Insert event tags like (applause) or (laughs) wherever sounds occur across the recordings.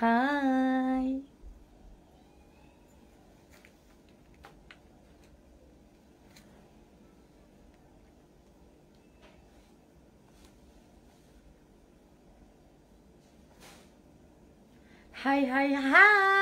Hi! Hi, hi, hi!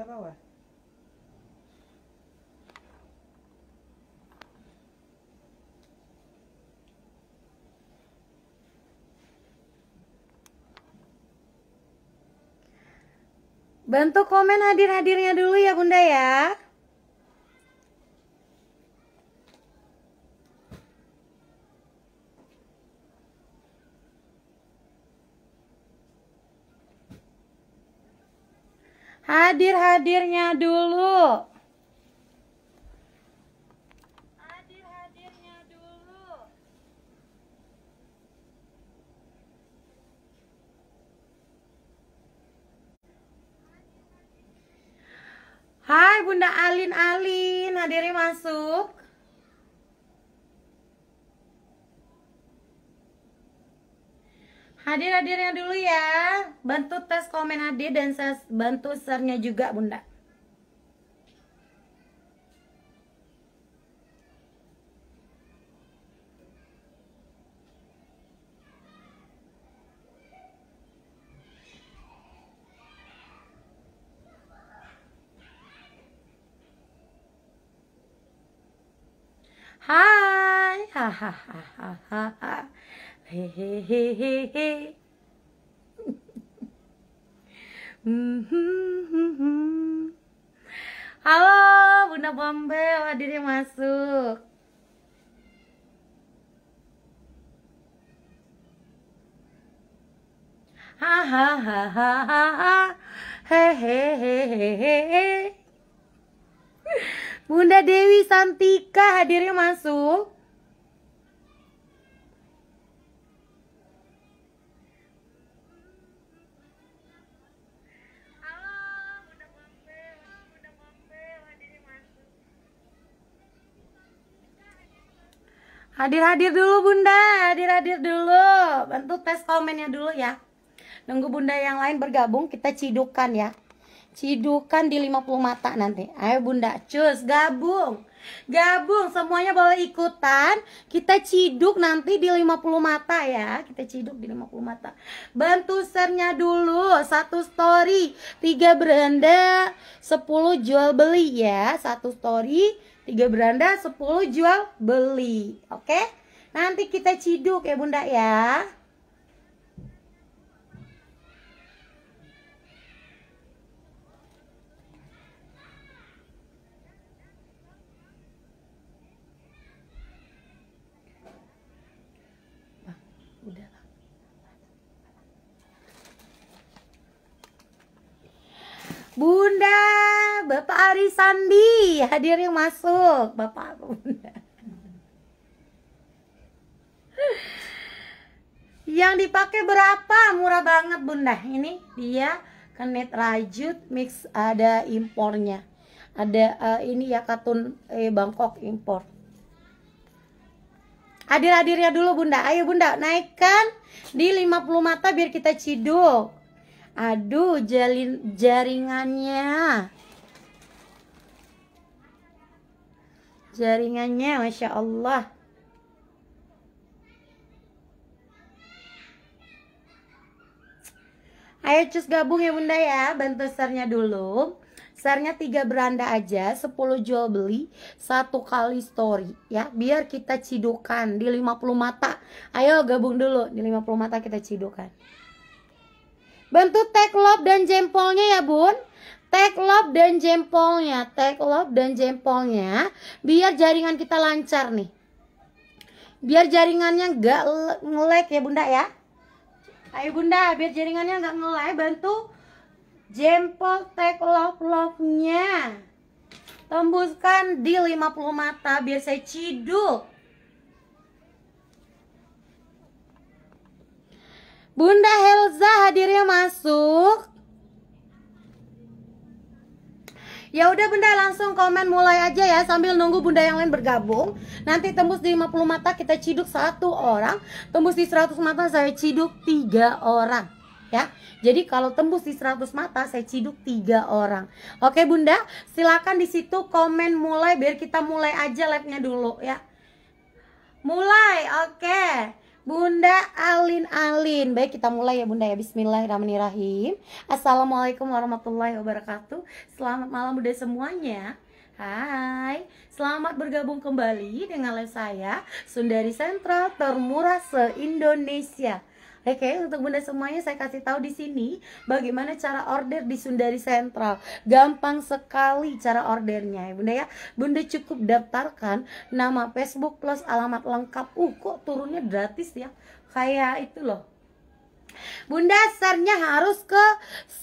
ke bawah Bantu komen hadir-hadirnya dulu ya Bunda ya. hadir-hadirnya dulu. Hadir-hadirnya dulu. Hai Bunda Alin Alin, hadirnya masuk. Hadir-hadirnya dulu ya. Bantu tes komen hadir dan bantu sernya juga, Bunda. Hai, hahaha. Mm-hmm. halo bunda bombel hadir yang masuk hahaha hehehehe Bunda Dewi Santika hadirnya masuk Hadir-hadir dulu bunda, hadir-hadir dulu. Bantu tes komennya dulu ya. Nunggu bunda yang lain bergabung, kita cidukan ya. Cidukan di 50 mata nanti. Ayo bunda, cus, gabung. Gabung, semuanya boleh ikutan. Kita ciduk nanti di 50 mata ya. Kita ciduk di 50 mata. Bantu sernya dulu. Satu story, tiga beranda sepuluh jual beli ya. Satu story, tiga beranda sepuluh jual beli oke nanti kita ciduk ya bunda ya Bunda Bapak Ari Sandi hadir yang masuk Bapak Bunda yang dipakai berapa murah banget Bunda ini dia kenit rajut mix ada impornya ada uh, ini ya katun eh, Bangkok impor hadir-hadirnya dulu Bunda ayo Bunda naikkan di 50 mata biar kita ciduk aduh jalin jaringannya jaringannya Masya Allah Ayo cus gabung ya bunda ya Bantu sarnya dulu Sarnya tiga beranda aja 10 jual beli satu kali story ya Biar kita cidukan di 50 mata Ayo gabung dulu Di 50 mata kita cidukan Bantu tag love dan jempolnya ya bun Teklop dan jempolnya, teklop dan jempolnya biar jaringan kita lancar nih. Biar jaringannya nggak ngelek ya bunda ya. Ayo bunda, biar jaringannya nggak ngelek bantu jempol teklop-lopnya. Tembuskan di 50 mata biar saya ciduk. Bunda Helza hadirnya masuk. Ya udah Bunda langsung komen mulai aja ya sambil nunggu Bunda yang lain bergabung. Nanti tembus di 50 mata kita ciduk satu orang, tembus di 100 mata saya ciduk tiga orang ya. Jadi kalau tembus di 100 mata saya ciduk tiga orang. Oke Bunda, silakan di situ komen mulai biar kita mulai aja live-nya dulu ya. Mulai, oke. Bunda Alin-Alin Baik kita mulai ya Bunda ya Bismillahirrahmanirrahim Assalamualaikum warahmatullahi wabarakatuh Selamat malam Bunda semuanya Hai, selamat bergabung kembali dengan live saya Sundari Sentral termurah se-Indonesia Oke, eh, untuk Bunda semuanya saya kasih tahu di sini bagaimana cara order di Sundari Sentral. Gampang sekali cara ordernya ya Bunda ya. Bunda cukup daftarkan nama Facebook plus alamat lengkap. Uh, kok turunnya gratis ya? Kayak itu loh. Bunda share harus ke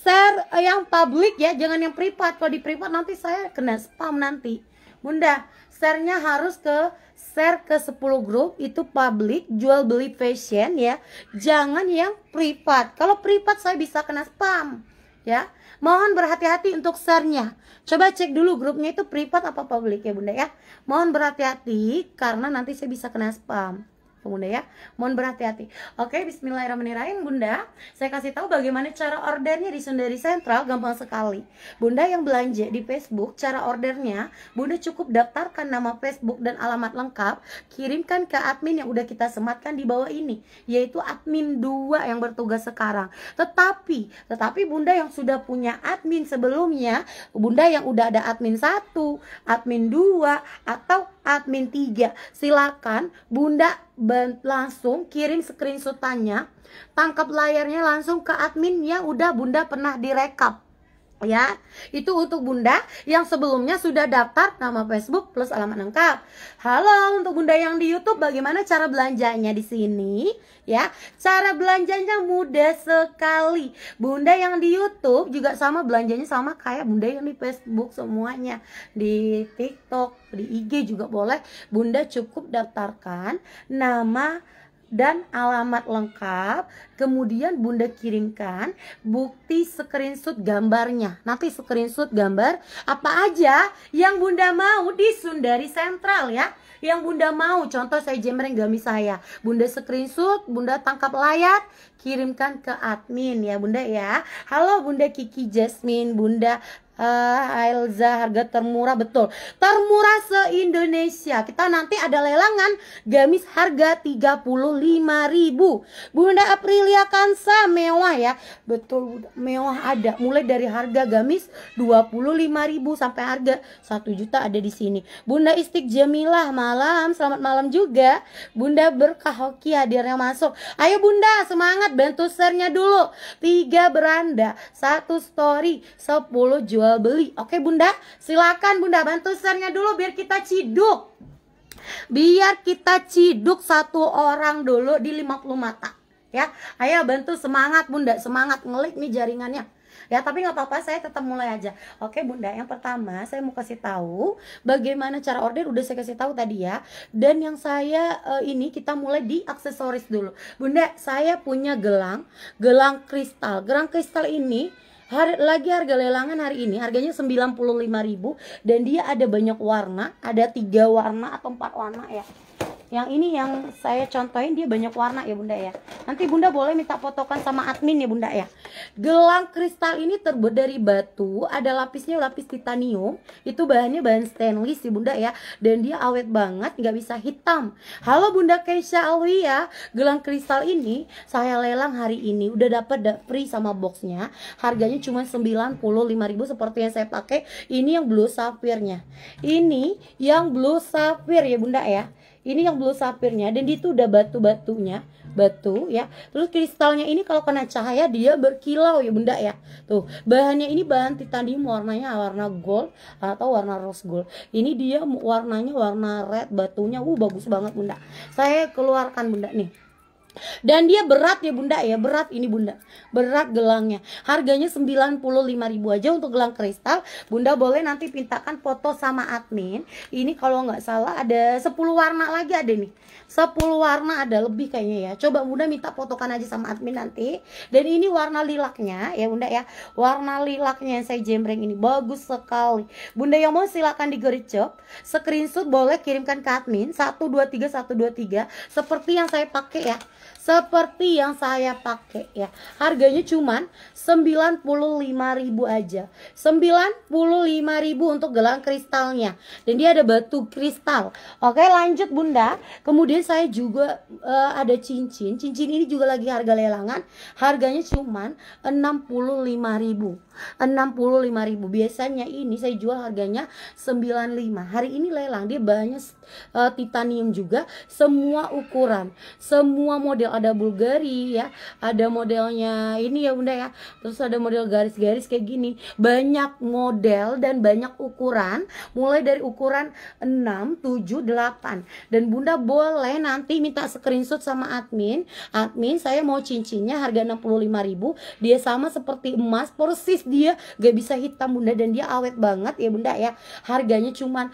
share yang publik ya, jangan yang privat. Kalau di privat nanti saya kena spam nanti. Bunda, share harus ke share ke 10 grup itu public jual beli fashion ya. Jangan yang privat. Kalau privat saya bisa kena spam ya. Mohon berhati-hati untuk sharenya. Coba cek dulu grupnya itu privat apa public ya Bunda ya. Mohon berhati-hati karena nanti saya bisa kena spam. Bunda ya. Mohon berhati-hati. Oke, bismillahirrahmanirrahim Bunda. Saya kasih tahu bagaimana cara ordernya di Sundari Sentral gampang sekali. Bunda yang belanja di Facebook, cara ordernya Bunda cukup daftarkan nama Facebook dan alamat lengkap, kirimkan ke admin yang udah kita sematkan di bawah ini, yaitu admin 2 yang bertugas sekarang. Tetapi, tetapi Bunda yang sudah punya admin sebelumnya, Bunda yang udah ada admin satu, admin 2 atau admin 3 silakan bunda langsung kirim screenshotannya tangkap layarnya langsung ke admin yang udah bunda pernah direkap ya itu untuk bunda yang sebelumnya sudah daftar nama Facebook plus alamat lengkap halo untuk bunda yang di YouTube bagaimana cara belanjanya di sini ya cara belanjanya mudah sekali bunda yang di YouTube juga sama belanjanya sama kayak bunda yang di Facebook semuanya di TikTok di IG juga boleh bunda cukup daftarkan nama dan alamat lengkap. Kemudian Bunda kirimkan bukti screenshot gambarnya. Nanti screenshot gambar apa aja yang Bunda mau di Sundari Sentral ya. Yang Bunda mau, contoh saya jemreng gamis saya. Bunda screenshot, Bunda tangkap layar, kirimkan ke admin ya Bunda ya. Halo Bunda Kiki Jasmine, Bunda Ah, eh, Elza harga termurah betul. Termurah se-Indonesia. Kita nanti ada lelangan gamis harga 35.000. Bunda Aprilia Kansa mewah ya. Betul mewah ada mulai dari harga gamis 25.000 sampai harga 1 juta ada di sini. Bunda Istik Jamilah malam, selamat malam juga. Bunda Berkah Hoki hadirnya masuk. Ayo Bunda, semangat bantu sernya dulu. tiga beranda, satu story, 10 jual jual beli. Oke bunda, silakan bunda bantu sernya dulu biar kita ciduk. Biar kita ciduk satu orang dulu di 50 mata. Ya, ayo bantu semangat bunda, semangat ngelik nih jaringannya. Ya, tapi nggak apa-apa, saya tetap mulai aja. Oke, Bunda, yang pertama saya mau kasih tahu bagaimana cara order udah saya kasih tahu tadi ya. Dan yang saya uh, ini kita mulai di aksesoris dulu. Bunda, saya punya gelang, gelang kristal. Gelang kristal ini Har lagi harga lelangan hari ini harganya 95.000 dan dia ada banyak warna, ada tiga warna atau empat warna ya. Yang ini yang saya contohin dia banyak warna ya bunda ya. Nanti bunda boleh minta fotokan sama admin ya bunda ya. Gelang kristal ini terbuat dari batu, ada lapisnya lapis titanium. Itu bahannya bahan stainless sih bunda ya. Dan dia awet banget, nggak bisa hitam. Halo bunda Keisha Alwi ya. Gelang kristal ini saya lelang hari ini. Udah dapet free sama boxnya. Harganya cuma 95.000 seperti yang saya pakai. Ini yang blue sapphire Ini yang blue sapphire ya bunda ya ini yang blue sapirnya, dan dan itu udah batu-batunya batu ya terus kristalnya ini kalau kena cahaya dia berkilau ya bunda ya tuh bahannya ini bahan titanium warnanya warna gold atau warna rose gold ini dia warnanya warna red batunya uh bagus banget bunda saya keluarkan bunda nih dan dia berat ya bunda ya, berat ini bunda. Berat gelangnya. Harganya 95 ribu aja untuk gelang kristal. Bunda boleh nanti pintakan foto sama admin. Ini kalau nggak salah ada 10 warna lagi ada nih. 10 warna ada lebih kayaknya ya coba bunda minta potokan aja sama admin nanti dan ini warna lilaknya ya bunda ya warna lilaknya yang saya jembreng ini bagus sekali bunda yang mau silahkan digercep screenshot boleh kirimkan ke admin 123123 seperti yang saya pakai ya seperti yang saya pakai ya. Harganya cuman 95.000 aja. 95.000 untuk gelang kristalnya. Dan dia ada batu kristal. Oke, lanjut Bunda. Kemudian saya juga uh, ada cincin. Cincin ini juga lagi harga lelangan. Harganya cuman 65.000. 65.000 biasanya ini saya jual harganya 95 hari ini lelang dia banyak uh, titanium juga semua ukuran semua model ada bulgari ya ada modelnya ini ya bunda ya terus ada model garis-garis kayak gini banyak model dan banyak ukuran mulai dari ukuran 6 7 8 dan bunda boleh nanti minta screenshot sama admin admin saya mau cincinnya harga 65.000 dia sama seperti emas persis dia gak bisa hitam bunda dan dia awet banget ya bunda ya harganya cuman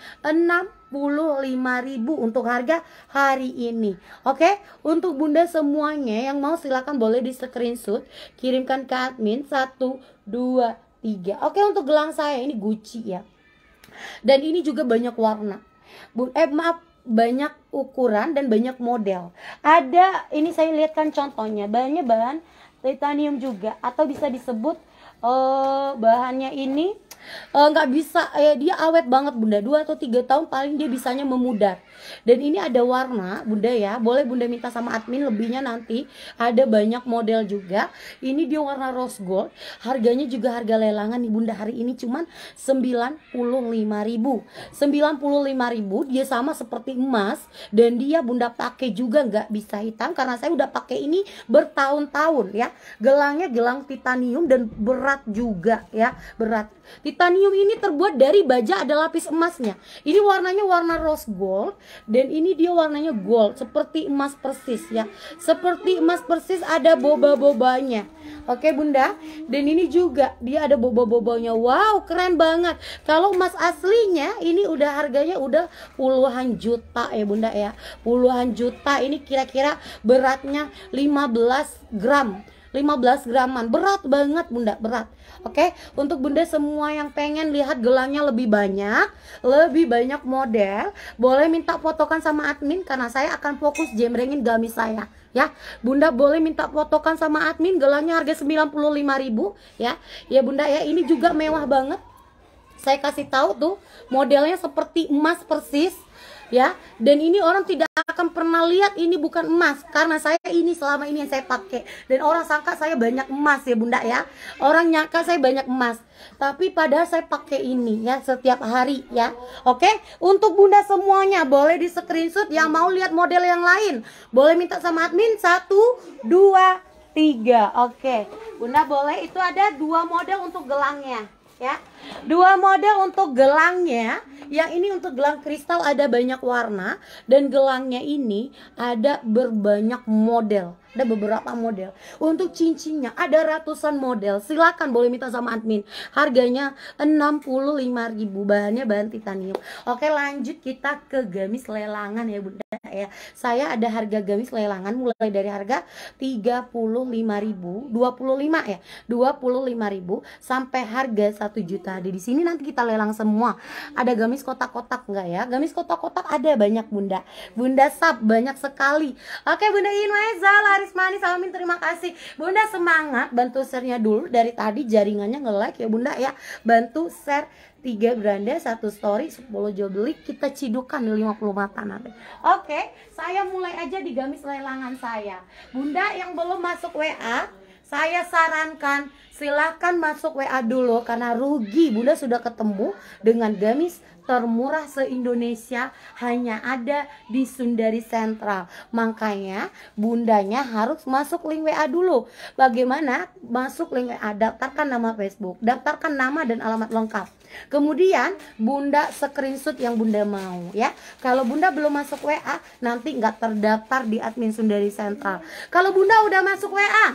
ribu untuk harga hari ini oke okay? untuk bunda semuanya yang mau silahkan boleh di screenshot kirimkan ke admin 1 2 3 oke okay, untuk gelang saya ini Gucci ya dan ini juga banyak warna Bun, eh maaf banyak ukuran dan banyak model. Ada ini saya lihatkan contohnya, bahannya bahan titanium juga atau bisa disebut uh, bahannya ini eh, nggak uh, bisa eh, dia awet banget bunda dua atau tiga tahun paling dia bisanya memudar dan ini ada warna, Bunda ya. Boleh Bunda minta sama admin lebihnya nanti. Ada banyak model juga. Ini dia warna rose gold. Harganya juga harga lelangan nih Bunda hari ini cuman 95.000. 95.000 dia sama seperti emas dan dia Bunda pakai juga nggak bisa hitam karena saya udah pakai ini bertahun-tahun ya. Gelangnya gelang titanium dan berat juga ya, berat. Titanium ini terbuat dari baja ada lapis emasnya. Ini warnanya warna rose gold dan ini dia warnanya gold seperti emas persis ya seperti emas persis ada boba-bobanya oke bunda dan ini juga dia ada boba-bobanya wow keren banget kalau emas aslinya ini udah harganya udah puluhan juta ya bunda ya puluhan juta ini kira-kira beratnya 15 gram 15 graman berat banget bunda berat Oke, okay? untuk Bunda semua yang pengen lihat gelangnya lebih banyak, lebih banyak model, boleh minta fotokan sama admin karena saya akan fokus jemrengin gamis saya ya. Bunda boleh minta fotokan sama admin gelangnya harga 95.000 ya. Ya Bunda ya ini juga mewah banget. Saya kasih tahu tuh modelnya seperti emas persis ya dan ini orang tidak akan pernah lihat ini bukan emas karena saya ini selama ini yang saya pakai dan orang sangka saya banyak emas ya bunda ya orang nyangka saya banyak emas tapi padahal saya pakai ini ya setiap hari ya oke untuk bunda semuanya boleh di screenshot yang mau lihat model yang lain boleh minta sama admin satu dua tiga oke bunda boleh itu ada dua model untuk gelangnya ya Dua model untuk gelangnya. Yang ini untuk gelang kristal ada banyak warna dan gelangnya ini ada berbanyak model. Ada beberapa model. Untuk cincinnya ada ratusan model. Silahkan boleh minta sama admin. Harganya 65.000 bahannya bahan titanium. Oke, lanjut kita ke gamis lelangan ya, Bunda ya. Saya ada harga gamis lelangan mulai dari harga 35.000, 25 ya, 25.000 sampai harga 1 juta ada di sini nanti kita lelang semua. Ada gamis kotak-kotak enggak ya? Gamis kotak-kotak ada banyak Bunda. Bunda Sap banyak sekali. Oke Bunda Inweza, Laris Manis, Amin terima kasih. Bunda semangat bantu share-nya dulu dari tadi jaringannya nge-like ya Bunda ya. Bantu share tiga beranda, satu story, 10 jual Kita cidukan 50 mata nanti Oke, saya mulai aja di gamis lelangan saya Bunda yang belum masuk WA saya sarankan silahkan masuk WA dulu karena rugi Bunda sudah ketemu dengan gamis termurah se-Indonesia hanya ada di Sundari Sentral. Makanya bundanya harus masuk link WA dulu. Bagaimana masuk link WA? Daftarkan nama Facebook, daftarkan nama dan alamat lengkap. Kemudian bunda screenshot yang bunda mau ya. Kalau bunda belum masuk WA nanti nggak terdaftar di admin Sundari Sentral. Kalau bunda udah masuk WA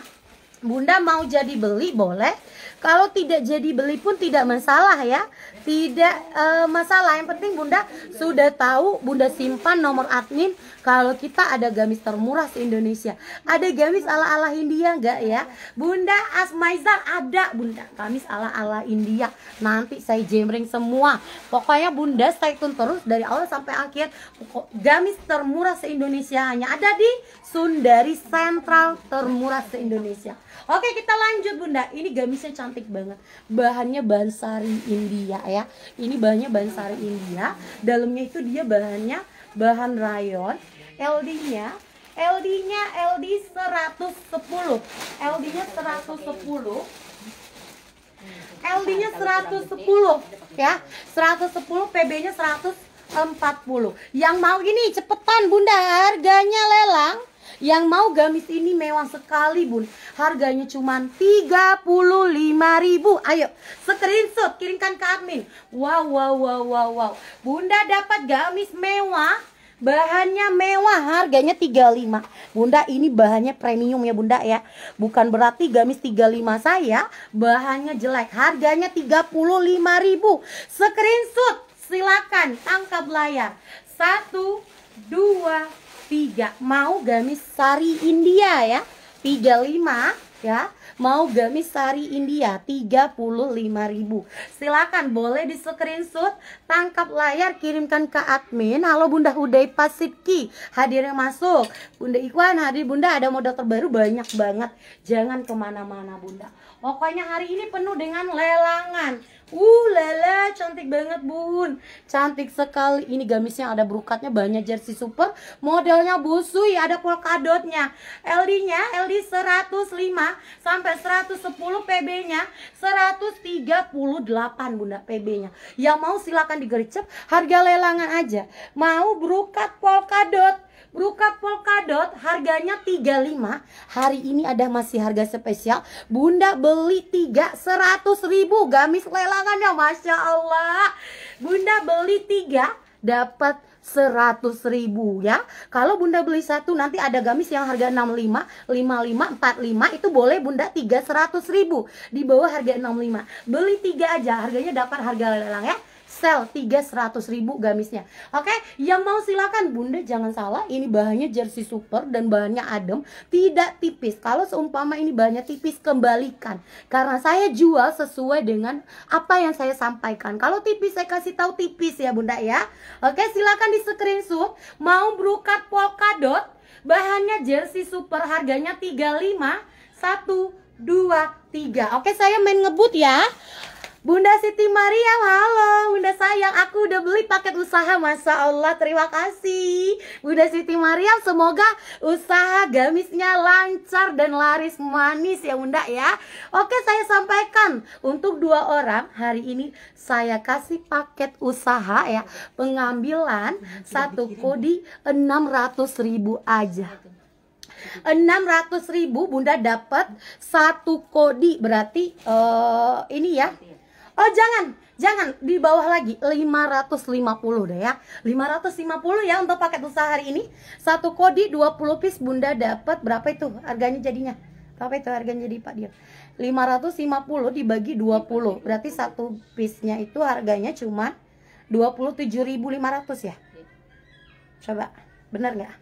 Bunda mau jadi beli boleh. Kalau tidak jadi beli pun tidak masalah ya. Tidak e, masalah. Yang penting Bunda sudah tahu, Bunda simpan nomor admin kalau kita ada gamis termurah se-Indonesia. Ada gamis ala-ala India enggak ya? Bunda Asmaizar ada, Bunda. Gamis ala-ala India. Nanti saya jemring semua. Pokoknya Bunda stay tune terus dari awal sampai akhir. Gamis termurah se-Indonesia hanya ada di Sundari Central termurah se-Indonesia. Oke, kita lanjut Bunda. Ini gamisnya cantik banget. Bahannya bahan sari India ya. Ini bahannya bahan sari India. Dalamnya itu dia bahannya bahan rayon. LD-nya LD-nya LD 110. LD-nya 110. LD-nya 110 ya. 110 PB-nya 140. Yang mau ini cepetan Bunda, harganya lelang yang mau gamis ini mewah sekali bun Harganya cuma 35 ribu Ayo screenshot kirimkan ke admin Wow wow wow wow wow Bunda dapat gamis mewah Bahannya mewah, harganya 35 Bunda ini bahannya premium ya bunda ya Bukan berarti gamis 35 saya Bahannya jelek, harganya 35 ribu Screenshot, silakan tangkap layar Satu, dua, tiga mau gamis sari India ya 35 ya mau gamis sari India 35.000 silakan boleh di screenshot tangkap layar kirimkan ke admin halo Bunda Huday Pasitki hadir yang masuk Bunda Ikhwan hadir Bunda ada modal terbaru banyak banget jangan kemana-mana Bunda pokoknya hari ini penuh dengan lelangan Uh lele cantik banget bun Cantik sekali Ini gamisnya ada brokatnya, banyak jersey super Modelnya busui ada polkadotnya LD nya LD 105 sampai 110 PB nya 138 bunda PB nya Yang mau silakan digercep Harga lelangan aja Mau brokat polkadot Rukat Polkadot harganya 35 Hari ini ada masih harga spesial Bunda beli 3 100 ribu gamis lelangannya Masya Allah Bunda beli 3 dapat 100 ribu ya Kalau bunda beli satu nanti ada gamis yang harga 65 55 45 itu boleh bunda 3 100 ribu Di bawah harga 65 Beli 3 aja harganya dapat harga lelang ya sel 300 ribu gamisnya oke okay? yang mau silakan bunda jangan salah ini bahannya jersey super dan bahannya adem tidak tipis kalau seumpama ini bahannya tipis kembalikan karena saya jual sesuai dengan apa yang saya sampaikan kalau tipis saya kasih tahu tipis ya bunda ya oke okay? silakan di screenshot mau brokat polkadot bahannya jersey super harganya 35 1 2 3 oke saya main ngebut ya Bunda Siti Maria, halo Bunda sayang, aku udah beli paket usaha Masya Allah, terima kasih Bunda Siti Maria, semoga usaha gamisnya lancar dan laris manis ya Bunda ya Oke, saya sampaikan Untuk dua orang, hari ini saya kasih paket usaha ya Pengambilan satu kodi 600 ribu aja 600 ribu Bunda dapat satu kodi berarti uh, ini ya Oh jangan, jangan di bawah lagi 550 deh ya. 550 ya untuk paket usaha hari ini. Satu kodi 20 piece Bunda dapat berapa itu harganya jadinya? Berapa itu harganya jadi Pak Dir? 550 dibagi 20. Berarti satu piece-nya itu harganya cuma 27.500 ya. Coba, bener nggak?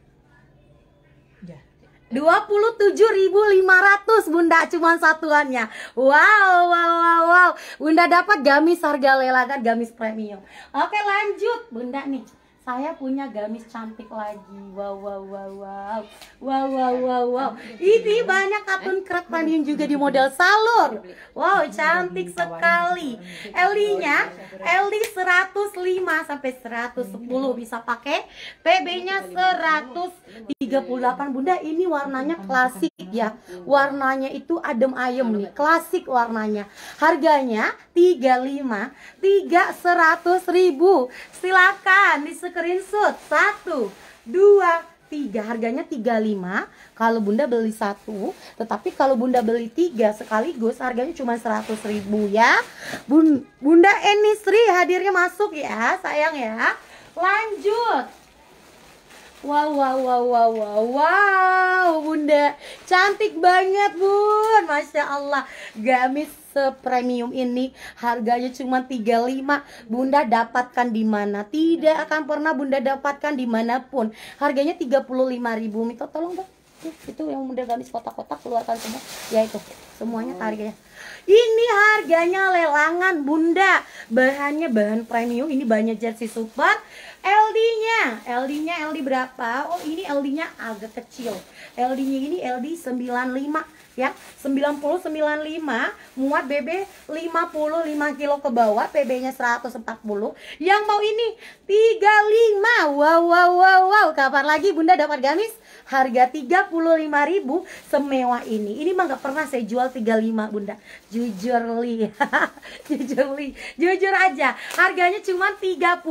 27.500 Bunda cuma satuannya. Wow, wow, wow, wow. Bunda dapat gamis harga kan gamis premium. Oke, lanjut Bunda nih saya punya gamis cantik lagi wow wow wow wow wow wow wow, wow. ini banyak katun eh? kerak yang juga di model salur wow cantik sekali Elinya Eli 105 sampai 110 bisa pakai PB nya 138 bunda ini warnanya klasik ya warnanya itu adem ayem nih klasik warnanya harganya 35 3 100 ribu silakan di screenshot Satu, dua, tiga. Harganya 35 kalau bunda beli satu. Tetapi kalau bunda beli tiga sekaligus harganya cuma seratus ribu ya. Bun bunda Enisri hadirnya masuk ya sayang ya. Lanjut. Wow, wow, wow, wow, wow, wow, bunda, cantik banget bun, masya Allah, gamis sepremium ini harganya cuma 35 Bunda dapatkan di mana tidak akan pernah Bunda dapatkan dimanapun harganya 35.000 Mito tolong dong itu yang bunda gamis kotak-kotak keluarkan semua ya itu semuanya oh. harganya ini harganya lelangan bunda bahannya bahan premium ini banyak jersey super LD nya LD nya LD berapa oh ini LD nya agak kecil LD nya ini LD 95 ya 9095 muat BB 55 kilo ke bawah PB-nya 140 yang mau ini 35 wow wow wow wow kapan lagi Bunda dapat gamis harga 35.000 semewah ini ini mah nggak pernah saya jual 35 Bunda jujur li (laughs) jujur li jujur aja harganya cuma 35.000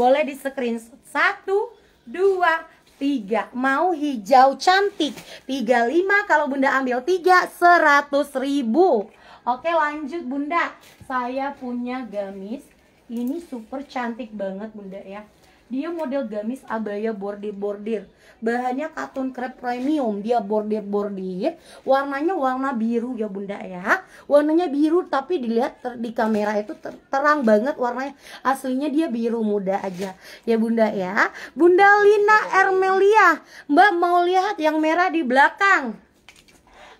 boleh di screenshot satu dua tiga Mau hijau cantik 35 kalau bunda ambil tiga seratus ribu Oke lanjut bunda Saya punya gamis Ini super cantik banget bunda ya dia model gamis abaya bordir-bordir. Bahannya katun krep premium, dia bordir-bordir. Warnanya warna biru ya Bunda ya. Warnanya biru tapi dilihat ter, di kamera itu ter, terang banget warnanya. Aslinya dia biru muda aja ya Bunda ya. Bunda Lina Ermelia, Mbak mau lihat yang merah di belakang.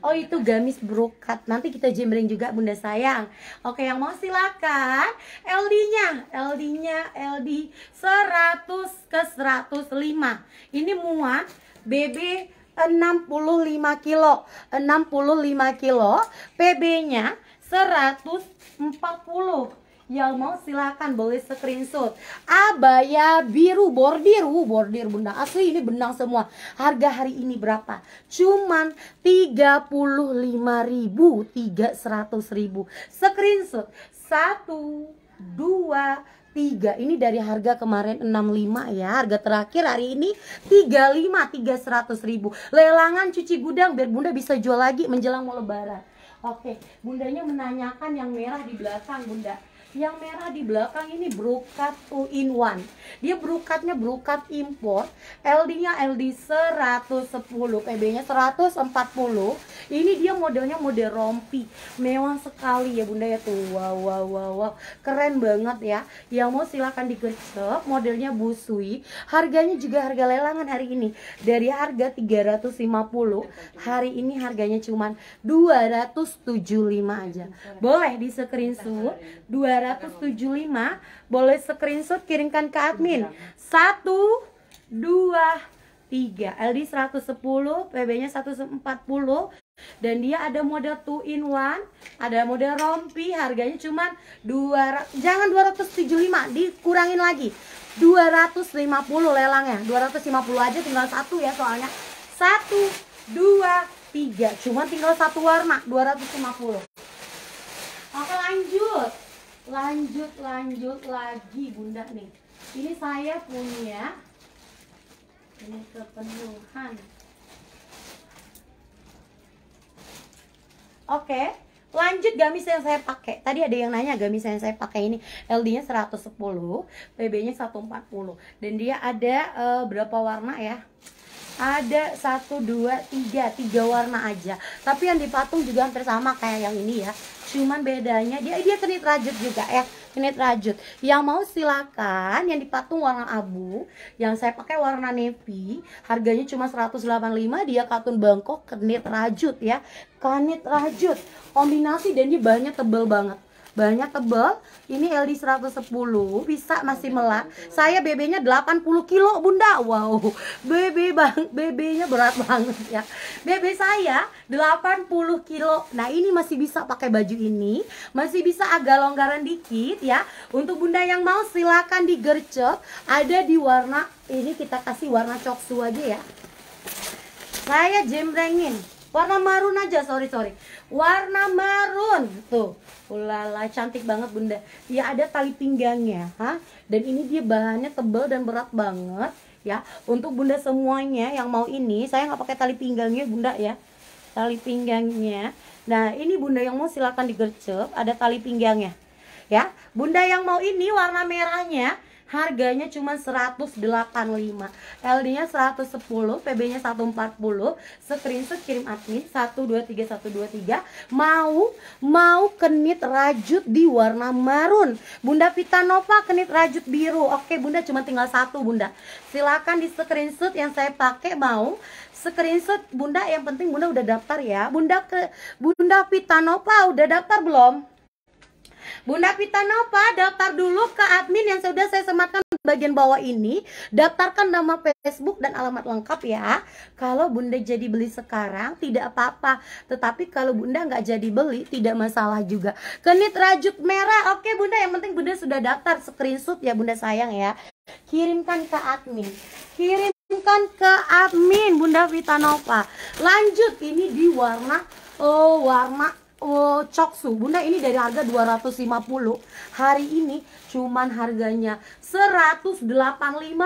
Oh itu gamis brokat Nanti kita jembring juga bunda sayang Oke yang mau silakan LD nya LD nya LD 100 ke 105 Ini muat BB 65 kilo 65 kilo PB nya 140 yang mau silakan boleh screenshot. Abaya biru bordir, uh, bordir bunda asli ini benang semua. Harga hari ini berapa? Cuman 35.000, 300.000. Screenshot 1 2 3 ini dari harga kemarin 65 ya harga terakhir hari ini 35 300.000 lelangan cuci gudang biar bunda bisa jual lagi menjelang mau lebaran oke bundanya menanyakan yang merah di belakang bunda yang merah di belakang ini brokat two in one. Dia brokatnya brokat impor, LD-nya LD 110, PB-nya 140. Ini dia modelnya model rompi. Mewah sekali ya Bunda ya tuh. Wow wow wow wow. Keren banget ya. Yang mau silahkan digercep, modelnya busui. Harganya juga harga lelangan hari ini. Dari harga 350, hari ini harganya cuman 275 aja. Boleh di screenshot 2 375 boleh screenshot kirimkan ke admin 1 2 3 LD 110 PB-nya 140 dan dia ada model 2 in 1 ada model rompi harganya cuma 2 jangan 275 dikurangin lagi 250 lelangnya 250 aja tinggal satu ya soalnya 1 2 3 cuma tinggal satu warna 250 oke lanjut lanjut lanjut lagi bunda nih ini saya punya ini kepenuhan oke Lanjut gamis yang saya pakai. Tadi ada yang nanya gamis yang saya pakai ini LD-nya 110, PB-nya 140. Dan dia ada uh, berapa warna ya? ada satu dua tiga tiga warna aja tapi yang dipatung juga hampir sama kayak yang ini ya cuman bedanya dia dia kenit rajut juga ya kenit rajut yang mau silakan yang dipatung warna abu yang saya pakai warna navy harganya cuma 185 dia katun bangkok kenit rajut ya kenit rajut kombinasi dan dia banyak tebel banget banyak tebel ini LD 110 bisa masih melak saya BB-nya 80 kilo bunda wow BB bang BB-nya berat banget ya BB saya 80 kilo nah ini masih bisa pakai baju ini masih bisa agak longgaran dikit ya untuk bunda yang mau silakan digercep ada di warna ini kita kasih warna coksu aja ya saya jembrengin warna marun aja sorry sorry warna marun tuh ulala cantik banget bunda ya ada tali pinggangnya ha dan ini dia bahannya tebal dan berat banget ya untuk bunda semuanya yang mau ini saya nggak pakai tali pinggangnya bunda ya tali pinggangnya nah ini bunda yang mau silakan digercep ada tali pinggangnya ya bunda yang mau ini warna merahnya Harganya cuma 185 LD-nya 110 PB-nya 140 Screenshot kirim admin 123123 Mau Mau kenit rajut di warna marun Bunda Vita Nova kenit rajut biru Oke bunda cuma tinggal satu bunda Silakan di screenshot yang saya pakai mau Screenshot bunda yang penting bunda udah daftar ya Bunda ke Bunda Vita Nova udah daftar belum? Bunda Pitanova daftar dulu ke admin yang sudah saya sematkan bagian bawah ini daftarkan nama Facebook dan alamat lengkap ya kalau bunda jadi beli sekarang tidak apa-apa tetapi kalau bunda nggak jadi beli tidak masalah juga kenit rajut merah oke bunda yang penting bunda sudah daftar screenshot ya bunda sayang ya kirimkan ke admin kirimkan ke admin bunda Vitanova lanjut ini di warna oh warna oh, coksu bunda ini dari harga 250 hari ini cuman harganya 185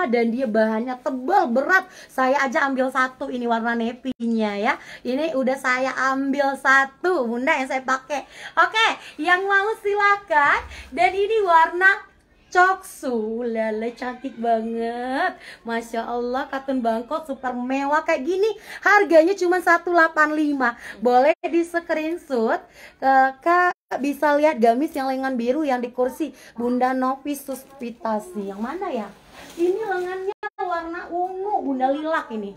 dan dia bahannya tebal berat saya aja ambil satu ini warna nepinya ya ini udah saya ambil satu bunda yang saya pakai oke yang mau silakan dan ini warna cocok lele cantik banget Masya Allah katun bangkok super mewah kayak gini harganya cuma 185 boleh di screenshot uh, bisa lihat gamis yang lengan biru yang di kursi Bunda Novi Suspitasi yang mana ya ini lengannya warna ungu Bunda lilak ini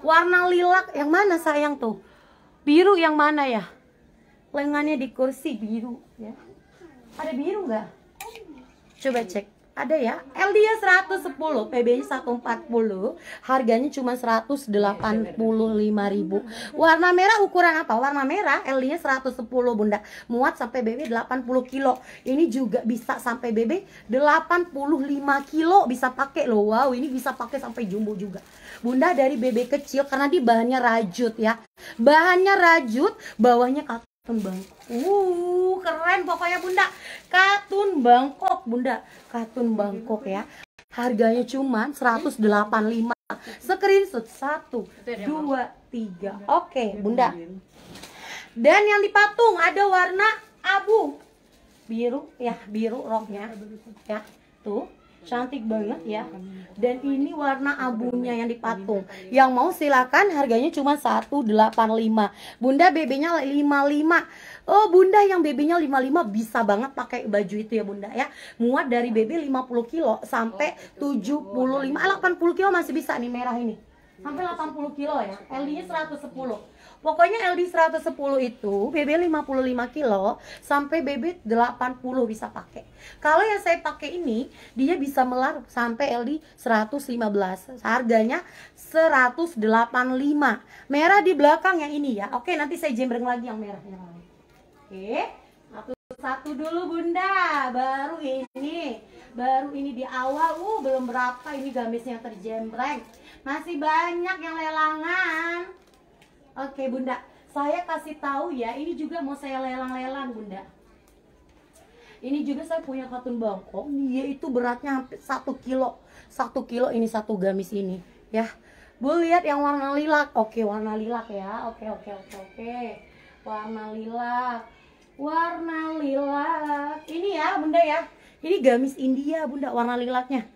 warna lilak yang mana sayang tuh biru yang mana ya lengannya di kursi biru ya ada biru nggak Coba cek. Ada ya, L 110, PB-nya 140, harganya cuma 185.000. Warna merah ukuran apa? Warna merah L 110, Bunda. Muat sampai BB 80 kilo. Ini juga bisa sampai BB 85 kilo bisa pakai loh. Wow, ini bisa pakai sampai jumbo juga. Bunda dari BB kecil karena di bahannya rajut ya. Bahannya rajut, bawahnya Katun Bangkok. Uh, keren pokoknya Bunda. Katun Bangkok, Bunda. Katun Bangkok ya. Harganya cuman 185. Screenshot 1 2 3. Oke, Bunda. Dan yang dipatung ada warna abu. Biru ya, biru roknya. Ya, tuh cantik banget ya dan ini warna abunya yang dipatung yang mau silakan harganya cuma 185 bunda BB-nya 55 oh bunda yang BB-nya 55 bisa banget pakai baju itu ya bunda ya muat dari BB 50 kilo sampai 75 80 ah, kilo masih bisa nih merah ini sampai 80 kilo ya L-nya 110 Pokoknya LD 110 itu BB 55 kilo sampai BB 80 bisa pakai. Kalau yang saya pakai ini, dia bisa melar sampai LD 115. Harganya 185. Merah di belakang yang ini ya. Oke, nanti saya jembreng lagi yang merah yang Oke. Satu-satu dulu Bunda, baru ini. Baru ini di awal, uh belum berapa ini gamisnya terjembreng. Masih banyak yang lelangan. Oke bunda, saya kasih tahu ya, ini juga mau saya lelang-lelang bunda. Ini juga saya punya katun bangkok, dia itu beratnya hampir satu kilo, satu kilo ini satu gamis ini, ya. Bu lihat yang warna lilak, oke warna lilak ya, oke oke oke oke, warna lilak, warna lilak, ini ya bunda ya, ini gamis India bunda warna lilaknya,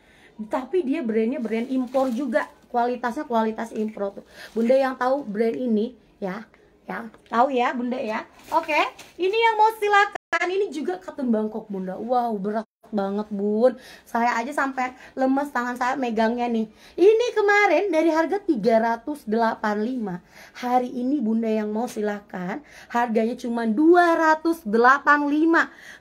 tapi dia brandnya brand impor juga, kualitasnya kualitas impro tuh bunda yang tahu brand ini ya ya tahu ya bunda ya oke ini yang mau silakan ini juga katun Bangkok bunda wow berat banget bun saya aja sampai lemes tangan saya megangnya nih ini kemarin dari harga 385 hari ini bunda yang mau silahkan harganya cuma 285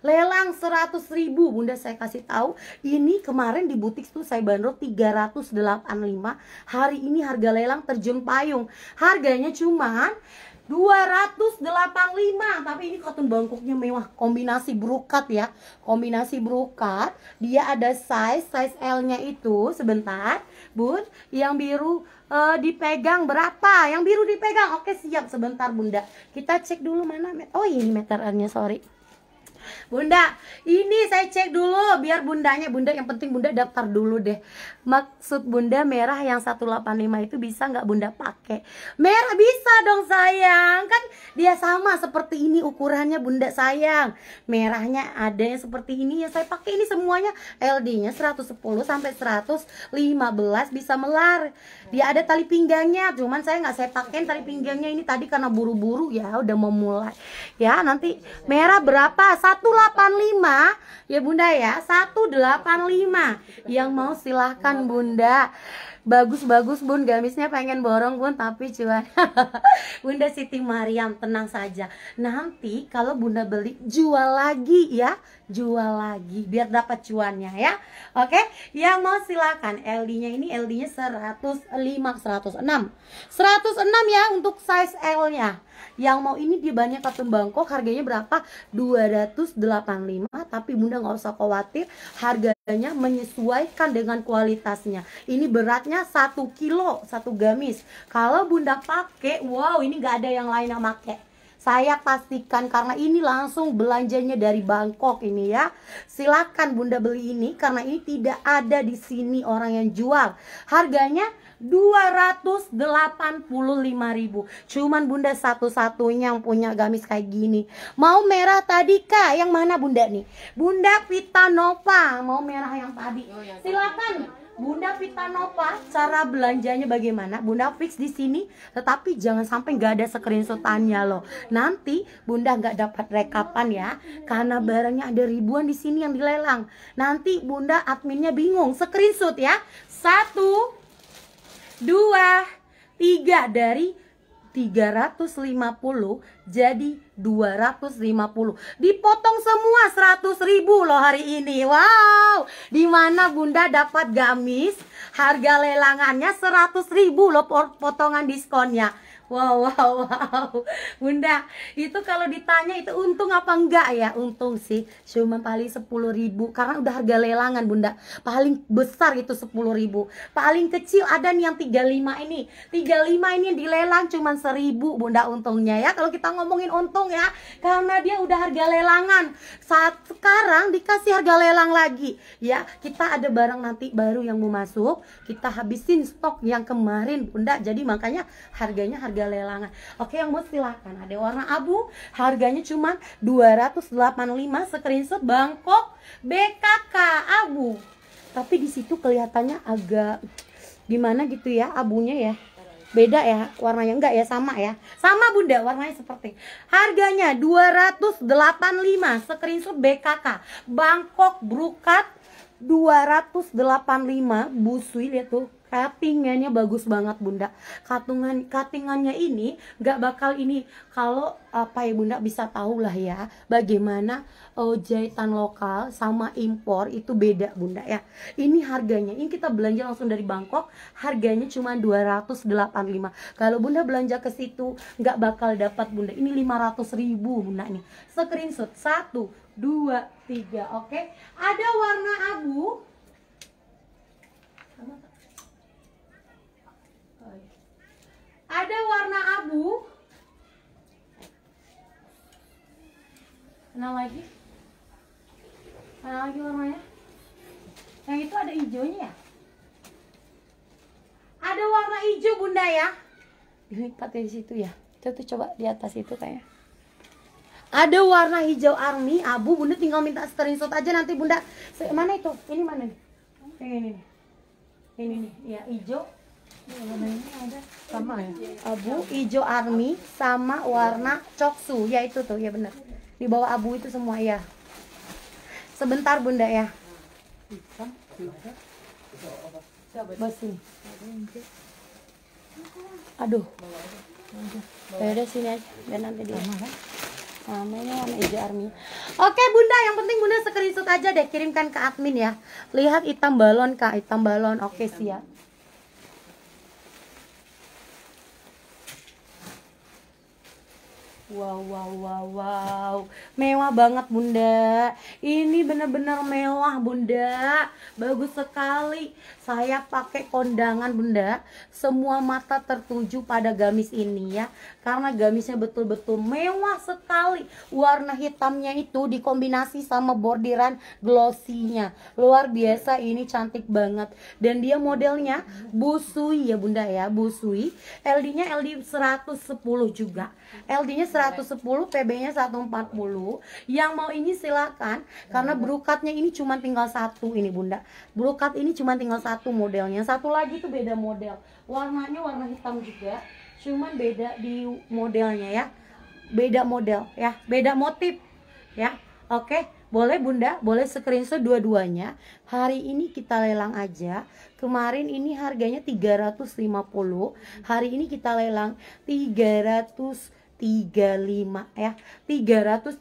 lelang 100.000 ribu bunda saya kasih tahu ini kemarin di butik tuh saya bandrol 385 hari ini harga lelang terjun payung harganya cuma 285 tapi ini cotton bangkoknya mewah kombinasi brokat ya kombinasi brokat dia ada size size L nya itu sebentar bun yang biru uh, dipegang berapa yang biru dipegang oke siap sebentar bunda kita cek dulu mana oh ini meter L nya sorry Bunda, ini saya cek dulu biar bundanya Bunda yang penting Bunda daftar dulu deh maksud bunda merah yang 185 itu bisa nggak bunda pakai merah bisa dong sayang kan dia sama seperti ini ukurannya bunda sayang merahnya ada yang seperti ini ya saya pakai ini semuanya LD nya 110 sampai 115 bisa melar dia ada tali pinggangnya cuman saya nggak saya pakai tali pinggangnya ini tadi karena buru-buru ya udah mau mulai ya nanti merah berapa 185 ya bunda ya 185 yang mau silahkan Bunda. Bagus-bagus Bun, gamisnya pengen borong Bun, tapi cuan. (laughs) bunda Siti Mariam, tenang saja. Nanti kalau Bunda beli, jual lagi ya. Jual lagi, biar dapat cuannya ya. Oke, yang mau silakan. LD-nya ini LD-nya 105, 106. 106 ya untuk size L-nya. Yang mau ini di Banyak Katun Bangkok harganya berapa? 285 tapi Bunda nggak usah khawatir harganya menyesuaikan dengan kualitasnya. Ini beratnya 1 kilo satu gamis. Kalau Bunda pakai, wow ini nggak ada yang lain yang pakai saya pastikan karena ini langsung belanjanya dari Bangkok ini ya. Silakan Bunda beli ini karena ini tidak ada di sini orang yang jual. Harganya ribu, cuman bunda satu-satunya yang punya gamis kayak gini mau merah tadi kak yang mana bunda nih bunda Vita Nova mau merah oh, yang tadi silakan Bunda Vita Nova cara belanjanya bagaimana? Bunda fix di sini, tetapi jangan sampai nggak ada screenshotannya loh. Nanti Bunda nggak dapat rekapan ya, karena barangnya ada ribuan di sini yang dilelang. Nanti Bunda adminnya bingung, screenshot ya. Satu, 2, 3 dari 350 jadi 250 dipotong semua 100.000 loh hari ini wow dimana bunda dapat gamis harga lelangannya 100.000 loh potongan diskonnya Wow, (laughs) wow, wow. Bunda, itu kalau ditanya itu untung apa enggak ya? Untung sih, cuma paling 10 ribu. Karena udah harga lelangan, Bunda. Paling besar itu 10 ribu. Paling kecil ada nih yang 35 ini. 35 ini dilelang cuma 1000, Bunda, untungnya ya. Kalau kita ngomongin untung ya, karena dia udah harga lelangan. Saat sekarang dikasih harga lelang lagi. Ya, kita ada barang nanti baru yang mau masuk. Kita habisin stok yang kemarin, Bunda. Jadi makanya harganya harga harga lelangan. Oke, yang mau silakan. Ada warna abu, harganya cuma 285 screenshot Bangkok BKK abu. Tapi di situ kelihatannya agak gimana gitu ya abunya ya. Beda ya warnanya enggak ya sama ya. Sama Bunda warnanya seperti. Harganya 285 screenshot BKK Bangkok Brukat 285 busui lihat tuh Cuttingannya bagus banget bunda Katungan, Cuttingannya ini gak bakal ini Kalau apa ya bunda bisa tahu lah ya Bagaimana oh, jahitan lokal sama impor itu beda bunda ya Ini harganya, ini kita belanja langsung dari Bangkok Harganya cuma 285 Kalau bunda belanja ke situ gak bakal dapat bunda Ini 500 ribu bunda nih Screenshot 1, 2, 3 Oke, ada warna abu ada warna abu mana lagi mana lagi warnanya yang itu ada hijaunya ya ada warna hijau bunda ya dilipat paten situ ya itu coba di atas itu kayak ada warna hijau army abu bunda tinggal minta screenshot aja nanti bunda mana itu ini mana nih ini nih ini nih ya hijau sama ya abu hijau army sama warna coksu ya itu tuh ya bener di bawah abu itu semua ya sebentar bunda ya besi aduh ya udah sini aja dan nanti dia namanya kan? warna hijau army oke bunda yang penting bunda screenshot aja deh kirimkan ke admin ya lihat hitam balon kak hitam balon oke siap Wow, wow, wow, wow. Mewah banget, Bunda. Ini benar-benar mewah, Bunda. Bagus sekali saya pakai kondangan bunda semua mata tertuju pada gamis ini ya karena gamisnya betul-betul mewah sekali warna hitamnya itu dikombinasi sama bordiran glossinya luar biasa ini cantik banget dan dia modelnya busui ya bunda ya busui LD nya LD 110 juga LD nya 110 PB nya 140 yang mau ini silakan karena hmm. brokatnya ini cuma tinggal satu ini bunda Brokat ini cuma tinggal satu satu modelnya satu lagi tuh beda model warnanya warna hitam juga cuman beda di modelnya ya beda model ya beda motif ya oke boleh bunda boleh screenshot dua-duanya hari ini kita lelang aja kemarin ini harganya 350 hari ini kita lelang 300 35 ya 335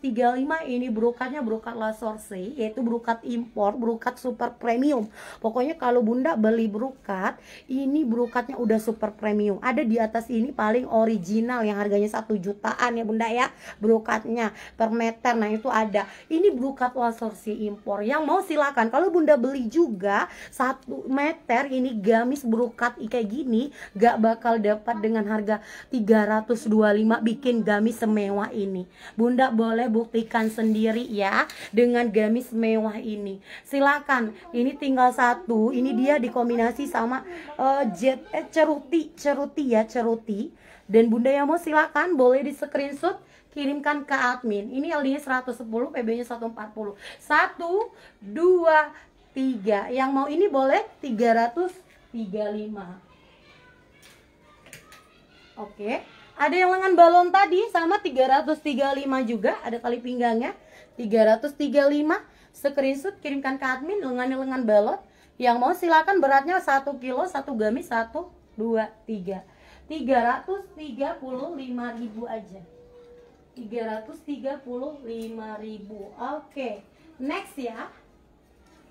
ini brokatnya brokat La Source yaitu brokat impor brokat super premium pokoknya kalau bunda beli brokat ini brokatnya udah super premium ada di atas ini paling original yang harganya satu jutaan ya bunda ya brokatnya per meter nah itu ada ini brokat La Source impor yang mau silakan kalau bunda beli juga satu meter ini gamis brokat kayak gini gak bakal dapat dengan harga 325 bikin bikin gamis semewah ini. Bunda boleh buktikan sendiri ya dengan gamis mewah ini. Silakan. Ini tinggal satu. Ini dia dikombinasi sama uh, jet eh, ceruti, ceruti ya, ceruti. Dan Bunda yang mau silakan boleh di screenshot kirimkan ke admin. Ini LD-nya 110, PB-nya 140. 1 2 3. Yang mau ini boleh 335. Oke. Okay ada yang lengan balon tadi sama 335 juga ada tali pinggangnya 335 screenshot kirimkan ke admin lengan lengan balon yang mau silakan beratnya 1 kilo 1 gamis 1 2 3 335 ribu aja 335 ribu oke okay. next ya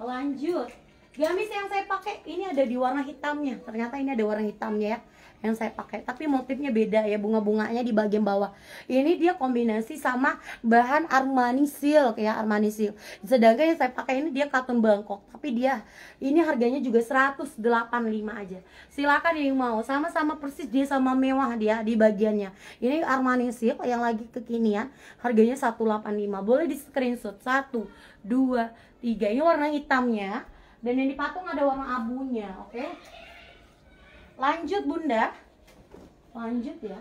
lanjut gamis yang saya pakai ini ada di warna hitamnya ternyata ini ada warna hitamnya ya yang saya pakai tapi motifnya beda ya bunga-bunganya di bagian bawah ini dia kombinasi sama bahan Armani silk ya Armani silk sedangkan yang saya pakai ini dia katun Bangkok tapi dia ini harganya juga 185 aja silakan yang mau sama-sama persis dia sama mewah dia di bagiannya ini Armani silk yang lagi kekinian harganya 185 boleh di screenshot 1 2 3 ini warna hitamnya dan yang di patung ada warna abunya oke okay? Lanjut Bunda. Lanjut ya.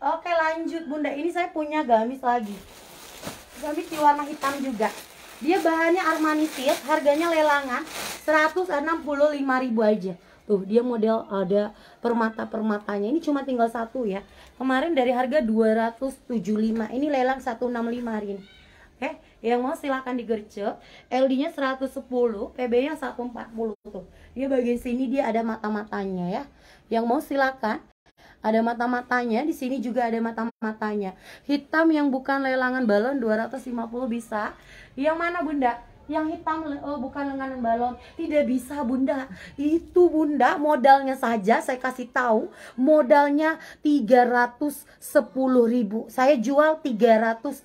Oke lanjut bunda ini saya punya gamis lagi Gamis di warna hitam juga Dia bahannya Armani Silk Harganya lelangan ribu aja Tuh dia model ada permata-permatanya Ini cuma tinggal satu ya Kemarin dari harga 275 Ini lelang 165 hari ini Oke yang mau silahkan digercep LD-nya 110 PB-nya 140 tuh dia bagian sini dia ada mata-matanya ya yang mau silakan, ada mata-matanya di sini juga ada mata-matanya hitam yang bukan lelangan balon 250 bisa yang mana bunda yang hitam oh, bukan lengan balon tidak bisa bunda itu bunda modalnya saja saya kasih tahu modalnya tiga sepuluh ribu saya jual tiga tiga ratus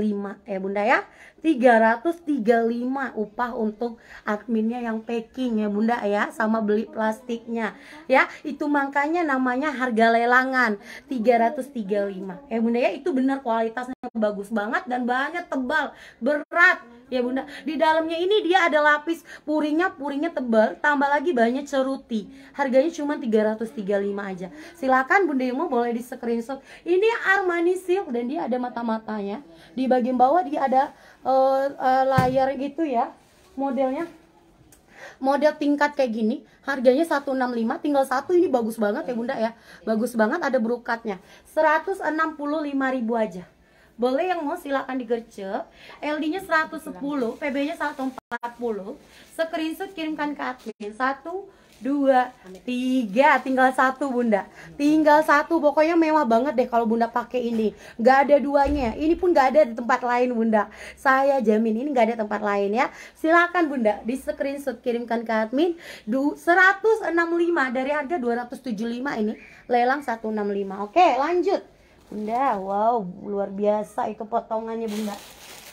lima, ya bunda ya 335 upah untuk adminnya yang packing ya bunda ya sama beli plastiknya ya itu makanya namanya harga lelangan 335 ya eh, bunda ya itu benar kualitasnya bagus banget dan bahannya tebal berat ya bunda di dalamnya ini dia ada lapis puringnya puringnya tebal tambah lagi banyak ceruti harganya cuma 335 aja silakan bunda mau boleh di screenshot ini Armani Silk dan dia ada mata-matanya di bagian bawah dia ada uh, uh, layar gitu ya modelnya model tingkat kayak gini harganya 165 tinggal satu ini bagus banget ya bunda ya bagus banget ada brokatnya lima ribu aja boleh yang mau silahkan digercep LD nya 110 PB nya 140 screenshot kirimkan ke admin 1 dua, tiga, tinggal satu bunda, tinggal satu, pokoknya mewah banget deh kalau bunda pakai ini, nggak ada duanya, ini pun nggak ada di tempat lain bunda, saya jamin ini nggak ada tempat lain ya, silakan bunda di screenshot kirimkan ke admin, du 165 dari harga 275 ini lelang 165, oke lanjut, bunda, wow luar biasa itu potongannya bunda,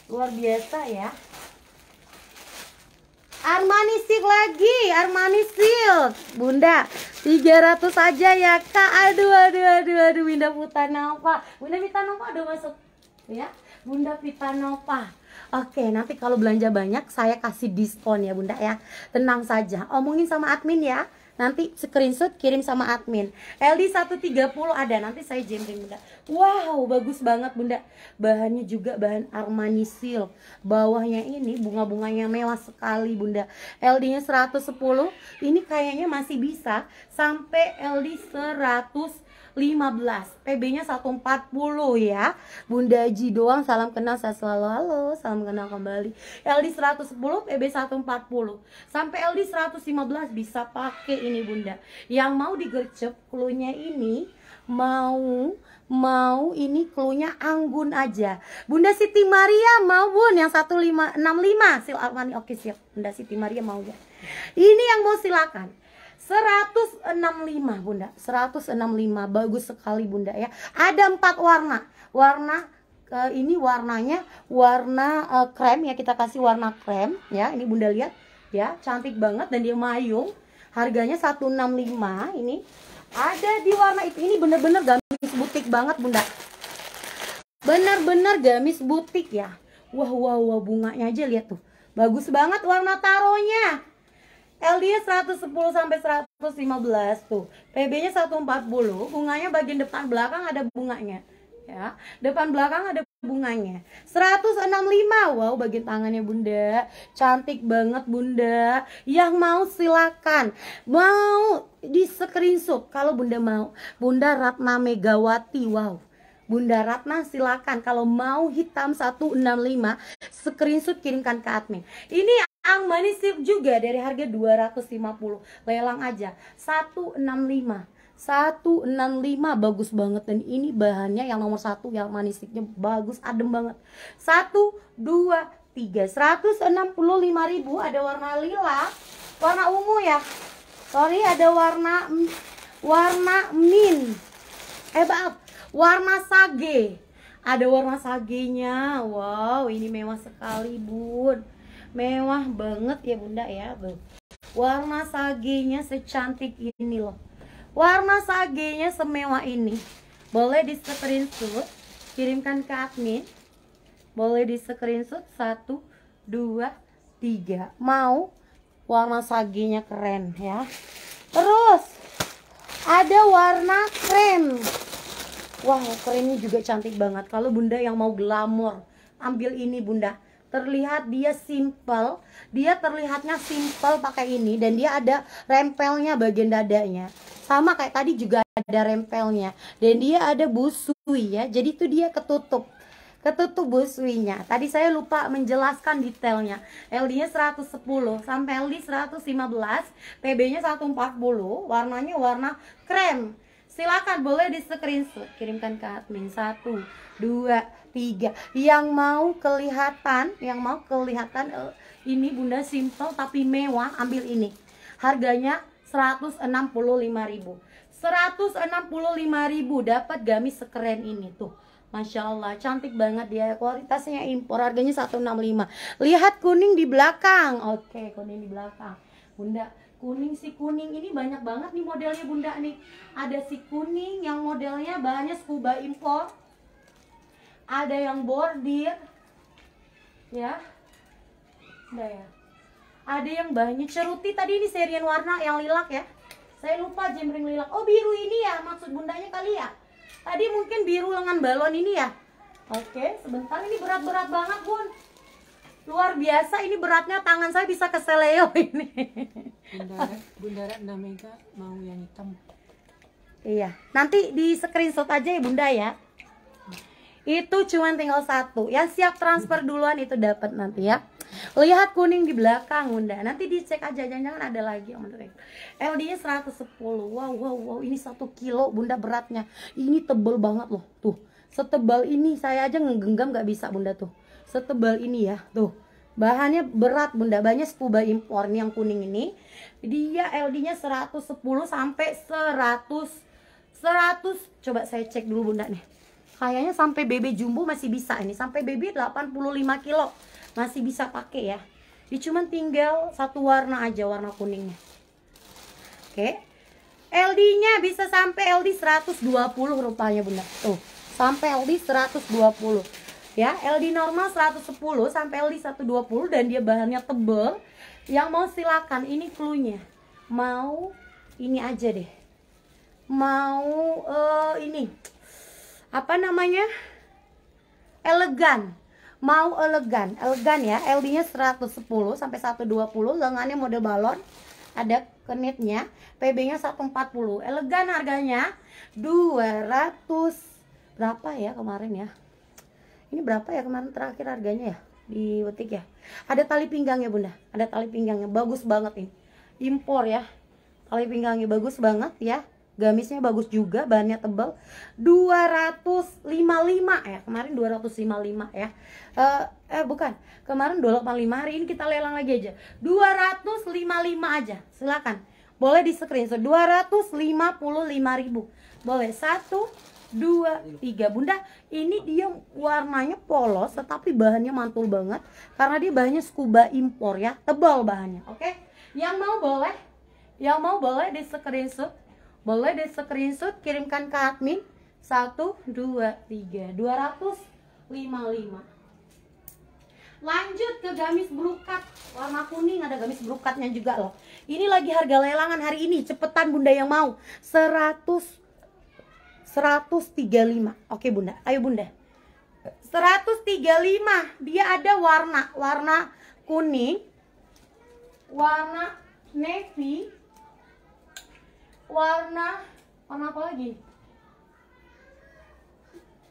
luar biasa ya. Armani Silk lagi, Armani Silk. Bunda, 300 aja ya, Kak. Aduh, aduh, aduh, aduh, Winda Putanova. Winda Putanova udah masuk ya. Bunda Pitanova. Oke, nanti kalau belanja banyak saya kasih diskon ya, Bunda ya. Tenang saja. Omongin sama admin ya nanti screenshot kirim sama admin LD 130 ada nanti saya jemping bunda wow bagus banget bunda bahannya juga bahan Armani Silk bawahnya ini bunga-bunganya mewah sekali bunda LD nya 110 ini kayaknya masih bisa sampai LD 100 15 PB-nya 140 ya Bunda Ji doang salam kenal saya selalu halo salam kenal kembali LD 110 PB 140 sampai LD 115 bisa pakai ini Bunda yang mau digercep klunya ini mau mau ini klunya anggun aja. Bunda Siti Maria mau bun yang 1565 sil Armani oke sil. Bunda Siti Maria mau ya. Ini yang mau silakan. 165 bunda 165 bagus sekali bunda ya ada empat warna warna e, ini warnanya warna e, krem ya kita kasih warna krem ya ini bunda lihat ya cantik banget dan dia mayung harganya 165 ini ada di warna itu ini bener-bener gamis butik banget bunda bener-bener gamis butik ya wah wah wah bunganya aja lihat tuh bagus banget warna taronya LD 110 sampai 115 tuh. PB-nya 140, bunganya bagian depan belakang ada bunganya. Ya, depan belakang ada bunganya. 165. Wow, bagian tangannya Bunda. Cantik banget Bunda. Yang mau silakan. Mau di screenshot kalau Bunda mau. Bunda Ratna Megawati. Wow. Bunda Ratna silakan kalau mau hitam 165 screenshot kirimkan ke admin. Ini ang manis juga dari harga 250 lelang aja 165 165 bagus banget dan ini bahannya yang nomor satu yang manisnya bagus adem banget 1 2 3 165 ribu ada warna lila warna ungu ya sorry ada warna warna min eh maaf warna sage ada warna sagenya wow ini mewah sekali bun mewah banget ya bunda ya tuh warna saginya secantik ini loh warna saginya semewah ini boleh di screenshot kirimkan ke admin boleh di screenshot satu dua tiga mau warna saginya keren ya terus ada warna krem wah krem ini juga cantik banget kalau bunda yang mau glamor ambil ini bunda terlihat dia simple dia terlihatnya simple pakai ini dan dia ada rempelnya bagian dadanya sama kayak tadi juga ada rempelnya dan dia ada busui ya jadi itu dia ketutup ketutup busuinya tadi saya lupa menjelaskan detailnya LD nya 110 sampai LD 115 PB nya 140 warnanya warna krem Silakan boleh di screenshot kirimkan ke admin satu dua tiga yang mau kelihatan yang mau kelihatan eh, ini bunda simple tapi mewah ambil ini harganya 165.000 165.000 dapat gamis sekeren ini tuh Masya Allah, cantik banget dia Kualitasnya impor, harganya 165 Lihat kuning di belakang Oke, kuning di belakang Bunda, kuning si kuning ini banyak banget nih modelnya bunda nih ada si kuning yang modelnya banyak scuba impor ada yang bordir ya ada ya ada yang banyak ceruti tadi ini serian warna yang lilak ya saya lupa jemring lilak oh biru ini ya maksud bundanya kali ya tadi mungkin biru lengan balon ini ya oke sebentar ini berat-berat banget bun luar biasa ini beratnya tangan saya bisa keseleo (laughs) ini Bunda, Bunda Nda Mega mau yang hitam iya nanti di screenshot aja ya bunda ya itu cuman tinggal satu yang siap transfer duluan itu dapat nanti ya lihat kuning di belakang bunda nanti dicek aja jangan-jangan ada lagi om LD nya 110 wow wow wow ini satu kilo bunda beratnya ini tebel banget loh tuh setebal ini saya aja ngegenggam gak bisa bunda tuh setebal ini ya tuh bahannya berat bunda banyak spuba impor nih yang kuning ini dia LD nya 110 sampai 100 100 coba saya cek dulu bunda nih kayaknya sampai BB jumbo masih bisa ini sampai BB 85 kilo masih bisa pakai ya di cuman tinggal satu warna aja warna kuningnya oke LD nya bisa sampai LD 120 rupanya bunda tuh sampai LD 120 ya LD normal 110 sampai LD 120 dan dia bahannya tebel yang mau silakan ini cluenya mau ini aja deh mau uh, ini apa namanya elegan mau elegan elegan ya LD nya 110 sampai 120 lengannya mode balon ada kenitnya PB nya 140 elegan harganya 200 berapa ya kemarin ya ini berapa ya kemarin terakhir harganya ya di butik ya ada tali pinggang ya bunda ada tali pinggangnya bagus banget ini impor ya tali pinggangnya bagus banget ya gamisnya bagus juga bahannya tebal 255 ya kemarin 255 ya uh, eh bukan kemarin 285 hari ini kita lelang lagi aja 255 aja silakan boleh di screenshot 255 ribu boleh satu dua, tiga. Bunda, ini dia warnanya polos tetapi bahannya mantul banget karena dia bahannya scuba impor ya, tebal bahannya. Oke. Okay? Yang mau boleh, yang mau boleh di screenshot, boleh di screenshot kirimkan ke admin satu dua tiga dua ratus lima lima. Lanjut ke gamis brokat warna kuning ada gamis brokatnya juga loh. Ini lagi harga lelangan hari ini, cepetan bunda yang mau seratus 135. Oke bunda, ayo bunda. 135 dia ada warna warna kuning warna navy warna warna apa lagi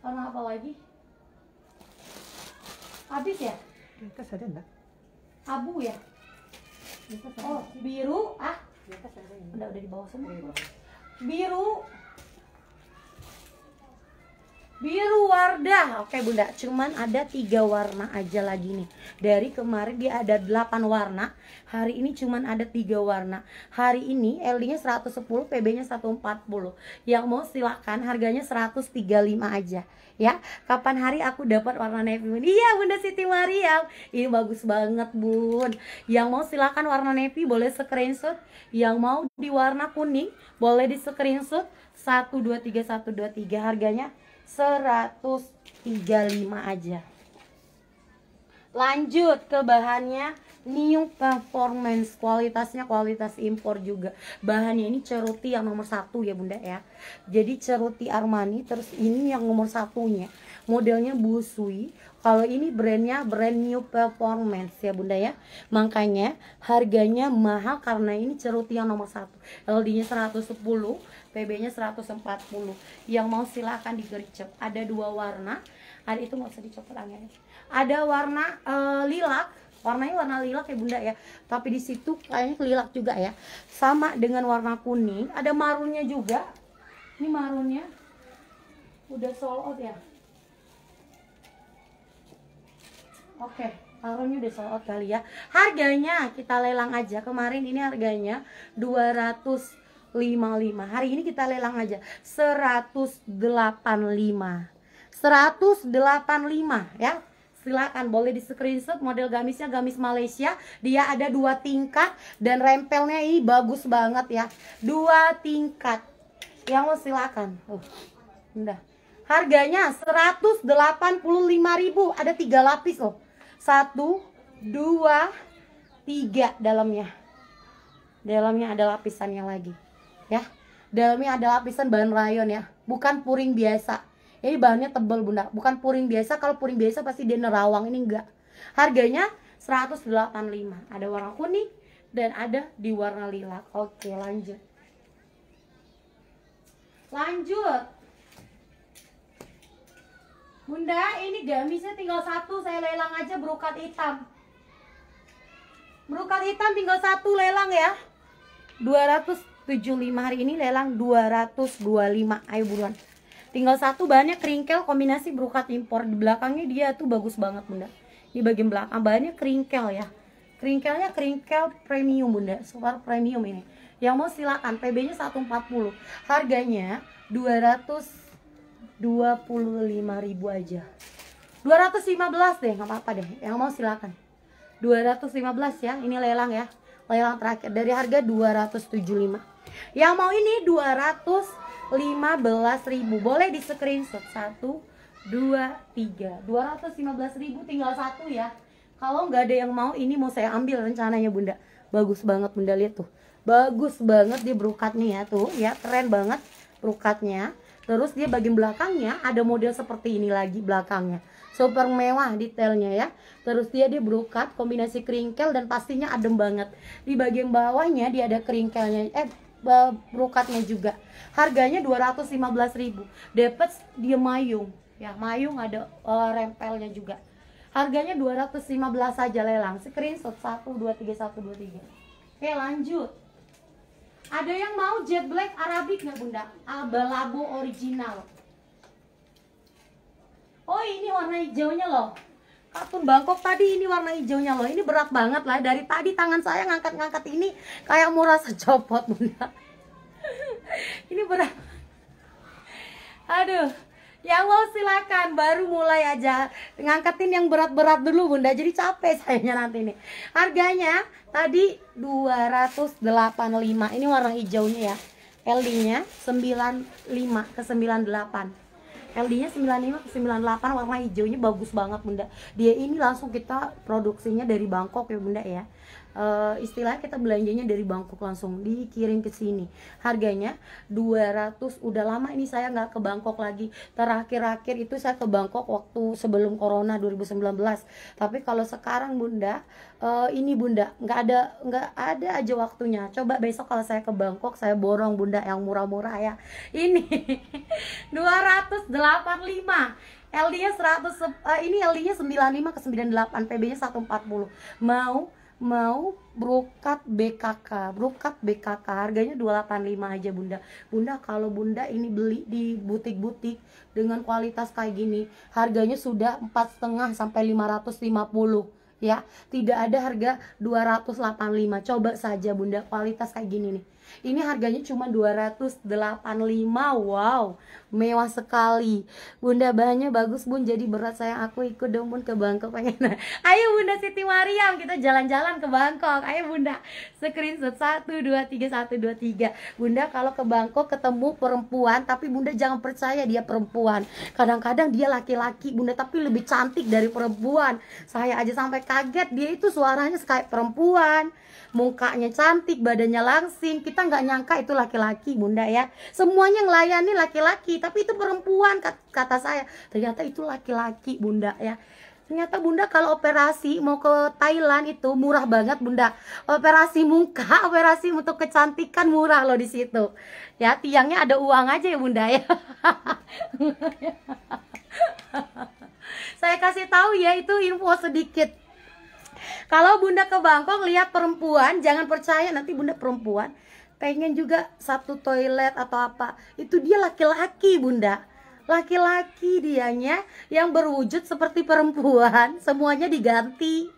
warna apa lagi habis ya di ada enggak abu ya oh biru ah udah udah di bawah semua iya, biru biru wardah oke bunda cuman ada tiga warna aja lagi nih dari kemarin dia ada delapan warna hari ini cuman ada tiga warna hari ini LD nya 110 PB nya 140 yang mau silakan, harganya 135 aja ya kapan hari aku dapat warna navy moon iya bunda Siti Mariam ini bagus banget bun yang mau silakan warna navy boleh screenshot yang mau di warna kuning boleh di screenshot dua tiga, harganya 135 aja lanjut ke bahannya new performance kualitasnya kualitas impor juga bahannya ini ceruti yang nomor satu ya bunda ya jadi ceruti Armani terus ini yang nomor satunya modelnya busui kalau ini brandnya brand new performance ya bunda ya makanya harganya mahal karena ini ceruti yang nomor satu LD nya 110 PB-nya 140. Yang mau silahkan digercep. Ada dua warna. Ada itu nggak usah dicopot anginnya. Ada warna uh, lilak. Warnanya warna lilak ya bunda ya. Tapi di situ kayaknya lilak juga ya. Sama dengan warna kuning. Ada marunnya juga. Ini marunnya. Udah sold out ya. Oke. Okay. udah sold out kali ya Harganya kita lelang aja Kemarin ini harganya 200 55 hari ini kita lelang aja 185 185 ya silakan boleh di screenshot model gamisnya gamis Malaysia dia ada dua tingkat dan rempelnya ini bagus banget ya dua tingkat yang mau silakan uh, udah harganya ribu ada tiga lapis loh satu dua tiga dalamnya dalamnya ada lapisannya lagi ya. Dalamnya ada lapisan bahan rayon ya, bukan puring biasa. Ini bahannya tebal bunda, bukan puring biasa. Kalau puring biasa pasti dia nerawang, ini enggak. Harganya 185. Ada warna kuning dan ada di warna lilak. Oke, lanjut. Lanjut. Bunda, ini gamisnya tinggal satu, saya lelang aja brokat hitam. Brokat hitam tinggal satu lelang ya. 200 75 hari ini lelang 225 ayo buruan tinggal satu bahannya keringkel kombinasi brokat impor di belakangnya dia tuh bagus banget bunda di bagian belakang bahannya keringkel ya keringkelnya keringkel premium bunda super premium ini yang mau silakan PB nya 140 harganya 225 ribu aja 215 deh nggak apa-apa deh yang mau silakan 215 ya ini lelang ya lelang oh, terakhir dari harga 275 yang mau ini 215 boleh di screenshot 1 2 3 215 tinggal satu ya kalau nggak ada yang mau ini mau saya ambil rencananya bunda bagus banget bunda lihat tuh bagus banget di nih ya tuh ya keren banget brokatnya terus dia bagian belakangnya ada model seperti ini lagi belakangnya super mewah detailnya ya terus dia dia brokat kombinasi kringkel dan pastinya adem banget di bagian bawahnya dia ada keringkelnya eh brokatnya juga harganya 215.000 dapat dia mayung ya mayung ada uh, rempelnya juga harganya 215 saja lelang screenshot 1 2 3 1 2 3 oke lanjut ada yang mau jet black arabic nggak bunda abalabo original oh ini warna hijaunya loh katun bangkok tadi ini warna hijaunya loh ini berat banget lah dari tadi tangan saya ngangkat-ngangkat ini kayak mau rasa copot bunda (laughs) ini berat aduh ya Allah silakan baru mulai aja ngangkatin yang berat-berat dulu bunda jadi capek sayangnya nanti nih harganya tadi 285 ini warna hijaunya ya LD nya 95 ke 98 LD-nya 95 ke 98 warna hijaunya bagus banget Bunda. Dia ini langsung kita produksinya dari Bangkok ya Bunda ya uh, istilah kita belanjanya dari Bangkok langsung dikirim ke sini harganya 200 udah lama ini saya nggak ke Bangkok lagi terakhir-akhir itu saya ke Bangkok waktu sebelum Corona 2019 tapi kalau sekarang bunda uh, ini bunda nggak ada nggak ada aja waktunya coba besok kalau saya ke Bangkok saya borong bunda yang murah-murah ya ini 285 LD-nya 100 uh, ini LD-nya 95 ke 98 PB-nya 140 mau mau brokat BKK brokat BKK harganya 285 aja bunda bunda kalau bunda ini beli di butik-butik dengan kualitas kayak gini harganya sudah 4,5 sampai 550 ya tidak ada harga 285 coba saja bunda kualitas kayak gini nih ini harganya cuma 285. Wow, mewah sekali. Bunda bahannya bagus, Bun. Jadi berat saya aku ikut dong, Bun, ke Bangkok pengen. (laughs) Ayo Bunda Siti Mariam, kita jalan-jalan ke Bangkok. Ayo Bunda, screenshot 1 2 3 1 2 3. Bunda kalau ke Bangkok ketemu perempuan, tapi Bunda jangan percaya dia perempuan. Kadang-kadang dia laki-laki, Bunda, tapi lebih cantik dari perempuan. Saya aja sampai kaget dia itu suaranya kayak perempuan mukanya cantik badannya langsing kita nggak nyangka itu laki-laki bunda ya semuanya ngelayani laki-laki tapi itu perempuan kata saya ternyata itu laki-laki bunda ya Ternyata bunda kalau operasi mau ke Thailand itu murah banget bunda. Operasi muka, (laughs) operasi untuk kecantikan murah loh di situ. Ya tiangnya ada uang aja ya bunda ya. (laughs) Saya kasih tahu ya itu info sedikit kalau Bunda ke Bangkok lihat perempuan, jangan percaya nanti Bunda perempuan pengen juga satu toilet atau apa. Itu dia laki-laki, Bunda. Laki-laki dianya yang berwujud seperti perempuan, semuanya diganti.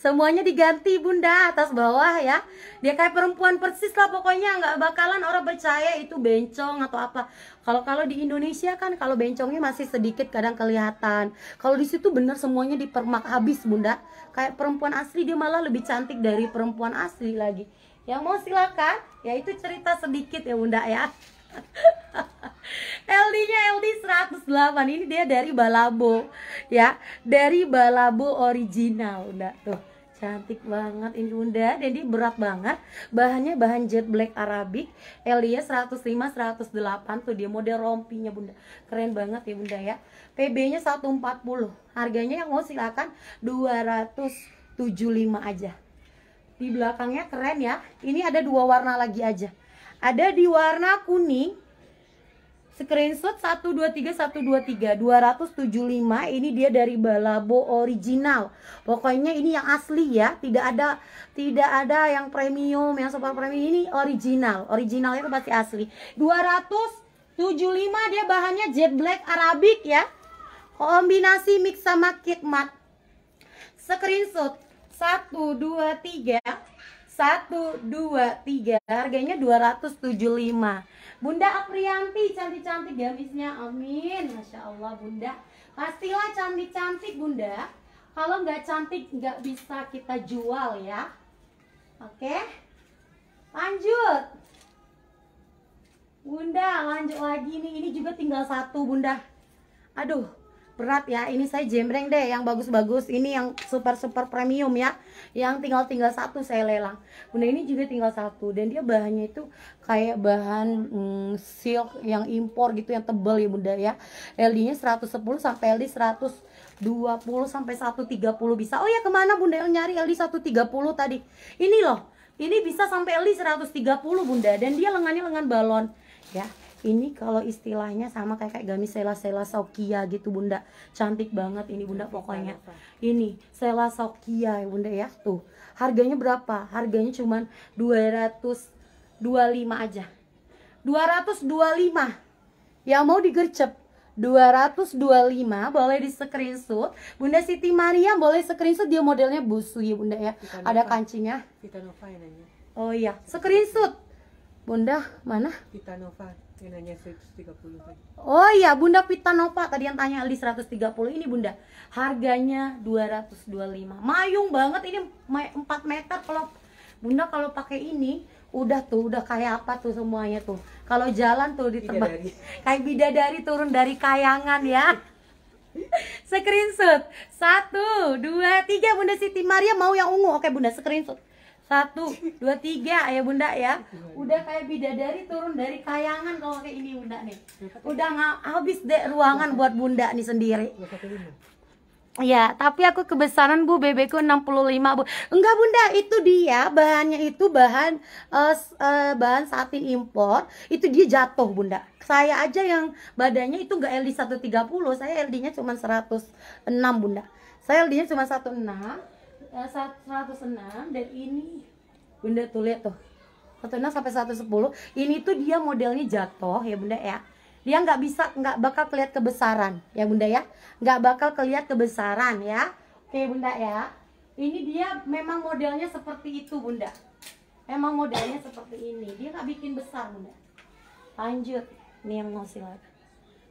Semuanya diganti bunda atas bawah ya Dia kayak perempuan persis lah pokoknya nggak bakalan orang percaya itu bencong atau apa Kalau kalau di Indonesia kan kalau bencongnya masih sedikit kadang kelihatan Kalau di situ bener semuanya dipermak habis bunda Kayak perempuan asli dia malah lebih cantik dari perempuan asli lagi Yang mau silakan ya itu cerita sedikit ya bunda ya LD-nya LD 108 ini dia dari Balabo ya dari Balabo original udah tuh Cantik banget ini Bunda jadi berat banget. Bahannya bahan jet black Arabic, Elia 105 108 tuh dia model rompinya Bunda. Keren banget ya Bunda ya. PB-nya 140. Harganya yang mau silakan 275 aja. Di belakangnya keren ya. Ini ada dua warna lagi aja. Ada di warna kuning Screenshot 123 275 ini dia dari Balabo original. Pokoknya ini yang asli ya, tidak ada tidak ada yang premium, yang super premium ini original. Originalnya itu pasti asli. 275 dia bahannya jet black Arabic ya. Kombinasi mix sama kitmat. mat. Screenshot 123 123 harganya 275 Bunda Aprianti cantik-cantik gamisnya ya, amin Masya Allah Bunda pastilah cantik-cantik Bunda kalau nggak cantik nggak bisa kita jual ya oke lanjut Bunda lanjut lagi nih ini juga tinggal satu Bunda aduh berat ya ini saya jembreng deh yang bagus-bagus ini yang super-super premium ya yang tinggal-tinggal satu saya lelang bunda ini juga tinggal satu dan dia bahannya itu kayak bahan hmm, silk yang impor gitu yang tebel ya bunda ya LD nya 110 sampai LD 120 sampai 130 bisa. Oh ya kemana Bunda yang nyari LD 130 tadi? Ini loh. Ini bisa sampai LD 130 Bunda dan dia lengannya lengan balon ya ini kalau istilahnya sama kayak kayak gamis Sela Sela Sokia gitu bunda cantik banget ini bunda pokoknya ini Sela Sokia ya, bunda ya tuh harganya berapa harganya cuman 225 aja 225 yang mau digercep 225 boleh di screenshot Bunda Siti Maria boleh screenshot dia modelnya busu ya Bunda ya Vita ada kancingnya Vita Nova ya Oh iya screenshot Bunda mana Vita Nova nanya 130 tadi. Oh iya, Bunda Pitanova tadi yang tanya di 130 ini Bunda. Harganya 225. Mayung banget ini 4 meter kalau Bunda kalau pakai ini udah tuh udah kayak apa tuh semuanya tuh. Kalau jalan tuh di tempat (laughs) kayak bidadari turun dari kayangan ya. (laughs) screenshot. Satu, dua, tiga Bunda Siti Maria mau yang ungu. Oke Bunda, screenshot. Satu, dua, tiga ya bunda ya Udah kayak bidadari turun dari kayangan kalau kayak ini bunda nih Udah nggak habis deh ruangan buat bunda nih sendiri Ya, tapi aku kebesaran Bu bb 65, Bu. Enggak, Bunda, itu dia bahannya itu bahan uh, uh, bahan satin impor. Itu dia jatuh, Bunda. Saya aja yang badannya itu enggak LD 130, saya LD-nya cuma 106, Bunda. Saya LD-nya cuma 16. 106 eh, dan ini Bunda tuh lihat tuh 106 sampai 110 ini tuh dia modelnya jatuh ya Bunda ya dia nggak bisa nggak bakal kelihat kebesaran ya Bunda ya nggak bakal kelihat kebesaran ya oke Bunda ya ini dia memang modelnya seperti itu Bunda memang modelnya seperti ini dia nggak bikin besar Bunda lanjut ini yang mau lagi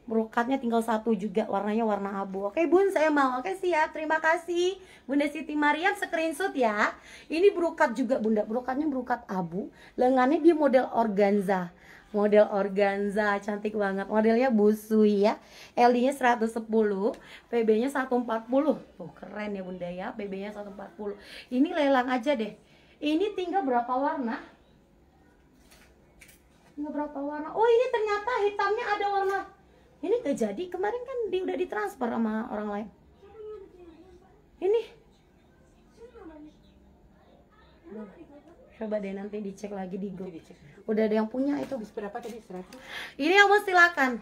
brokatnya tinggal satu juga warnanya warna abu oke bun saya mau oke siap terima kasih bunda Siti Mariam screenshot ya ini brokat juga bunda brokatnya brokat abu lengannya dia model organza model organza cantik banget modelnya busui ya LD nya 110 PB nya 140 tuh keren ya bunda ya PB nya 140 ini lelang aja deh ini tinggal berapa warna tinggal berapa warna oh ini ternyata hitamnya ada warna ini gak jadi kemarin kan dia udah ditransfer sama orang lain ini coba deh nanti dicek lagi di grup udah ada yang punya itu berapa tadi ini yang mau silakan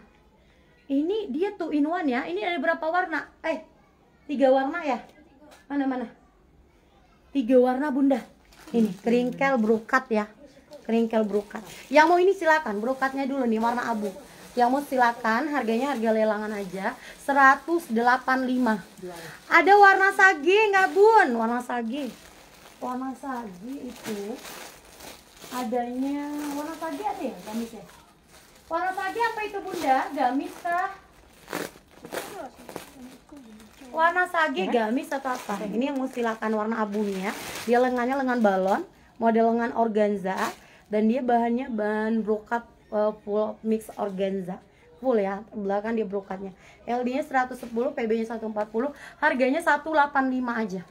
ini dia tuh in one ya ini ada berapa warna eh tiga warna ya mana mana tiga warna bunda ini keringkel brokat ya keringkel brokat yang mau ini silakan brokatnya dulu nih warna abu yang mau silakan harganya harga lelangan aja 185 ada warna sagi nggak bun warna sagi, warna sagi itu adanya warna sagi ada ya gamis ya warna sagi apa itu bunda gamis kah warna sagi eh? gamis atau apa ini yang mau silakan warna abunya dia lengannya lengan balon model lengan organza dan dia bahannya bahan brokat uh, full mix organza full ya belakang dia brokatnya LD nya 110 PB nya 140 harganya 185 aja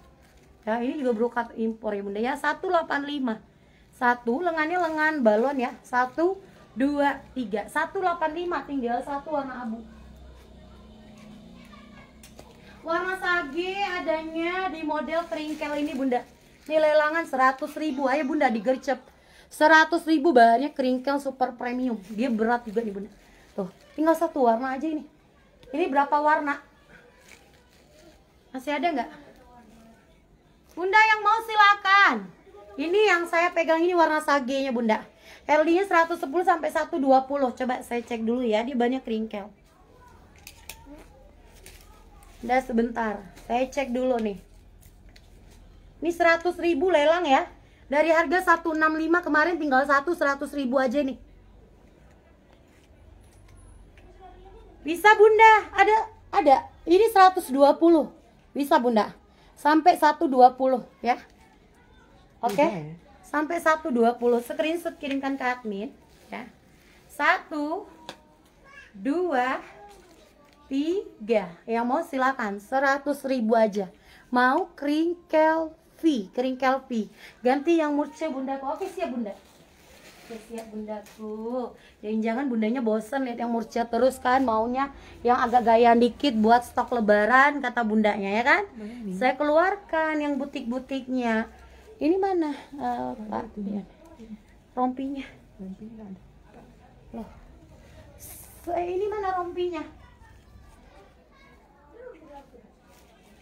ya ini juga brokat impor ya bunda ya 185 satu lengannya lengan balon ya satu dua tiga satu 185 tinggal satu warna abu warna sage adanya di model keringkel ini bunda Nilai lengan 100 ribu ayo bunda digercep Seratus ribu bahannya keringkel super premium dia berat juga nih bunda tuh tinggal satu warna aja ini ini berapa warna masih ada nggak bunda yang mau silakan ini yang saya pegang ini warna sage nya bunda LD nya 110 sampai 120 coba saya cek dulu ya dia banyak keringkel Udah sebentar, saya cek dulu nih. Ini 100.000 lelang ya. Dari harga 165 kemarin tinggal 1 100 ribu aja nih. Bisa Bunda, ada ada. Ini 120. Bisa Bunda. Sampai 120 ya. Oke. Okay? Iya. Yeah. Sampai 120. Screenshot kirimkan ke admin ya. 1 2 3. Yang mau silakan 100 ribu aja. Mau kringkel V, kering kelpi. Ganti yang murce bundaku. Oke, siap bunda. Oke, siap bundaku. Jangan jangan bundanya bosen lihat yang murcia terus kan, maunya yang agak gaya dikit buat stok lebaran kata bundanya ya kan? Saya keluarkan yang butik-butiknya. Ini mana? Uh, Pak, ya. rompinya. Loh. So, ini mana rompinya?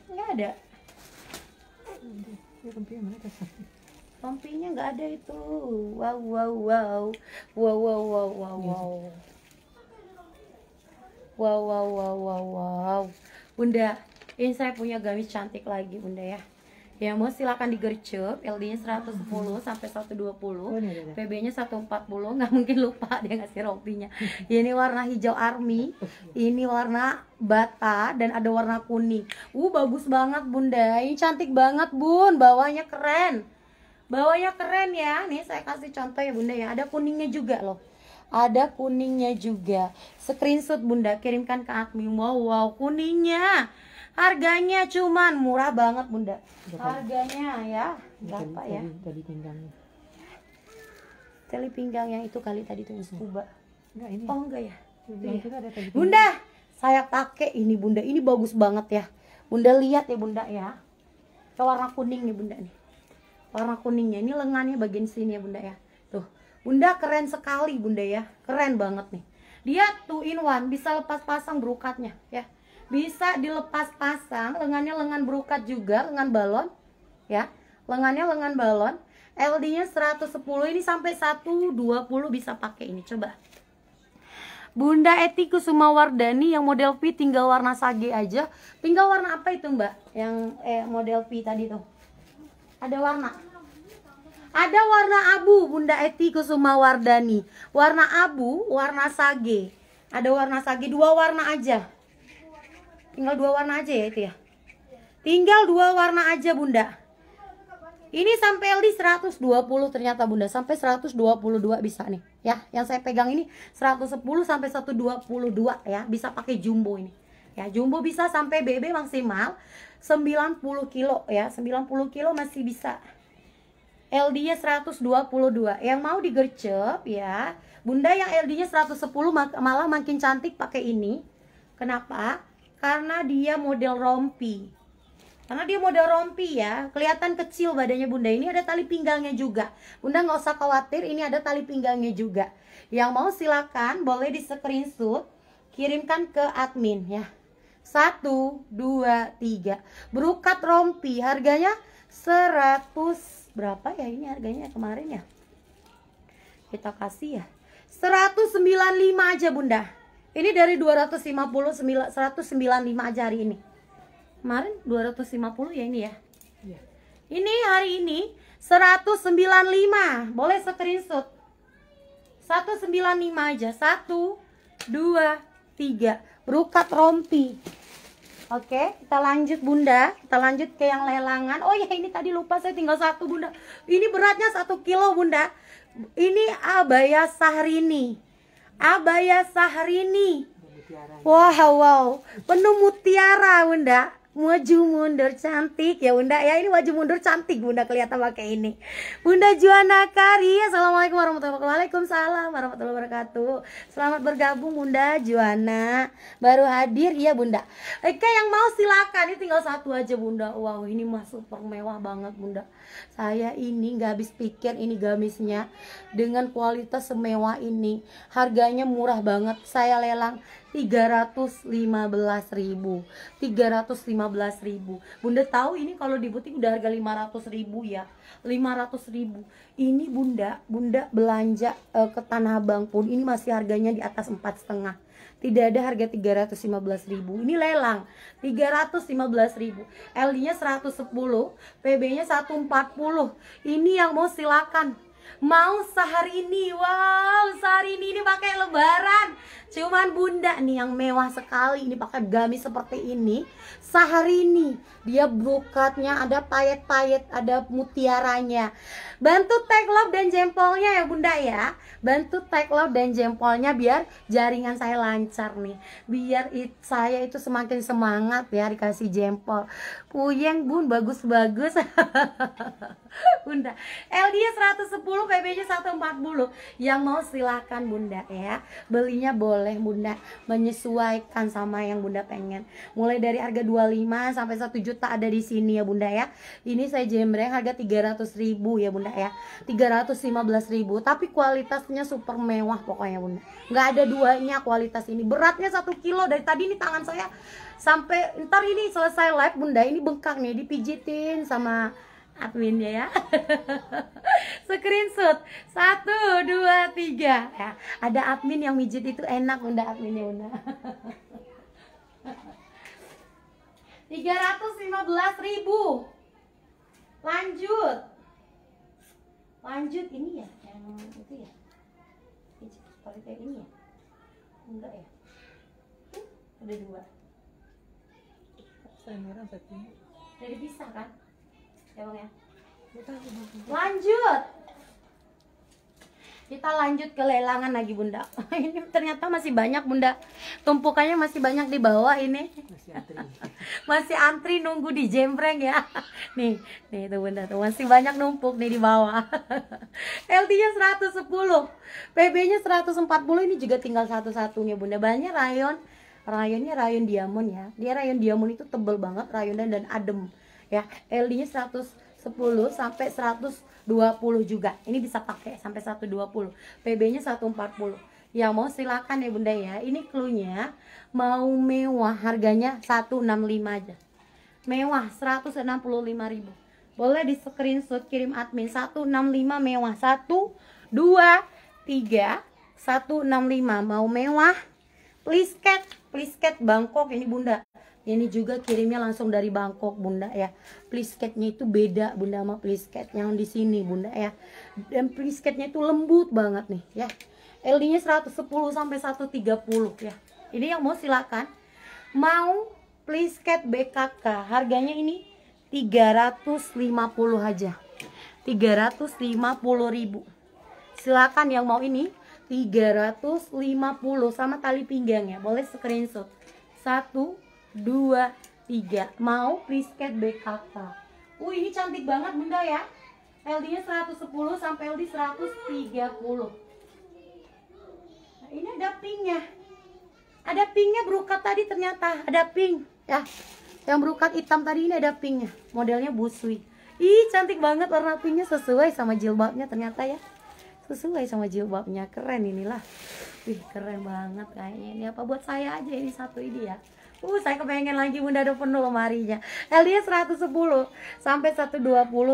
Nggak ada ya kempinya mana kasar pompinya nggak ada itu wow wow wow wow wow wow wow iya wow wow wow wow wow wow bunda ini saya punya gamis cantik lagi bunda ya Ya, mau silakan digercep. LD-nya 110 sampai 120. PB-nya 140. Nggak mungkin lupa dia ngasih rompinya Ini warna hijau army, ini warna bata dan ada warna kuning. Uh, bagus banget, Bunda. Ini cantik banget, Bun. Bawahnya keren. Bawahnya keren ya. Nih saya kasih contoh ya, Bunda ya. Ada kuningnya juga loh ada kuningnya juga screenshot bunda kirimkan ke admin wow wow kuningnya Harganya cuman murah banget bunda. Harganya ya berapa ya? Tali pinggangnya. Tali pinggang yang itu kali tadi tuh yang scuba. Enggak ini. Ya? Oh enggak ya. Iya. Kan bunda, saya pakai ini bunda. Ini bagus banget ya. Bunda lihat ya bunda ya. Warna kuning nih bunda nih. Warna kuningnya ini lengannya bagian sini ya bunda ya. Tuh, bunda keren sekali bunda ya. Keren banget nih. Dia two in one bisa lepas pasang brokatnya ya bisa dilepas pasang lengannya lengan berukat juga lengan balon ya lengannya lengan balon LD nya 110 ini sampai 120 bisa pakai ini coba Bunda Eti Kusuma Wardani yang model V tinggal warna sage aja tinggal warna apa itu mbak yang eh, model V tadi tuh ada warna ada warna abu Bunda Eti Kusuma Wardani warna abu warna sage ada warna sage dua warna aja Tinggal dua warna aja ya itu ya. Tinggal dua warna aja Bunda. Ini sampai LD 120 ternyata Bunda, sampai 122 bisa nih. Ya, yang saya pegang ini 110 sampai 122 ya, bisa pakai jumbo ini. Ya, jumbo bisa sampai BB maksimal 90 kilo ya, 90 kilo masih bisa. LD-nya 122. Yang mau digercep ya. Bunda yang LD-nya 110 malah makin cantik pakai ini. Kenapa? karena dia model rompi. Karena dia model rompi ya, kelihatan kecil badannya bunda. Ini ada tali pinggangnya juga. Bunda nggak usah khawatir, ini ada tali pinggangnya juga. Yang mau silakan boleh di screenshot, kirimkan ke admin ya. Satu, dua, tiga. Berukat rompi, harganya seratus berapa ya ini harganya kemarin ya? Kita kasih ya. 195 aja bunda. Ini dari 250 195 aja hari ini. Kemarin 250 ya ini ya. Iya. Ini hari ini 195. Boleh screenshot. 195 aja. 1 2 3. Berukat rompi. Oke, kita lanjut Bunda. Kita lanjut ke yang lelangan. Oh ya, ini tadi lupa saya tinggal satu Bunda. Ini beratnya satu kilo Bunda. Ini abaya sahrini. Abaya Sahrini. Wow, wow, penuh mutiara, Bunda maju mundur cantik ya bunda ya ini maju mundur cantik bunda kelihatan pakai ini bunda Juana Kari assalamualaikum warahmatullahi wabarakatuh waalaikumsalam warahmatullahi wabarakatuh selamat bergabung bunda Juana baru hadir ya bunda Eka yang mau silakan ini tinggal satu aja bunda wow ini masuk super mewah banget bunda saya ini nggak habis pikir ini gamisnya dengan kualitas semewah ini harganya murah banget saya lelang 315.000. 315.000. Bunda tahu ini kalau di butik udah harga 500.000 ya 500.000. ini Bunda Bunda belanja uh, ke Tanah Abang pun ini masih harganya di atas 4,5. setengah tidak ada harga 315.000. ini lelang 315.000. LD nya 110 PB nya 140 ini yang mau silakan Mau sehari ini, wow, sehari ini ini pakai lebaran. Cuman bunda nih yang mewah sekali, ini pakai gamis seperti ini. Sehari ini dia brokatnya ada payet-payet, ada mutiaranya. Bantu tag love dan jempolnya ya bunda ya. Bantu tag love dan jempolnya biar jaringan saya lancar nih. Biar it, saya itu semakin semangat ya dikasih jempol. Kuyeng bun bagus-bagus (laughs) Bunda LD 110 PB-nya 140 Yang mau silahkan bunda ya Belinya boleh bunda Menyesuaikan sama yang bunda pengen Mulai dari harga 25 sampai 1 juta ada di sini ya bunda ya Ini saya jembreng harga 300 ribu ya bunda ya 315 ribu Tapi kualitasnya super mewah pokoknya bunda Nggak ada duanya kualitas ini Beratnya 1 kilo Dari tadi ini tangan saya sampai ntar ini selesai live bunda ini bengkak nih dipijitin sama adminnya ya (laughs) screenshot satu dua tiga ya ada admin yang mijit itu enak bunda adminnya bunda (laughs) belas ribu lanjut lanjut ini ya yang itu ya pijit ini ya enggak ya hmm, ada dua rasain merah jadi bisa kan ya bang ya lanjut kita lanjut ke lelangan lagi bunda (laughs) ini ternyata masih banyak bunda tumpukannya masih banyak di bawah ini masih antri (laughs) masih antri nunggu di jembreng ya (laughs) nih nih itu bunda tuh masih banyak numpuk nih di bawah LT nya 110 PB nya 140 ini juga tinggal satu-satunya bunda banyak rayon rayonnya rayon diamond ya dia rayon diamond itu tebel banget rayonnya dan adem ya LD-nya 110 sampai 120 juga ini bisa pakai sampai 120 PB-nya 140 yang mau silakan ya bunda ya ini klunya mau mewah harganya 165 aja mewah 165 ribu boleh di screenshot kirim admin 165 mewah 1 2 3 165 mau mewah please cat please cat Bangkok ini bunda ini juga kirimnya langsung dari Bangkok bunda ya please catnya itu beda bunda sama please cat yang di sini bunda ya dan please catnya itu lembut banget nih ya LD nya 110 sampai 130 ya ini yang mau silakan mau please cat BKK harganya ini 350 aja 350 ribu silakan yang mau ini 350 sama tali pinggangnya boleh screenshot 1 2 3 mau brisket BKK uh ini cantik banget bunda ya LD nya 110 sampai LD 130 nah, ini ada pinknya ada pinknya berukat tadi ternyata ada pink ya yang berukat hitam tadi ini ada pinknya modelnya busui ih cantik banget warna pinknya sesuai sama jilbabnya ternyata ya sesuai sama jilbabnya keren inilah wih keren banget kayaknya ini apa buat saya aja ini satu ini ya Uh, saya kepengen lagi Bunda udah penuh lemarinya. LD 110 sampai 120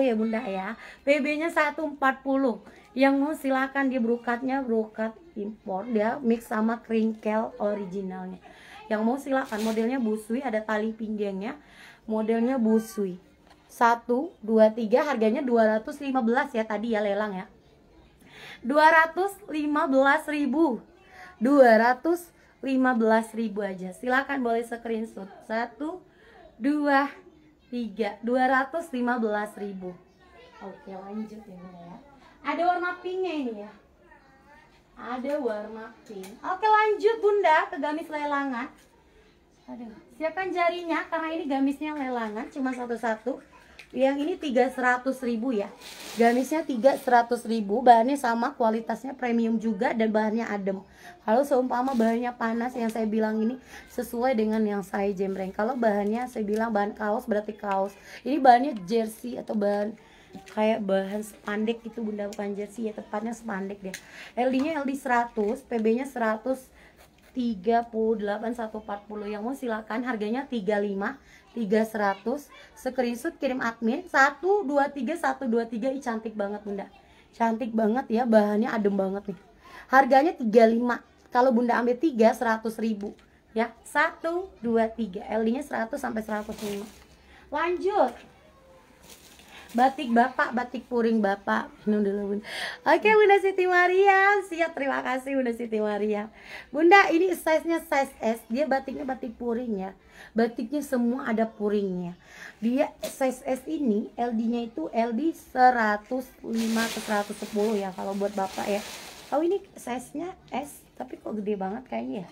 ya Bunda ya. PB-nya 140. Yang mau silakan di brokatnya brokat impor dia mix sama kringkel originalnya. Yang mau silakan modelnya busui ada tali pinggangnya. Modelnya busui. 1 2 3 harganya 215 ya tadi ya lelang ya. 215 ribu 215 ribu aja silahkan boleh screenshot 1, 2, 3 215 ribu Oke lanjut ya Bunda ya Ada warna pinknya ini ya Ada warna pink Oke lanjut Bunda ke gamis lelangan Aduh, siapkan jarinya karena ini gamisnya lelangan cuma satu-satu yang ini tiga ribu ya gamisnya tiga ribu bahannya sama kualitasnya premium juga dan bahannya adem kalau seumpama bahannya panas yang saya bilang ini sesuai dengan yang saya jembreng kalau bahannya saya bilang bahan kaos berarti kaos ini bahannya jersey atau bahan kayak bahan spandek gitu bunda bukan jersey ya tepatnya spandek deh LD nya LD 100 PB nya 138 140 yang mau silakan harganya 35 3100 screenshot kirim admin 123123 Ih, cantik banget bunda cantik banget ya bahannya adem banget nih harganya 35 kalau bunda ambil 3 100 ya 1 2 3 LD nya 100 sampai 105 lanjut batik bapak batik puring bapak (laughs) minum dulu bunda oke bunda Siti Maria siap terima kasih bunda Siti Maria bunda ini size nya size S dia batiknya batik puring ya batiknya semua ada puringnya dia size S ini LD nya itu LD 105 ke 110 ya kalau buat bapak ya oh ini size nya S tapi kok gede banget kayaknya ya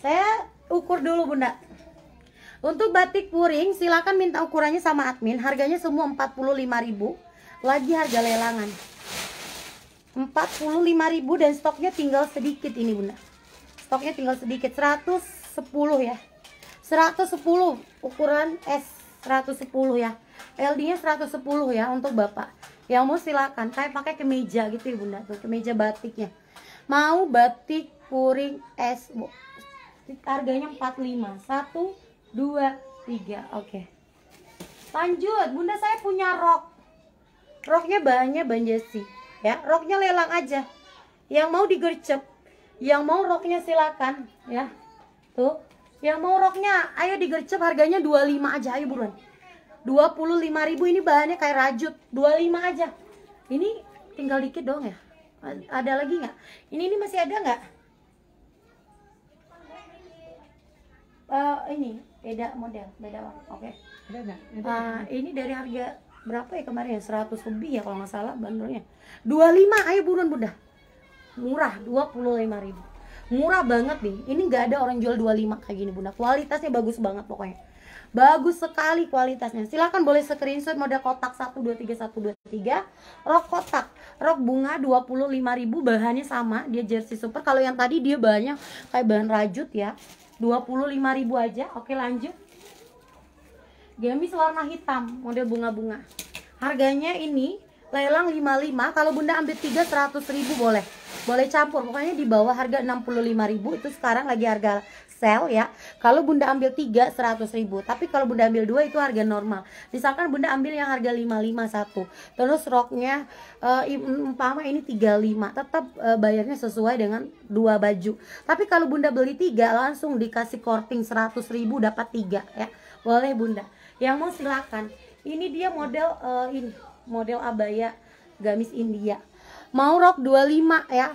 saya ukur dulu bunda untuk batik puring silahkan minta ukurannya sama admin harganya semua 45000 lagi harga lelangan 45000 dan stoknya tinggal sedikit ini bunda stoknya tinggal sedikit 110 ya 110 ukuran S 110 ya LD nya 110 ya untuk bapak yang mau silakan kayak pakai kemeja gitu ya bunda tuh kemeja batiknya mau batik puring S bu. harganya 45 1 2 3 oke lanjut bunda saya punya rok roknya bahannya banjasi ya roknya lelang aja yang mau digercep yang mau roknya silakan ya tuh yang mau roknya ayo digercep harganya 25 aja ayo buruan 25.000 ini bahannya kayak rajut 25 aja ini tinggal dikit dong ya ada lagi nggak ini ini masih ada nggak uh, ini beda model beda warna oke okay. uh, ah, ini dari harga berapa ya kemarin ya 100 lebih ya kalau nggak salah bandrolnya 25 ayo buruan bunda murah 25.000 murah banget nih ini nggak ada orang jual 25 kayak gini bunda kualitasnya bagus banget pokoknya bagus sekali kualitasnya silahkan boleh screenshot model kotak 123123 rok kotak rok bunga 25.000 bahannya sama dia jersey super kalau yang tadi dia banyak kayak bahan rajut ya 25.000 aja oke lanjut gamis warna hitam model bunga-bunga harganya ini lelang 55 kalau bunda ambil 3 100.000 boleh boleh campur pokoknya di bawah harga 65.000 itu sekarang lagi harga sale ya kalau bunda ambil 3 100.000 tapi kalau bunda ambil 2 itu harga normal misalkan bunda ambil yang harga 551 terus roknya uh, umpama ini 35 tetap uh, bayarnya sesuai dengan dua baju tapi kalau bunda beli 3 langsung dikasih korting 100.000 dapat 3 ya boleh bunda yang mau silakan ini dia model uh, ini model abaya gamis India mau rok 25 ya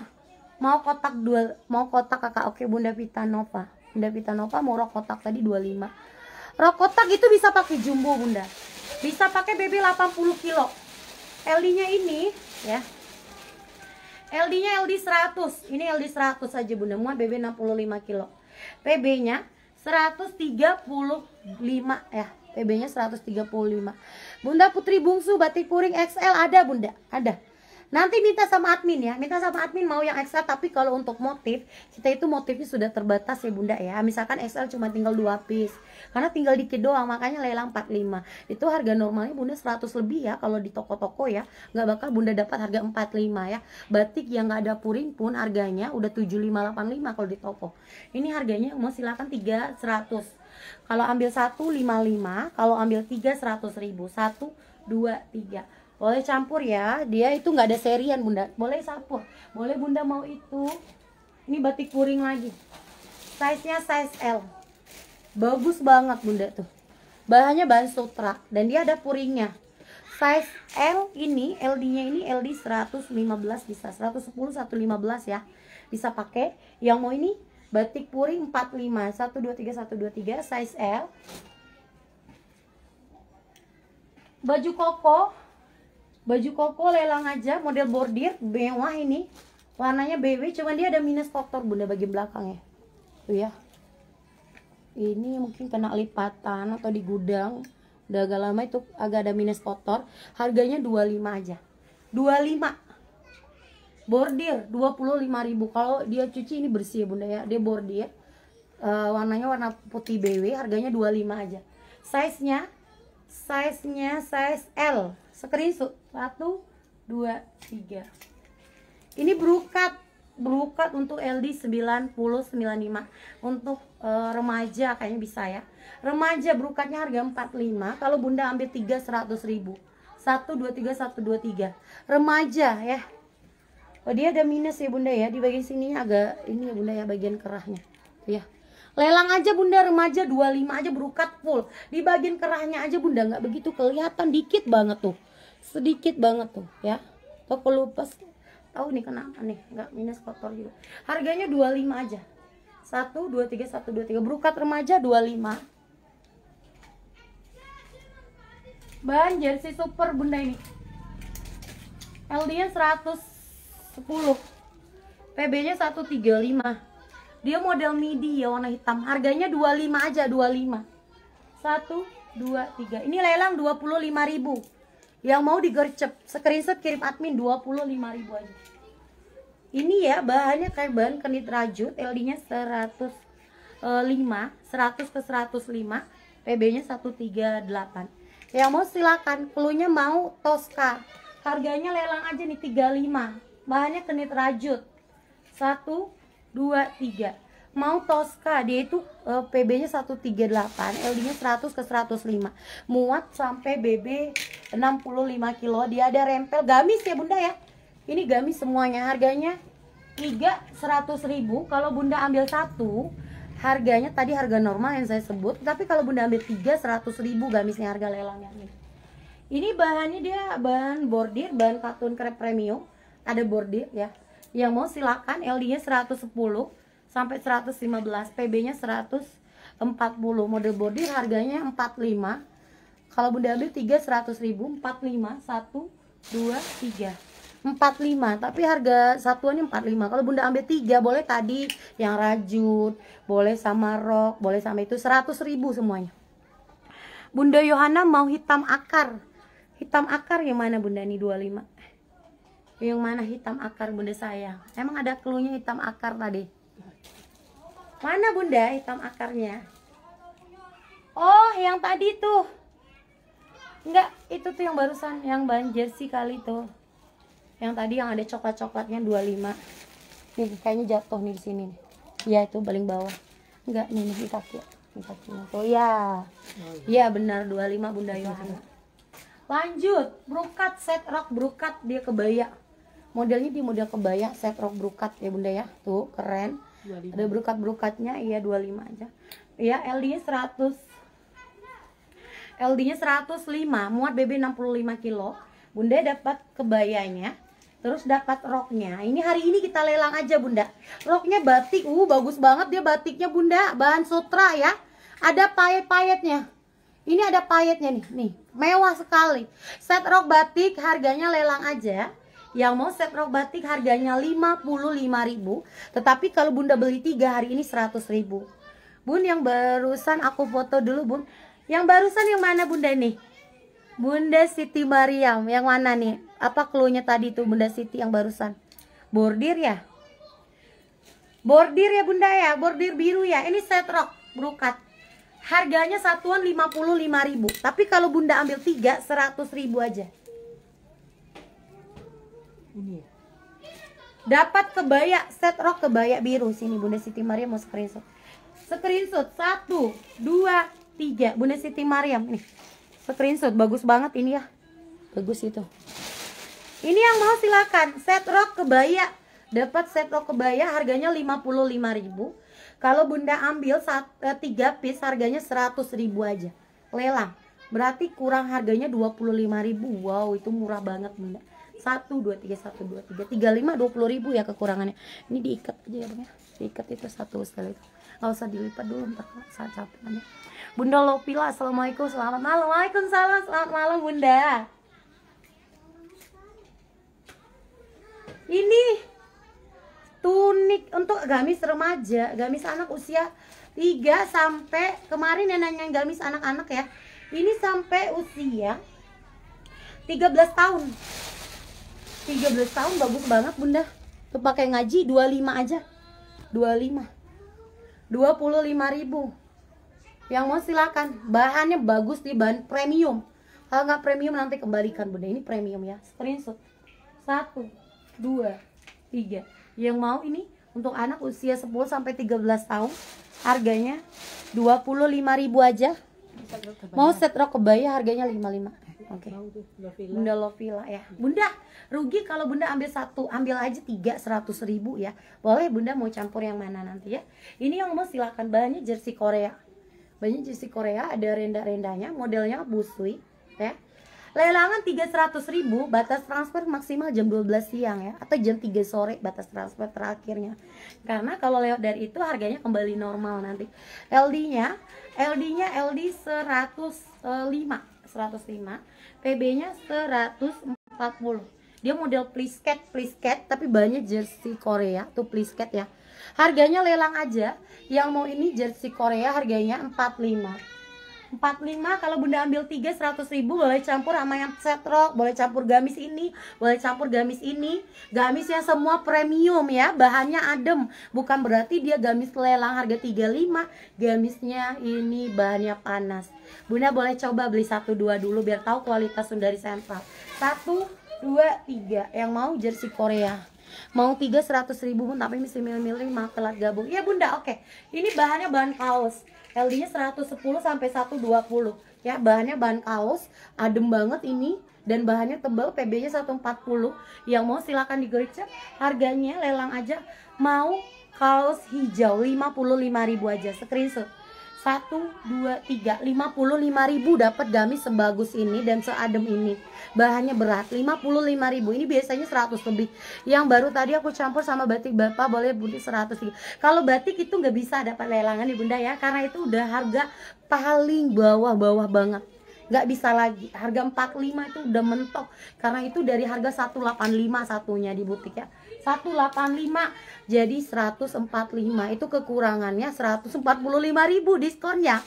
mau kotak dua mau kotak kakak oke bunda Vita Nova bunda Vita Nova mau rok kotak tadi 25 rok kotak itu bisa pakai jumbo bunda bisa pakai BB 80 kilo LD nya ini ya LD nya LD 100 ini LD 100 aja bunda muat baby 65 kilo PB nya 135 ya PB nya 135 Bunda Putri Bungsu batik puring XL ada bunda ada Nanti minta sama admin ya, minta sama admin mau yang XL tapi kalau untuk motif, kita itu motifnya sudah terbatas ya bunda ya. Misalkan XL cuma tinggal 2 piece, karena tinggal dikit doang, makanya lelang 45. Itu harga normalnya bunda 100 lebih ya, kalau di toko-toko ya, nggak bakal bunda dapat harga 45 ya. Batik yang nggak ada puring pun harganya udah 7585 kalau di toko. Ini harganya mau silakan 300 kalau ambil 1 55, kalau ambil 3 100 ribu 1 2 3 boleh campur ya dia itu nggak ada serian bunda boleh campur boleh bunda mau itu ini batik puring lagi size nya size L bagus banget bunda tuh bahannya bahan sutra dan dia ada puringnya size L ini LD nya ini LD 115 bisa 110 115 ya bisa pakai yang mau ini batik puring 45 123 123 size L baju koko baju koko lelang aja model bordir mewah ini warnanya BW cuman dia ada minus faktor bunda bagian belakang ya tuh ya ini mungkin kena lipatan atau di gudang udah agak lama itu agak ada minus kotor harganya 25 aja 25 bordir 25.000 kalau dia cuci ini bersih ya bunda ya dia bordir uh, warnanya warna putih BW harganya 25 aja size nya size nya size L screenshot satu, dua, tiga. Ini brokat brokat untuk LD 9095. Untuk e, remaja kayaknya bisa ya. Remaja brokatnya harga 45, kalau Bunda ambil 3 100.000. 1 2 3 1 2 3. Remaja ya. Oh, dia ada minus ya Bunda ya di bagian sini agak ini ya Bunda ya bagian kerahnya. ya. Lelang aja bunda remaja 25 aja brokat full. Di bagian kerahnya aja bunda nggak begitu kelihatan dikit banget tuh sedikit banget tuh ya toko lupus tahu nih kenapa nih nggak minus kotor juga harganya 25 aja 1 2 3 1 2 3 berukat remaja 25 banjir jersey super bunda ini LD nya 110 PB nya 135 dia model midi ya warna hitam harganya 25 aja 25 1 2 3 ini lelang 25 ribu yang mau digercep, screenshot kirim admin 25.000 aja. Ini ya bahannya kayak bahan kenit rajut, LD-nya 105, 100 ke 105, PB-nya 138. Yang mau silakan, pelunya mau Tosca. Harganya lelang aja nih 35. Bahannya kenit rajut. 1 2 3 mau Tosca dia itu uh, PB-nya 138 LD-nya 100 ke 105 muat sampai BB 65 kilo dia ada rempel gamis ya bunda ya ini gamis semuanya harganya 3 100 ribu kalau bunda ambil satu harganya tadi harga normal yang saya sebut tapi kalau bunda ambil 3 100 ribu gamisnya harga lelangnya ini ini bahannya dia bahan bordir bahan katun krep premium ada bordir ya yang mau silakan LD-nya 110 sampai 115 PB-nya 140 model body harganya 45 kalau Bunda ambil 3 100 ribu 45 1 2 3 45 tapi harga satuannya 45 kalau Bunda ambil 3 boleh tadi yang rajut boleh sama rok boleh sama itu 100 ribu semuanya Bunda Yohana mau hitam akar hitam akar yang mana Bunda ini 25 yang mana hitam akar Bunda saya emang ada keluhnya hitam akar tadi Mana bunda hitam akarnya? Oh yang tadi tuh Enggak itu tuh yang barusan Yang banjir jersey kali tuh Yang tadi yang ada coklat-coklatnya 25 Nih kayaknya jatuh nih di sini Ya itu paling bawah Enggak nih, nih di kaki Oh kaki ya oh, iya. iya benar 25 bunda iya. Yohana Lanjut Brokat set rock brokat dia kebaya Modelnya di model kebaya set rock brokat ya bunda ya Tuh keren 25. ada berukat-berukatnya iya 25 aja iya LD nya 100 LD nya 105 muat BB 65 kilo bunda dapat kebayanya terus dapat roknya ini hari ini kita lelang aja bunda roknya batik uh bagus banget dia batiknya bunda bahan sutra ya ada payet-payetnya ini ada payetnya nih nih mewah sekali set rok batik harganya lelang aja yang mau set rok batik harganya 55.000, tetapi kalau Bunda beli tiga hari ini 100.000. Bun yang barusan aku foto dulu, Bun. Yang barusan yang mana Bunda nih? Bunda Siti Mariam, yang mana nih? Apa klunya tadi tuh Bunda Siti yang barusan? Bordir ya? Bordir ya Bunda ya, bordir biru ya. Ini set rok brokat harganya satuan 55.000 tapi kalau bunda ambil tiga 3 100.000 aja ini. ya. Dapat kebaya set rok kebaya biru sini Bunda Siti Maria mau screenshot. Screenshot satu dua tiga Bunda Siti Maria, nih. Screenshot bagus banget ini ya. Bagus itu. Ini yang mau silakan set rok kebaya dapat set rok kebaya harganya 55.000. Kalau Bunda ambil 3 eh, piece harganya 100.000 aja. Lelang. Berarti kurang harganya 25.000. Wow, itu murah banget Bunda satu dua tiga satu dua tiga tiga lima dua puluh ribu ya kekurangannya ini diikat aja ya bang ya diikat itu satu sekali itu nggak usah dilipat dulu ntar saya capek aja bunda Lopila assalamualaikum selamat malam waalaikumsalam selamat malam bunda ini tunik untuk gamis remaja gamis anak usia tiga sampai kemarin yang nanya gamis anak-anak ya ini sampai usia 13 tahun 13 tahun bagus banget bunda Tuh pakai ngaji 25 aja 25 25 ribu Yang mau silakan Bahannya bagus di bahan premium Kalau nggak premium nanti kembalikan bunda Ini premium ya Screenshot Satu Dua Tiga Yang mau ini Untuk anak usia 10 sampai 13 tahun Harganya 25 ribu aja Mau set rok kebaya harganya 55 Oke okay. Bunda Lovila ya Bunda rugi kalau bunda ambil satu ambil aja tiga seratus ribu ya boleh bunda mau campur yang mana nanti ya ini yang mau silahkan banyak jersey Korea banyak jersey Korea ada renda-rendanya modelnya busui ya lelangan tiga seratus ribu batas transfer maksimal jam 12 siang ya atau jam 3 sore batas transfer terakhirnya karena kalau lewat dari itu harganya kembali normal nanti LD nya LD nya LD 105 105 PB nya 140 dia model please cat, please cat, tapi banyak jersey Korea, tuh please cat ya. Harganya lelang aja. Yang mau ini jersey Korea harganya 45. 45 kalau bunda ambil 3 100 ribu boleh campur sama yang setrok boleh campur gamis ini boleh campur gamis ini gamisnya semua premium ya bahannya adem bukan berarti dia gamis lelang harga 35 gamisnya ini bahannya panas bunda boleh coba beli satu dua dulu biar tahu kualitas dari sentral satu dua tiga yang mau jersey Korea mau tiga seratus ribu pun tapi mesti milih-milih mah telat gabung ya bunda oke okay. ini bahannya bahan kaos LD nya seratus sepuluh sampai satu 120 ya bahannya bahan kaos adem banget ini dan bahannya tebal PB nya satu empat puluh yang mau silakan digoricek harganya lelang aja mau kaos hijau lima lima puluh ribu aja screenshot 1, 2, 3, 55 ribu dapat gamis sebagus ini dan seadem ini Bahannya berat, 55 ribu Ini biasanya 100 lebih Yang baru tadi aku campur sama batik bapak boleh bunyi 100 Kalau batik itu nggak bisa dapat lelangan nih ya, bunda ya Karena itu udah harga paling bawah-bawah banget nggak bisa lagi harga 45 itu udah mentok karena itu dari harga 185 satunya di butik ya 185 jadi 145 itu kekurangannya lima ribu diskonnya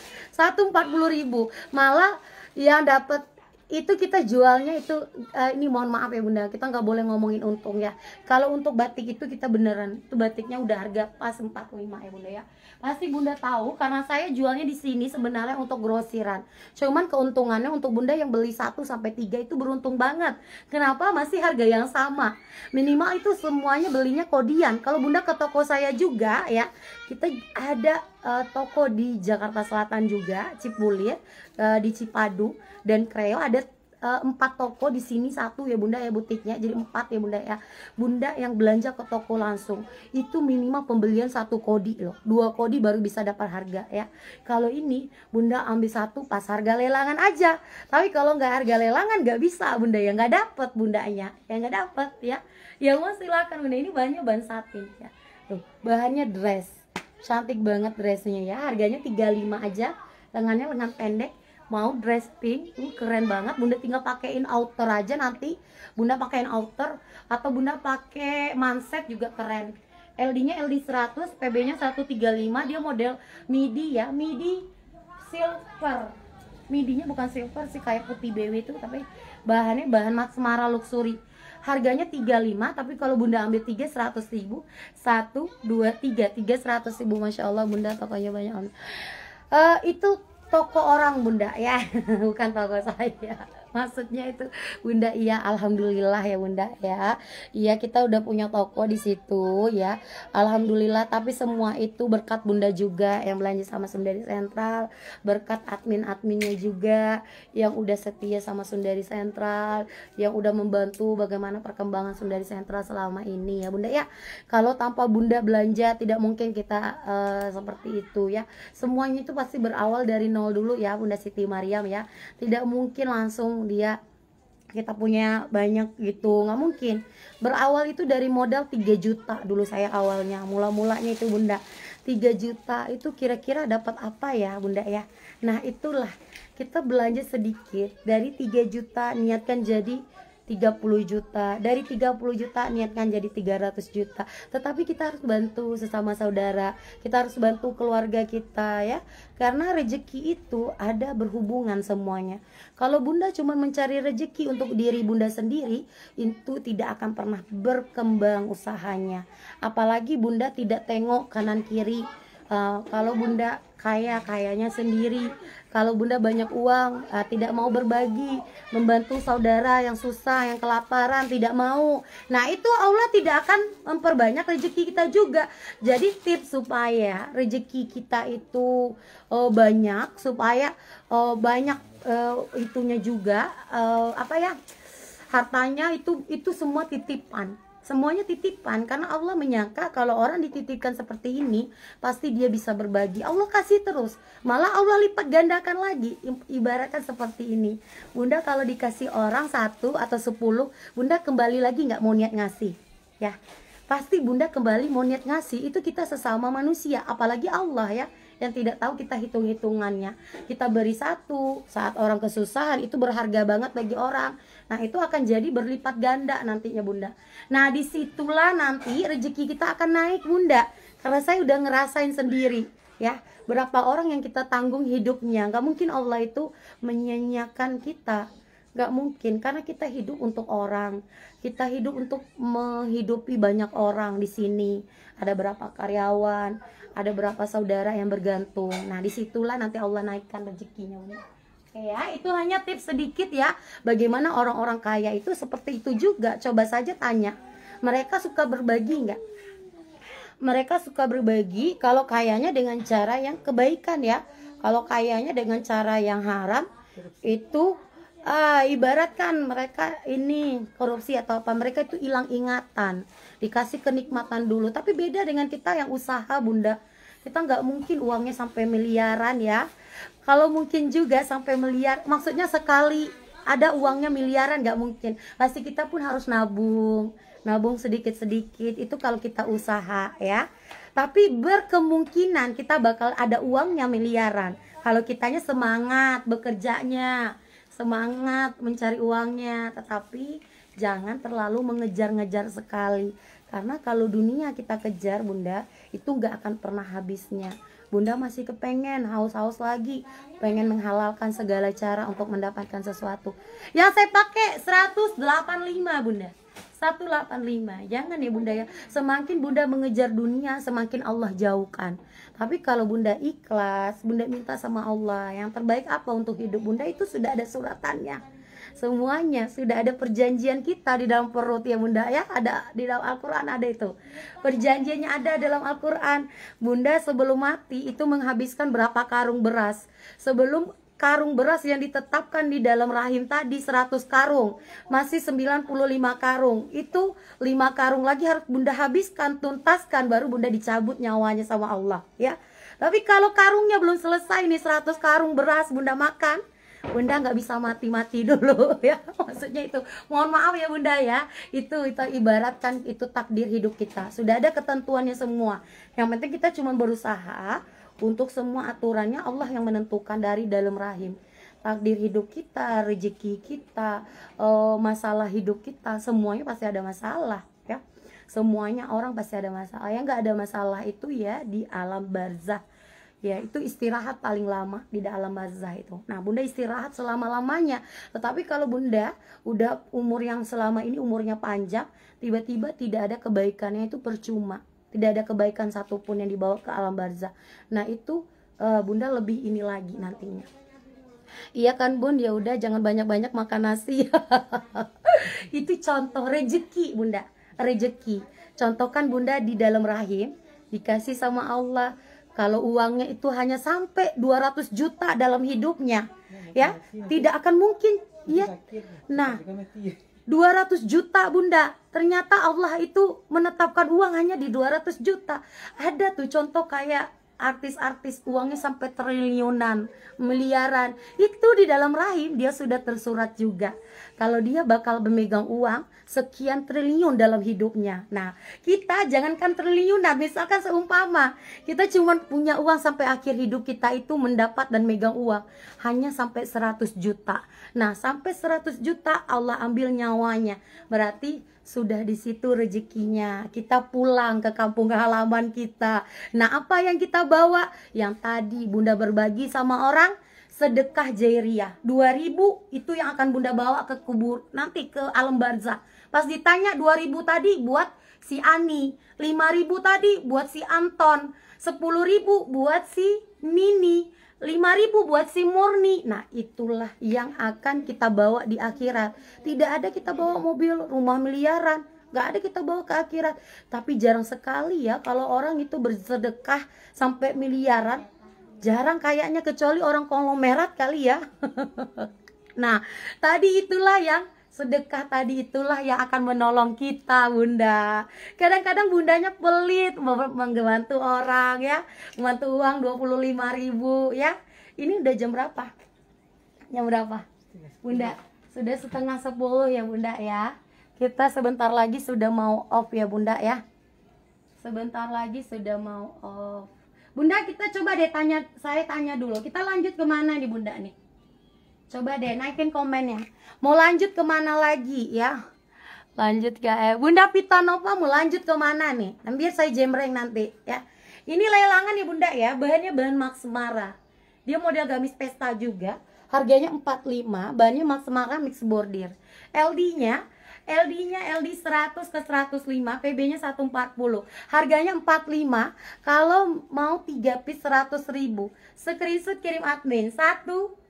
puluh ribu malah yang dapat itu kita jualnya itu uh, ini mohon maaf ya bunda kita nggak boleh ngomongin untung ya kalau untuk batik itu kita beneran itu batiknya udah harga pas 45 ya bunda ya pasti bunda tahu karena saya jualnya di sini sebenarnya untuk grosiran cuman keuntungannya untuk bunda yang beli 1 sampai tiga itu beruntung banget kenapa masih harga yang sama minimal itu semuanya belinya kodian kalau bunda ke toko saya juga ya kita ada uh, toko di Jakarta Selatan juga Cipulir uh, di Cipadu dan Kreo ada eh, empat toko di sini satu ya bunda ya butiknya jadi empat ya bunda ya bunda yang belanja ke toko langsung itu minimal pembelian satu kodi loh dua kodi baru bisa dapat harga ya kalau ini bunda ambil satu pas harga lelangan aja tapi kalau nggak harga lelangan nggak bisa bunda ya nggak dapet bundanya ya nggak dapet ya ya mau silakan bunda ini bahannya bahan satin ya tuh bahannya dress cantik banget dressnya ya harganya 35 aja lengannya lengan pendek mau dress pink ini hmm, keren banget bunda tinggal pakein outer aja nanti bunda pakein outer atau bunda pakai manset juga keren LD nya LD 100 PB nya 135 dia model midi ya midi silver midinya bukan silver sih kayak putih BW itu tapi bahannya bahan mat semara luxury harganya 35 tapi kalau bunda ambil 3 100 ribu 1, 2, 3 3 100 ribu Masya Allah bunda tokonya banyak uh, itu toko orang bunda ya (laughs) bukan toko saya maksudnya itu bunda iya alhamdulillah ya bunda ya iya kita udah punya toko di situ ya alhamdulillah tapi semua itu berkat bunda juga yang belanja sama Sundari Sentral berkat admin adminnya juga yang udah setia sama Sundari Sentral yang udah membantu bagaimana perkembangan Sundari Sentral selama ini ya bunda ya kalau tanpa bunda belanja tidak mungkin kita uh, seperti itu ya semuanya itu pasti berawal dari nol dulu ya bunda Siti Mariam ya tidak mungkin langsung dia kita punya banyak gitu nggak mungkin berawal itu dari modal 3 juta dulu saya awalnya mula-mulanya itu bunda 3 juta itu kira-kira dapat apa ya bunda ya nah itulah kita belanja sedikit dari 3 juta niatkan jadi 30 juta dari 30 juta niatkan jadi 300 juta tetapi kita harus bantu sesama saudara kita harus bantu keluarga kita ya karena rejeki itu ada berhubungan semuanya kalau bunda cuma mencari rejeki untuk diri bunda sendiri itu tidak akan pernah berkembang usahanya apalagi bunda tidak tengok kanan kiri uh, kalau bunda kaya kayanya sendiri kalau bunda banyak uang uh, tidak mau berbagi membantu saudara yang susah yang kelaparan tidak mau nah itu Allah tidak akan memperbanyak rezeki kita juga jadi tips supaya rezeki kita itu uh, banyak supaya uh, banyak uh, itunya juga uh, apa ya hartanya itu itu semua titipan Semuanya titipan karena Allah menyangka kalau orang dititipkan seperti ini pasti dia bisa berbagi. Allah kasih terus. Malah Allah lipat gandakan lagi. Ibaratkan seperti ini. Bunda kalau dikasih orang satu atau sepuluh, Bunda kembali lagi nggak mau niat ngasih. Ya, pasti Bunda kembali mau niat ngasih itu kita sesama manusia, apalagi Allah ya yang tidak tahu kita hitung-hitungannya. Kita beri satu saat orang kesusahan itu berharga banget bagi orang. Nah, itu akan jadi berlipat ganda nantinya, Bunda. Nah, disitulah nanti rezeki kita akan naik, Bunda. Karena saya udah ngerasain sendiri, ya. Berapa orang yang kita tanggung hidupnya. Gak mungkin Allah itu menyanyiakan kita. Gak mungkin, karena kita hidup untuk orang. Kita hidup untuk menghidupi banyak orang di sini. Ada berapa karyawan, ada berapa saudara yang bergantung. Nah, disitulah nanti Allah naikkan rezekinya, Bunda. Oke ya, itu hanya tips sedikit ya. Bagaimana orang-orang kaya itu seperti itu juga. Coba saja tanya. Mereka suka berbagi nggak? Mereka suka berbagi kalau kayanya dengan cara yang kebaikan ya. Kalau kayanya dengan cara yang haram itu uh, ibaratkan mereka ini korupsi atau apa mereka itu hilang ingatan dikasih kenikmatan dulu tapi beda dengan kita yang usaha bunda kita nggak mungkin uangnya sampai miliaran ya kalau mungkin juga sampai miliar, maksudnya sekali ada uangnya miliaran nggak mungkin. Pasti kita pun harus nabung, nabung sedikit-sedikit. Itu kalau kita usaha ya. Tapi berkemungkinan kita bakal ada uangnya miliaran. Kalau kitanya semangat bekerjanya, semangat mencari uangnya, tetapi jangan terlalu mengejar-ngejar sekali. Karena kalau dunia kita kejar, Bunda, itu nggak akan pernah habisnya. Bunda masih kepengen haus-haus lagi, pengen menghalalkan segala cara untuk mendapatkan sesuatu. Yang saya pakai 185 Bunda. 185 Jangan ya bunda ya Semakin bunda mengejar dunia Semakin Allah jauhkan Tapi kalau bunda ikhlas Bunda minta sama Allah Yang terbaik apa untuk hidup bunda Itu sudah ada suratannya semuanya sudah ada perjanjian kita di dalam perut ya bunda ya ada di dalam Al-Quran ada itu perjanjiannya ada dalam Al-Quran bunda sebelum mati itu menghabiskan berapa karung beras sebelum karung beras yang ditetapkan di dalam rahim tadi 100 karung masih 95 karung itu 5 karung lagi harus bunda habiskan tuntaskan baru bunda dicabut nyawanya sama Allah ya tapi kalau karungnya belum selesai nih 100 karung beras bunda makan bunda nggak bisa mati-mati (laughs) dulu ya maksudnya itu mohon maaf ya bunda ya itu itu ibaratkan itu takdir hidup kita sudah ada ketentuannya semua yang penting kita cuma berusaha untuk semua aturannya Allah yang menentukan dari dalam rahim takdir hidup kita rezeki kita eh, masalah hidup kita semuanya pasti ada masalah ya semuanya orang pasti ada masalah yang nggak ada masalah itu ya di alam barzah ya itu istirahat paling lama di dalam mazah itu nah bunda istirahat selama lamanya tetapi kalau bunda udah umur yang selama ini umurnya panjang tiba-tiba tidak ada kebaikannya itu percuma tidak ada kebaikan satupun yang dibawa ke alam barzah nah itu uh, bunda lebih ini lagi nantinya Iya kan bun ya udah jangan banyak-banyak makan nasi (laughs) itu contoh rejeki bunda rejeki contohkan bunda di dalam rahim dikasih sama Allah kalau uangnya itu hanya sampai 200 juta dalam hidupnya ya, ya tidak akan mungkin ya nah 200 juta bunda ternyata Allah itu menetapkan uang hanya di 200 juta ada tuh contoh kayak artis-artis uangnya sampai triliunan miliaran itu di dalam rahim dia sudah tersurat juga kalau dia bakal memegang uang sekian triliun dalam hidupnya. Nah, kita jangankan triliun, nah misalkan seumpama kita cuma punya uang sampai akhir hidup kita itu mendapat dan megang uang hanya sampai 100 juta. Nah, sampai 100 juta Allah ambil nyawanya. Berarti sudah di situ rezekinya. Kita pulang ke kampung halaman kita. Nah, apa yang kita bawa? Yang tadi Bunda berbagi sama orang sedekah jairiyah 2000 itu yang akan bunda bawa ke kubur nanti ke alam barza. pas ditanya 2000 tadi buat si Ani 5000 tadi buat si Anton 10.000 buat si Nini 5000 buat si Murni nah itulah yang akan kita bawa di akhirat tidak ada kita bawa mobil rumah miliaran Gak ada kita bawa ke akhirat Tapi jarang sekali ya Kalau orang itu bersedekah sampai miliaran jarang kayaknya kecuali orang konglomerat kali ya (laughs) nah tadi itulah yang sedekah tadi itulah yang akan menolong kita bunda kadang-kadang bundanya pelit membantu orang ya membantu uang 25 ribu ya ini udah jam berapa? jam berapa? bunda sudah setengah sepuluh ya bunda ya kita sebentar lagi sudah mau off ya bunda ya sebentar lagi sudah mau off Bunda kita coba deh tanya, saya tanya dulu. Kita lanjut kemana nih Bunda nih? Coba deh naikin komennya. Mau lanjut kemana lagi ya? Lanjut gak eh? Bunda Nova mau lanjut kemana nih? Nanti saya jembreng nanti ya. Ini lelangan nih Bunda ya, bahannya bahan Maxmara. Dia model gamis pesta juga. Harganya 45, bahannya Maxmara mix bordir. LD-nya LD-nya LD 100 ke 105, PB-nya 140. Harganya 45. Kalau mau 3 piece 100 ribu Screenshot kirim admin. 1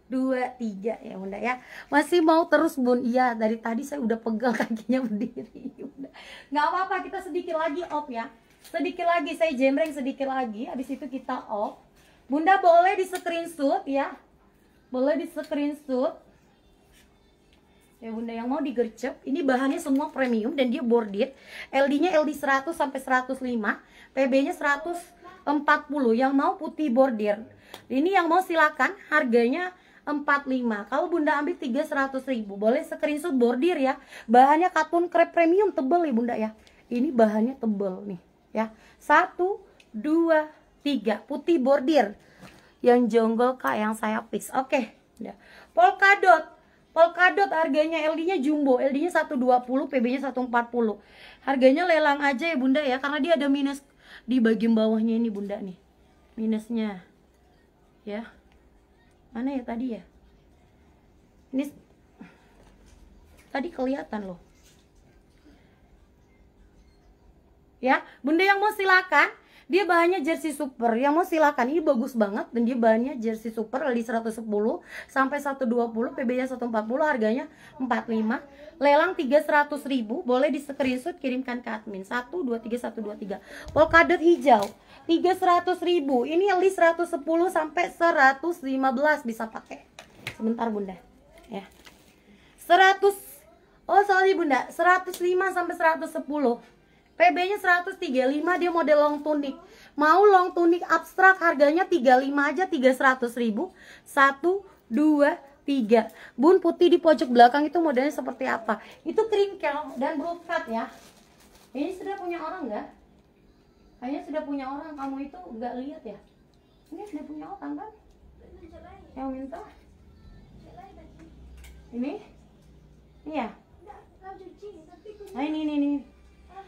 2, 3 ya bunda ya masih mau terus bun iya dari tadi saya udah pegal (laughs) kakinya berdiri bunda nggak apa apa kita sedikit lagi off ya sedikit lagi saya jemreng sedikit lagi habis itu kita off bunda boleh di screenshot ya boleh di screenshot ya bunda yang mau digercep ini bahannya semua premium dan dia bordir LD nya LD 100 sampai 105 PB nya 140 yang mau putih bordir ini yang mau silakan harganya 45 kalau bunda ambil 300 ribu boleh screenshot bordir ya bahannya katun krep premium tebel ya bunda ya ini bahannya tebel nih ya satu dua tiga putih bordir yang jonggol kak yang saya fix oke okay. Ya. polkadot Polkadot harganya LD-nya jumbo, LD-nya 120, PB-nya 140. Harganya lelang aja ya Bunda ya, karena dia ada minus di bagian bawahnya ini Bunda nih. Minusnya. Ya. Mana ya tadi ya? Ini tadi kelihatan loh. Ya, Bunda yang mau silakan dia bahannya jersey super. Yang mau silakan. Ini bagus banget dan dia bahannya jersey super di 110 sampai 120, PB-nya 140, harganya 45. Lelang 300 ribu boleh di screenshot kirimkan ke admin. 1 2 3 1 2 3. Polkadot hijau 300 ribu. Ini list 110 sampai 115 bisa pakai. Sebentar Bunda. Ya. 100 Oh, sorry Bunda, 105 sampai 110 PB-nya 135 dia model long tunik Mau long tunik abstrak harganya 35 aja 300 ribu. 1, 2, 3. Bun putih di pojok belakang itu modelnya seperti apa? Itu crinkle dan brokat ya. Ini sudah punya orang nggak? Kayaknya sudah punya orang. Kamu itu nggak lihat ya? Ini sudah punya orang kan? Yang minta? Ini? Iya. Nah ini, ini, ini.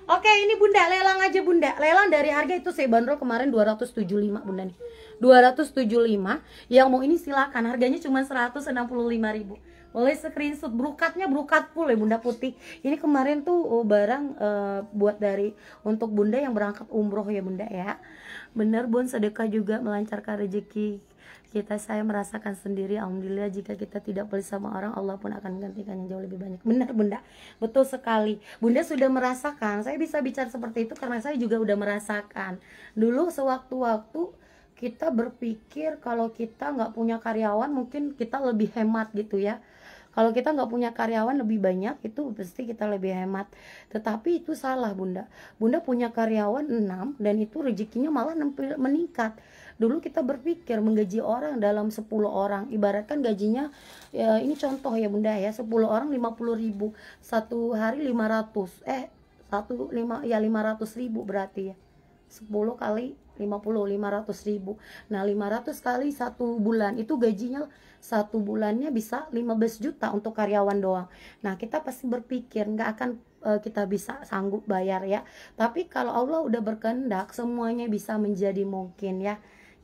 Oke, ini Bunda, lelang aja Bunda. Lelang dari harga itu saya bandrol kemarin 275 Bunda nih. 275. Yang mau ini silakan. Harganya cuma 165.000. Boleh screenshot brukatnya brukat full ya Bunda putih. Ini kemarin tuh oh, barang uh, buat dari untuk Bunda yang berangkat umroh ya Bunda ya. Bener Bun sedekah juga melancarkan rezeki kita saya merasakan sendiri alhamdulillah jika kita tidak beli sama orang Allah pun akan menggantikannya jauh lebih banyak benar bunda betul sekali bunda sudah merasakan saya bisa bicara seperti itu karena saya juga udah merasakan dulu sewaktu-waktu kita berpikir kalau kita nggak punya karyawan mungkin kita lebih hemat gitu ya kalau kita nggak punya karyawan lebih banyak itu pasti kita lebih hemat tetapi itu salah bunda bunda punya karyawan 6 dan itu rezekinya malah meningkat dulu kita berpikir menggaji orang dalam 10 orang ibaratkan gajinya ya ini contoh ya bunda ya 10 orang 50 ribu satu hari 500 eh satu lima ya 500 ribu berarti ya 10 kali 50 500 ribu nah 500 kali satu bulan itu gajinya satu bulannya bisa 15 juta untuk karyawan doang nah kita pasti berpikir nggak akan eh, kita bisa sanggup bayar ya. Tapi kalau Allah udah berkehendak semuanya bisa menjadi mungkin ya.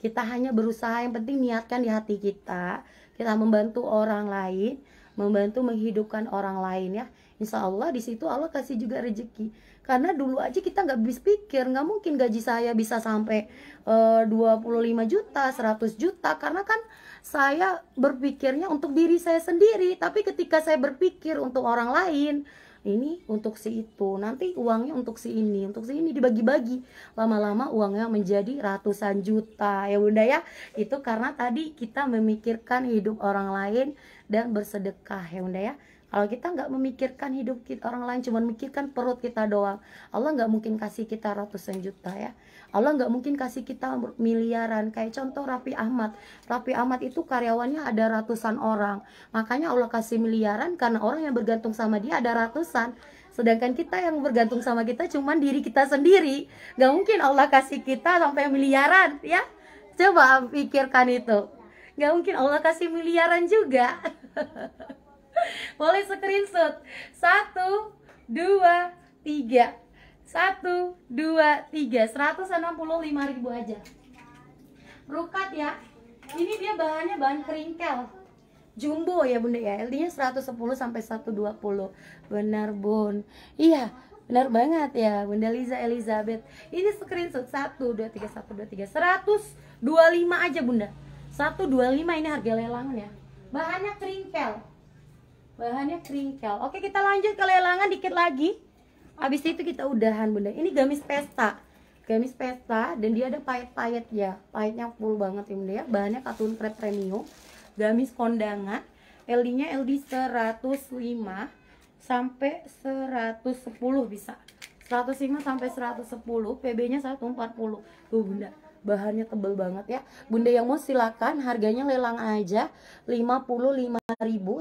Kita hanya berusaha yang penting niatkan di hati kita. Kita membantu orang lain, membantu menghidupkan orang lain ya. Insya Allah di situ Allah kasih juga rezeki. Karena dulu aja kita nggak bisa pikir, nggak mungkin gaji saya bisa sampai eh, uh, 25 juta, 100 juta. Karena kan saya berpikirnya untuk diri saya sendiri. Tapi ketika saya berpikir untuk orang lain, ini untuk si itu nanti uangnya untuk si ini untuk si ini dibagi-bagi lama-lama uangnya menjadi ratusan juta ya bunda ya itu karena tadi kita memikirkan hidup orang lain dan bersedekah ya bunda ya kalau kita nggak memikirkan hidup orang lain cuma memikirkan perut kita doang Allah nggak mungkin kasih kita ratusan juta ya Allah nggak mungkin kasih kita miliaran kayak contoh Raffi Ahmad Raffi Ahmad itu karyawannya ada ratusan orang makanya Allah kasih miliaran karena orang yang bergantung sama dia ada ratusan sedangkan kita yang bergantung sama kita cuman diri kita sendiri nggak mungkin Allah kasih kita sampai miliaran ya coba pikirkan itu nggak mungkin Allah kasih miliaran juga (laughs) boleh screenshot satu dua tiga satu, dua, tiga, seratus enam puluh lima ribu aja. Rukat ya. Ini dia bahannya bahan keringkel. Jumbo ya bunda ya. LD-nya sepuluh sampai satu dua puluh Benar bun. Iya, benar banget ya bunda Liza Elizabeth. Ini screenshot 1, 2, 3, 1, 2, 3. lima aja bunda. satu dua lima ini harga lelangan ya. Bahannya keringkel. Bahannya keringkel. Oke kita lanjut ke lelangan dikit lagi Abis itu kita udahan bunda. Ini gamis pesta, gamis pesta dan dia ada payet-payet ya, payetnya full banget ya bunda ya. Bahannya katun krep premium, gamis kondangan. LD-nya LD 105 sampai 110 bisa. 105 sampai 110, PB-nya 140. Tuh bunda bahannya tebel banget ya bunda yang mau silakan harganya lelang aja 55.000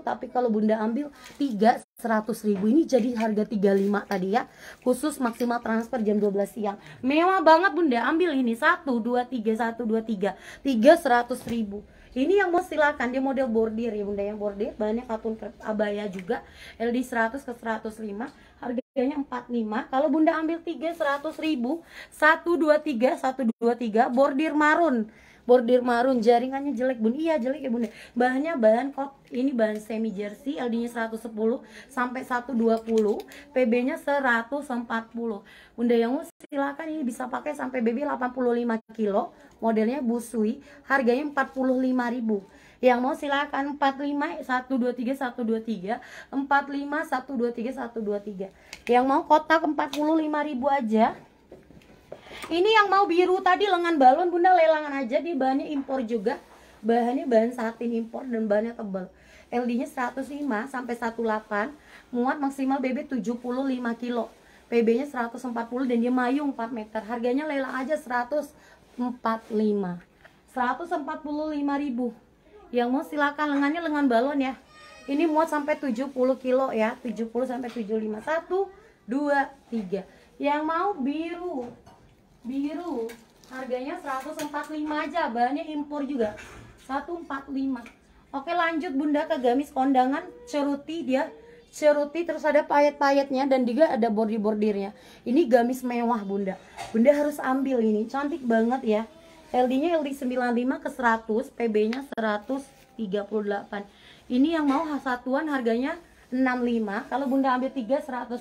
tapi kalau bunda ambil 3 100.000 ini jadi harga 35 tadi ya khusus maksimal transfer jam 12 siang mewah banget bunda ambil ini 1 2 3 1 2 3 3 100.000 ini yang mau silakan dia model bordir ya bunda yang bordir bahannya katun abaya juga LD 100 ke 105 harganya 45 kalau bunda ambil 3 100 ribu 123 123 bordir marun bordir marun jaringannya jelek bun iya jelek ya bunda bahannya bahan kot ini bahan semi jersey LD nya 110 sampai 120 PB nya 140 bunda yang silakan ini bisa pakai sampai baby 85 kilo modelnya busui harganya 45 ribu yang mau silakan 45 123 123 45 123 123 yang mau kotak ribu aja ini yang mau biru tadi lengan balon bunda lelangan aja di bahannya impor juga bahannya bahan satin impor dan bahannya tebal LD nya 105 sampai 18 muat maksimal BB 75 kilo PB nya 140 dan dia mayung 4 meter harganya lelang aja 145 145 ribu yang mau silakan lengannya lengan balon ya ini muat sampai 70 kilo ya 70 sampai 75 1 2 3 yang mau biru biru harganya 145 aja bahannya impor juga 145 oke lanjut bunda ke gamis kondangan ceruti dia ceruti terus ada payet-payetnya dan juga ada bordir-bordirnya ini gamis mewah bunda bunda harus ambil ini cantik banget ya LD-nya LD 95 ke 100, PB-nya 138. Ini yang mau satuan harganya 65, kalau Bunda ambil 3 100.000.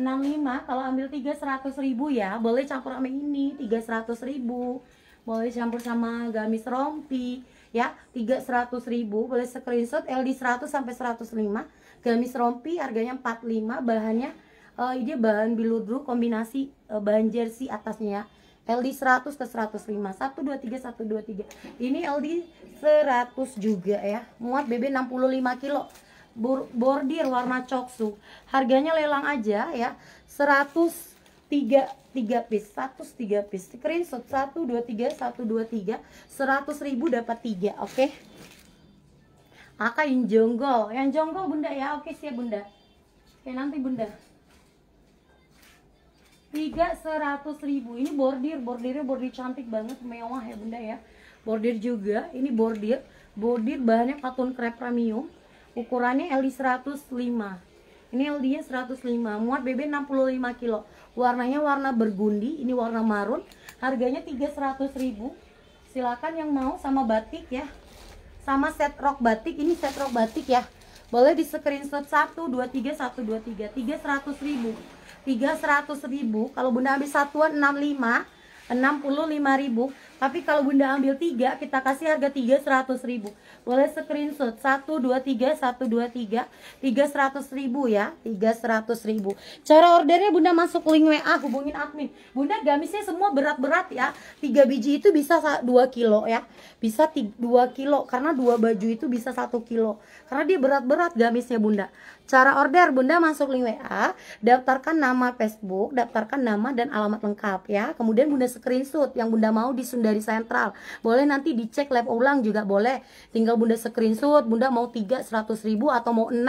65, kalau ambil 3 100.000 ribu ya, boleh campur sama ini 3 100.000. ribu boleh campur sama gamis rompi ya 3 100.000. ribu boleh screenshot LD 100 sampai 105 gamis rompi harganya 45 bahannya uh, ini bahan biludru kombinasi uh, bahan jersey atasnya ya. LD 100 ke 105 123 123 ini LD 100 juga ya muat BB 65 kilo bordir warna coksu harganya lelang aja ya 103 tiga tiga piece satu tiga piece screenshot satu dua tiga satu dua tiga seratus ribu dapat 3 oke okay? Aka yang jonggol yang jonggol bunda ya oke okay, siap bunda oke okay, nanti bunda Tiga seratus ribu. Ini bordir, bordirnya bordir cantik banget, mewah ya bunda ya. Bordir juga, ini bordir. Bordir bahannya katun krep premium. Ukurannya L 105. Ini LD-nya 105, muat BB 65 kilo. Warnanya warna bergundi, ini warna marun. Harganya 300 ribu. Silakan yang mau sama batik ya. Sama set rok batik, ini set rok batik ya. Boleh di screenshot 1 2 3 1 2 3 3 100 ribu tiga seratus ribu kalau bunda ambil satuan enam enam puluh lima lima ribu tapi kalau bunda ambil tiga kita kasih harga tiga seratus ribu boleh screenshot tiga tiga seratus ribu ya tiga seratus ribu cara ordernya bunda masuk link WA hubungin admin bunda gamisnya semua berat-berat ya tiga biji itu bisa dua kilo ya bisa dua kilo karena dua baju itu bisa satu kilo karena dia berat-berat gamisnya bunda Cara order Bunda masuk link WA, daftarkan nama Facebook, daftarkan nama dan alamat lengkap ya. Kemudian Bunda screenshot yang Bunda mau di Sundari Sentral. Boleh nanti dicek lab ulang juga boleh. Tinggal Bunda screenshot, Bunda mau 3 100 ribu atau mau 6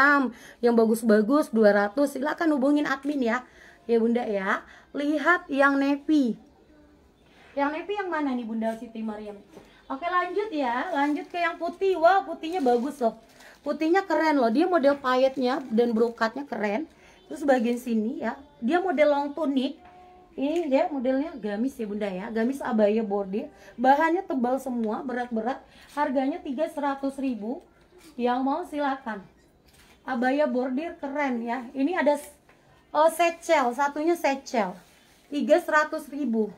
yang bagus-bagus 200 silakan hubungin admin ya. Ya Bunda ya. Lihat yang Nevi. Yang Nevi yang mana nih Bunda Siti Mariam? Oke lanjut ya, lanjut ke yang putih. Wah wow, putihnya bagus loh. Putihnya keren loh. Dia model payetnya dan brokatnya keren. Terus bagian sini ya, dia model long tunic. Ini dia modelnya gamis ya bunda ya Gamis abaya bordir Bahannya tebal semua, berat-berat Harganya 300 ribu Yang mau silakan Abaya bordir keren ya Ini ada oh, secel, satunya secel 300 ribu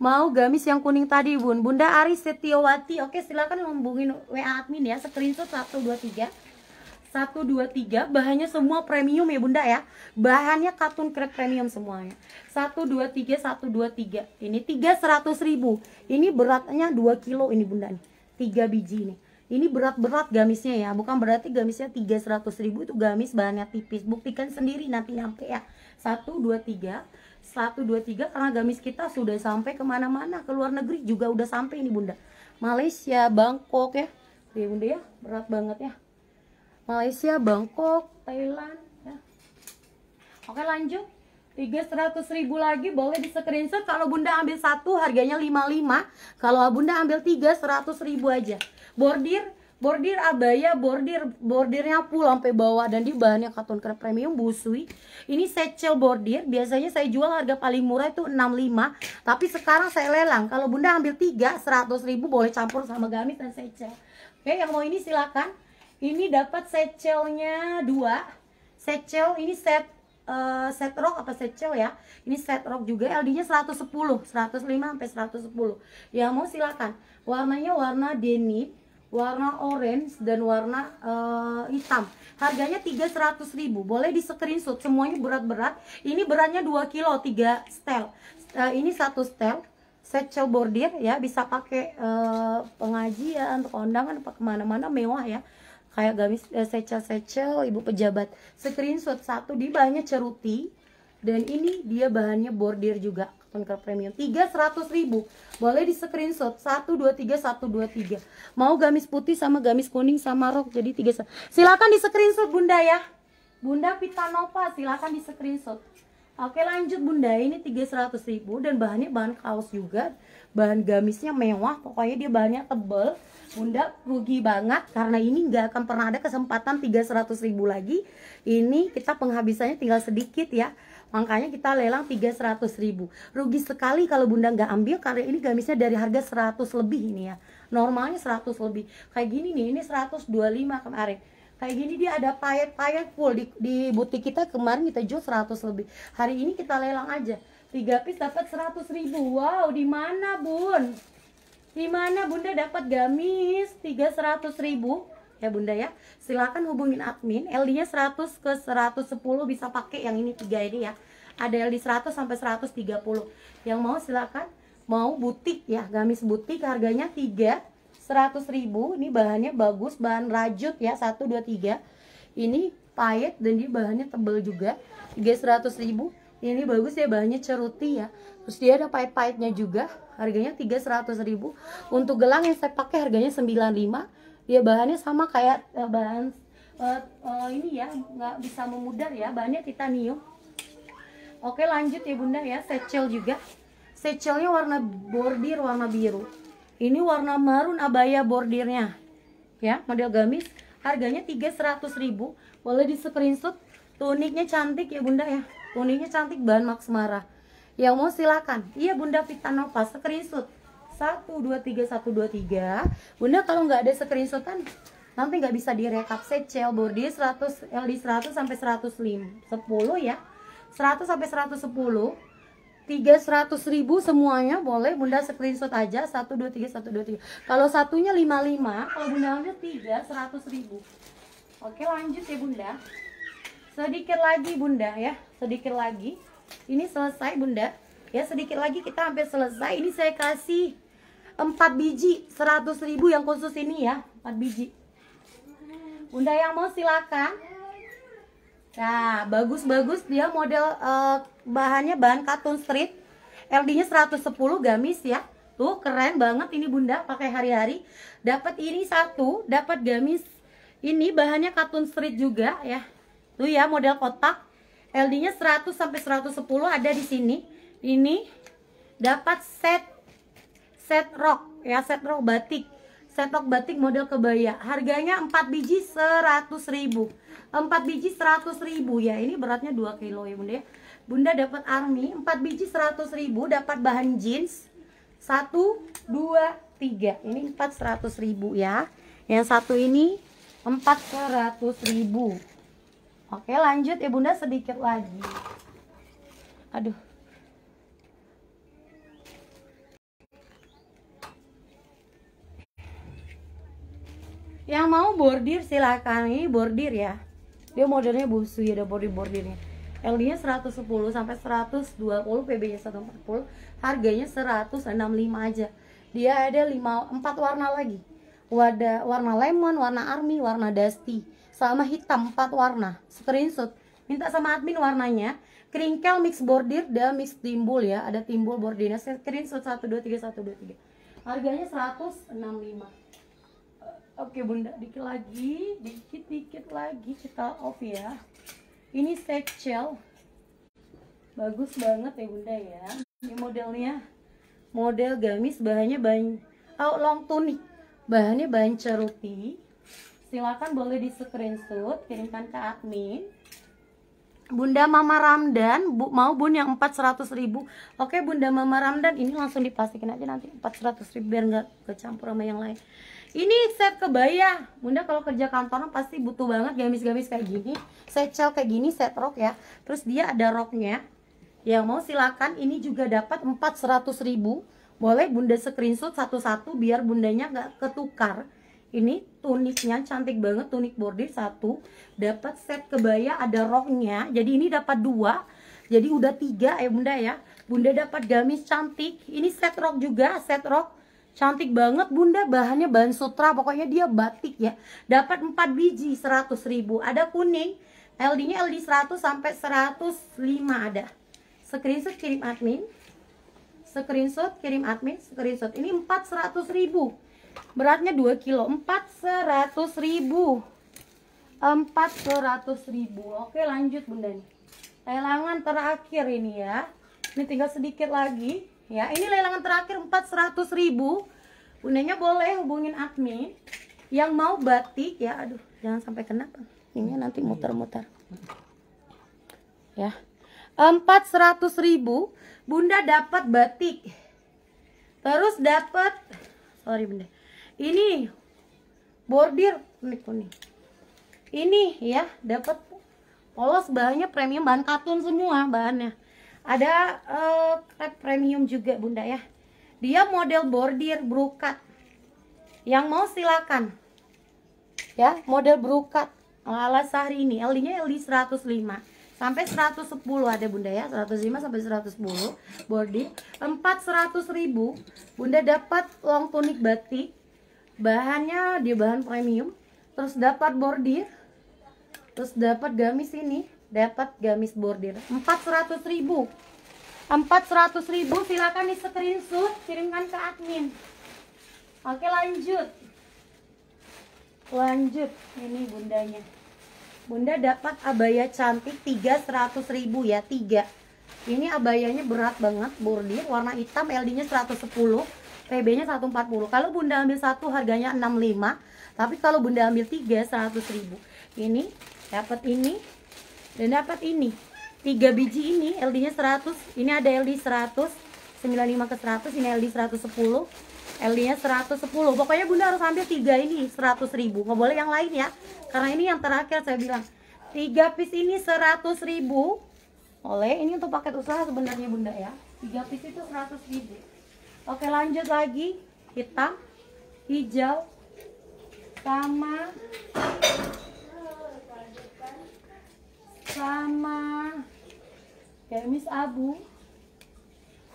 mau gamis yang kuning tadi bun Bunda Ari Setiawati oke silahkan hubungin WA admin ya screenshot 123 123 bahannya semua premium ya bunda ya bahannya katun krek premium semuanya 123 123 ini 300 ribu ini beratnya 2 kilo ini bunda nih 3 biji ini. ini berat-berat gamisnya ya bukan berarti gamisnya 300 ribu itu gamis bahannya tipis buktikan sendiri nanti nyampe ya 123 satu dua tiga karena gamis kita sudah sampai kemana-mana ke luar negeri juga udah sampai nih bunda Malaysia, Bangkok ya ya bunda ya berat banget ya Malaysia, Bangkok, Thailand ya. oke lanjut tiga seratus ribu lagi boleh di screenshot kalau bunda ambil satu harganya 55 kalau bunda ambil tiga seratus ribu aja bordir bordir abaya bordir bordirnya full sampai bawah dan di bahannya katun krep premium busui ini secel bordir biasanya saya jual harga paling murah itu 65 tapi sekarang saya lelang kalau bunda ambil 3 100 ribu boleh campur sama gamis dan secel oke yang mau ini silakan ini dapat secelnya dua secel ini set Uh, set rock apa secel ya ini set rock juga LD nya 110 105 sampai 110 yang mau silakan warnanya warna denim warna orange dan warna uh, hitam harganya 300.000 boleh di screenshot semuanya berat-berat ini beratnya 2 kilo 3 stel uh, ini satu stel secel bordir ya bisa pakai uh, pengajian untuk kondangan kemana-mana mewah ya kayak gamis uh, secel-secel ibu pejabat screenshot satu di bahannya ceruti dan ini dia bahannya bordir juga Toniker Premium 300 ribu Boleh di screenshot 123123 Mau gamis putih sama gamis kuning sama rok Jadi 3 silakan di screenshot bunda ya Bunda Pitanova silakan di screenshot Oke lanjut bunda ini 300 ribu Dan bahannya bahan kaos juga Bahan gamisnya mewah Pokoknya dia bahannya tebel Bunda rugi banget karena ini nggak akan pernah ada kesempatan 300 ribu lagi Ini kita penghabisannya tinggal sedikit ya Makanya kita lelang 300 ribu. Rugi sekali kalau bunda nggak ambil karena ini gamisnya dari harga 100 lebih ini ya. Normalnya 100 lebih. Kayak gini nih, ini 125 kemarin. Kayak gini dia ada payet-payet full di, di butik kita kemarin kita jual 100 lebih. Hari ini kita lelang aja. 3 piece dapat 100 ribu. Wow, di mana bun? Di mana bunda dapat gamis 300 ribu? ya bunda ya silahkan hubungin admin LD nya 100 ke 110 bisa pakai yang ini tiga ini ya ada LD 100 sampai 130 yang mau silahkan mau butik ya gamis butik harganya 3 100 ribu ini bahannya bagus bahan rajut ya 1 2 3 ini pahit dan dia bahannya tebel juga 3 100 ribu ini bagus ya bahannya ceruti ya terus dia ada pahit-pahitnya juga harganya 300 ribu untuk gelang yang saya pakai harganya 95 ya bahannya sama kayak uh, bahan uh, uh, ini ya nggak bisa memudar ya bahannya titanium oke lanjut ya bunda ya secel juga secelnya warna bordir warna biru ini warna marun abaya bordirnya ya model gamis harganya 300.000 boleh di screenshot tuniknya cantik ya bunda ya tuniknya cantik bahan maxmara. yang mau silakan iya bunda nova screenshot satu satu dua tiga dua tiga Bunda kalau nggak ada screenshotan nanti nggak bisa direkap secel body 100 LD 100 sampai 110 ya 100 sampai 110 seratus ribu semuanya boleh Bunda screenshot aja satu dua tiga satu dua tiga kalau satunya lima lima kalau Bunda ambil tiga seratus ribu Oke lanjut ya Bunda sedikit lagi Bunda ya sedikit lagi ini selesai Bunda ya sedikit lagi kita hampir selesai ini saya kasih 4 biji 100 ribu yang khusus ini ya 4 biji Bunda yang mau silakan Nah bagus-bagus dia model uh, bahannya bahan katun street LD nya 110 gamis ya Tuh keren banget ini bunda pakai hari-hari Dapat ini satu dapat gamis Ini bahannya katun street juga ya Tuh ya model kotak LD nya 100 sampai 110 ada di sini Ini dapat set set rok ya set rok batik set rok batik model kebaya harganya 4 biji 100 ribu 4 biji 100 ribu ya ini beratnya 2 kilo ya bunda ya bunda dapat army 4 biji 100 ribu dapat bahan jeans 1 2 3 ini 4 100.000 ribu ya yang satu ini 4 ribu Oke lanjut ya bunda sedikit lagi Aduh yang mau bordir silahkan ini bordir ya dia modelnya busui ada bordir bordirnya LD nya 110 sampai 120 PB nya 140 harganya 165 aja dia ada 5 4 warna lagi Wada, warna lemon, warna army, warna dusty sama hitam 4 warna screenshot minta sama admin warnanya kringkel mix bordir dan mix timbul ya ada timbul bordirnya screenshot 123 harganya 165 Oke bunda, dikit lagi, dikit-dikit lagi kita off ya. Ini shell, bagus banget ya bunda ya. Ini modelnya, model gamis bahannya bahan, oh, long tunik, bahannya bahan ceruti. Silakan boleh di screenshot, kirimkan ke admin. Bunda Mama Ramdan bu, mau bun yang 400 ribu oke Bunda Mama Ramdan ini langsung dipastikan aja nanti 400 ribu biar nggak kecampur sama yang lain ini set kebaya. Bunda kalau kerja kantoran pasti butuh banget gamis-gamis kayak gini. Secel kayak gini, set rok ya. Terus dia ada roknya. Yang mau silakan. Ini juga dapat 400 ribu. Boleh bunda screenshot satu-satu biar bundanya nggak ketukar. Ini tuniknya cantik banget, tunik bordir satu. Dapat set kebaya, ada roknya. Jadi ini dapat dua. Jadi udah tiga ya bunda ya. Bunda dapat gamis cantik. Ini set rok juga, set rok Cantik banget bunda bahannya bahan sutra pokoknya dia batik ya. Dapat 4 biji 100 ribu. Ada kuning LD-nya LD 100 sampai 105 ada. Screenshot kirim admin. Screenshot kirim admin, screenshot. Ini 4 100 ribu. Beratnya 2 kilo. 4 100 ribu. 4 100 ribu. Oke lanjut bunda nih. Lelangan terakhir ini ya. Ini tinggal sedikit lagi ya ini lelangan terakhir 400 ribu bundanya boleh hubungin admin yang mau batik ya aduh jangan sampai kena ini nanti muter-muter ya 400 ribu bunda dapat batik terus dapat sorry bunda ini bordir kuning kuning ini ya dapat polos bahannya premium bahan katun semua bahannya ada uh, premium juga bunda ya Dia model bordir brokat Yang mau silakan Ya model brokat Ala sehari ini LD nya LD 105 Sampai 110 ada bunda ya 105 sampai 110 Bordir 400 ribu Bunda dapat long tunik batik Bahannya dia bahan premium Terus dapat bordir Terus dapat gamis ini dapat gamis bordir 400 ribu 400 ribu silahkan di screenshot kirimkan ke admin oke lanjut lanjut ini bundanya bunda dapat abaya cantik 300.000 ribu ya 3 ini abayanya berat banget bordir warna hitam LD nya 110 PB nya 140 kalau bunda ambil satu harganya 65 tapi kalau bunda ambil 3 100 ribu ini dapat ini dan dapat ini tiga biji ini LD nya 100 ini ada LD 100 95 ke 100 ini LD 110 LD nya 110 pokoknya bunda harus ambil tiga ini 100 ribu nggak boleh yang lain ya karena ini yang terakhir saya bilang tiga piece ini 100 ribu oleh ini untuk paket usaha sebenarnya bunda ya tiga piece itu 100 ribu oke lanjut lagi hitam hijau sama sama gamis abu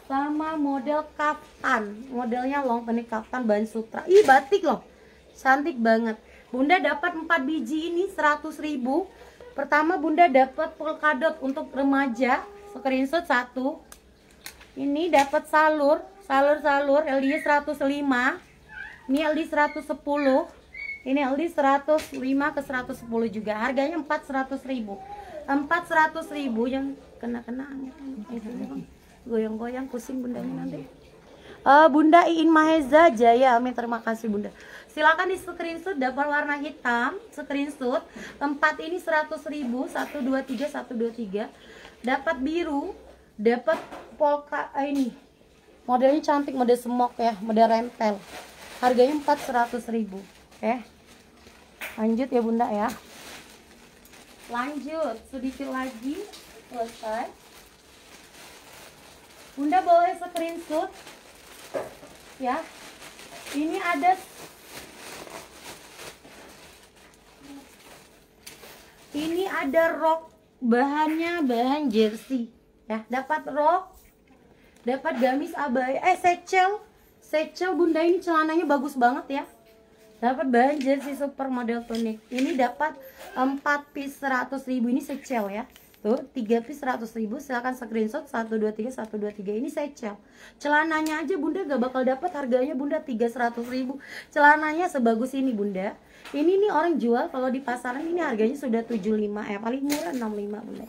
sama model kaftan modelnya long pendek kaftan bahan sutra ih batik loh cantik banget bunda dapat 4 biji ini 100 ribu pertama bunda dapat polkadot untuk remaja screenshot satu ini dapat salur salur-salur LD 105 ini LD 110 ini LD 105 ke 110 juga harganya 400 ribu empat seratus ribu yang kena-kena goyang-goyang pusing bundanya nanti uh, Bunda Iin Maheza Jaya Amin terima kasih Bunda silakan di screenshot dapur warna hitam screenshot tempat ini 100 ribu satu satu dua tiga dua tiga dapat biru dapat polka eh, ini modelnya cantik model semok ya model rempel harganya empat seratus ribu eh lanjut ya Bunda ya lanjut sedikit lagi selesai bunda boleh screenshot ya ini ada ini ada rok bahannya bahan jersey ya dapat rok dapat gamis abai, eh secel secel bunda ini celananya bagus banget ya dapat banjir si supermodel tunik ini dapat 4 piece 100 ribu ini secel ya tuh 3 piece 100 ribu silahkan screenshot 123 123 ini secel celananya aja bunda gak bakal dapat harganya bunda 300 ribu celananya sebagus ini bunda ini nih orang jual kalau di pasaran ini harganya sudah 75 eh paling murah 65 bunda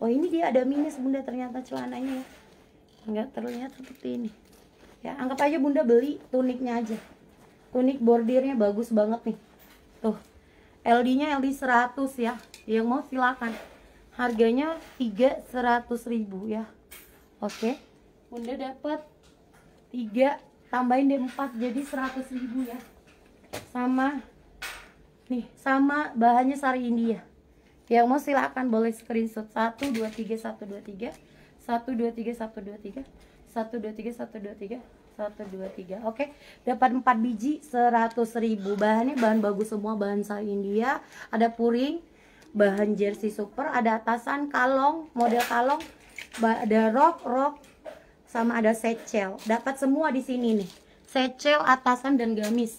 oh ini dia ada minus bunda ternyata celananya ya. nggak terlihat seperti ini ya anggap aja bunda beli tuniknya aja unik bordirnya bagus banget nih tuh LD-nya LD 100 ya yang mau silakan harganya 300.000 ya oke bunda dapat 3 tambahin deh 4 jadi 100.000 ya sama nih sama bahannya sari India yang mau silakan boleh screenshot 1 2 3 1 2 3 1 2 3 1 2 3 1 2 3 satu dua tiga oke dapat empat biji seratus ribu bahannya bahan bagus semua bahan sal India ada puring bahan jersey super ada atasan kalong model kalong ada rok rok sama ada secel dapat semua di sini nih secel atasan dan gamis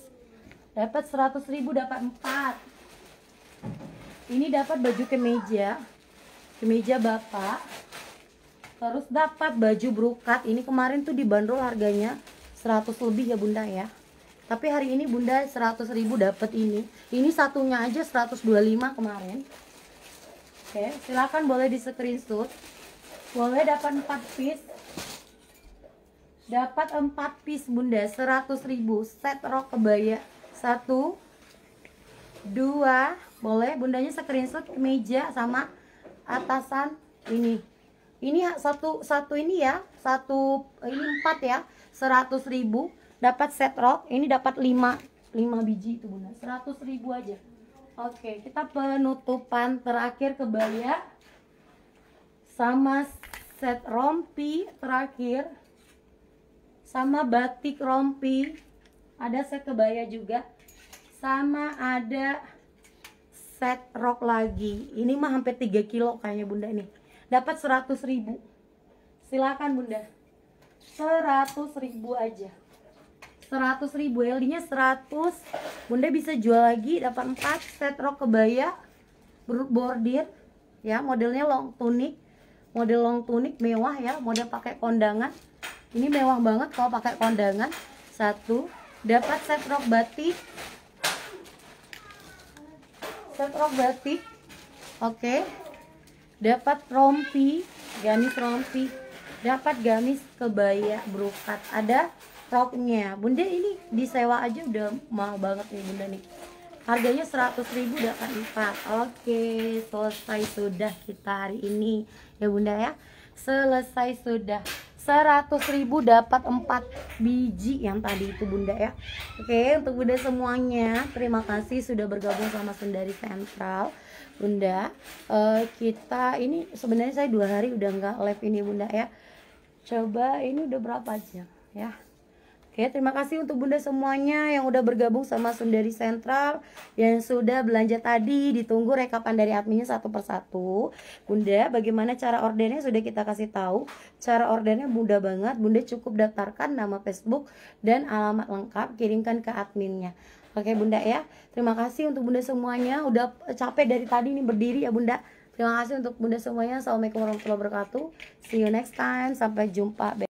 dapat seratus ribu dapat empat ini dapat baju kemeja kemeja bapak terus dapat baju brokat ini kemarin tuh dibanderol harganya 100 lebih ya bunda ya tapi hari ini bunda 100 ribu dapat ini ini satunya aja 125 kemarin oke silahkan boleh di screenshot boleh dapat 4 piece dapat 4 piece bunda 100 ribu set rok kebaya 1 2 boleh bundanya screenshot meja sama atasan ini ini ya, satu satu ini ya satu ini empat ya seratus ribu dapat set rock ini dapat lima lima biji itu bunda seratus ribu aja oke kita penutupan terakhir kebaya sama set rompi terakhir sama batik rompi ada set kebaya juga sama ada set rok lagi ini mah hampir 3 kilo kayaknya bunda nih dapat 100 ribu silakan bunda 100 ribu aja 100 ribu LD nya 100 bunda bisa jual lagi dapat 4 set rok kebaya bordir ya modelnya long tunik, model long tunik mewah ya model pakai kondangan ini mewah banget kalau pakai kondangan satu dapat set rok batik set rok batik oke okay dapat rompi gamis rompi dapat gamis kebaya brokat ada roknya bunda ini disewa aja udah mahal banget nih bunda nih harganya 100 ribu dapat empat oke selesai sudah kita hari ini ya bunda ya selesai sudah 100 ribu dapat empat biji yang tadi itu bunda ya Oke untuk bunda semuanya terima kasih sudah bergabung sama Sendari Sentral Bunda uh, kita ini sebenarnya saya dua hari udah nggak live ini Bunda ya coba ini udah berapa jam ya Oke, terima kasih untuk Bunda semuanya yang udah bergabung sama Sundari Sentral yang sudah belanja tadi. Ditunggu rekapan dari adminnya satu persatu. Bunda, bagaimana cara ordernya sudah kita kasih tahu. Cara ordernya mudah banget. Bunda cukup daftarkan nama Facebook dan alamat lengkap kirimkan ke adminnya. Oke Bunda ya. Terima kasih untuk Bunda semuanya. Udah capek dari tadi nih berdiri ya Bunda. Terima kasih untuk Bunda semuanya. Assalamualaikum warahmatullahi wabarakatuh. See you next time. Sampai jumpa.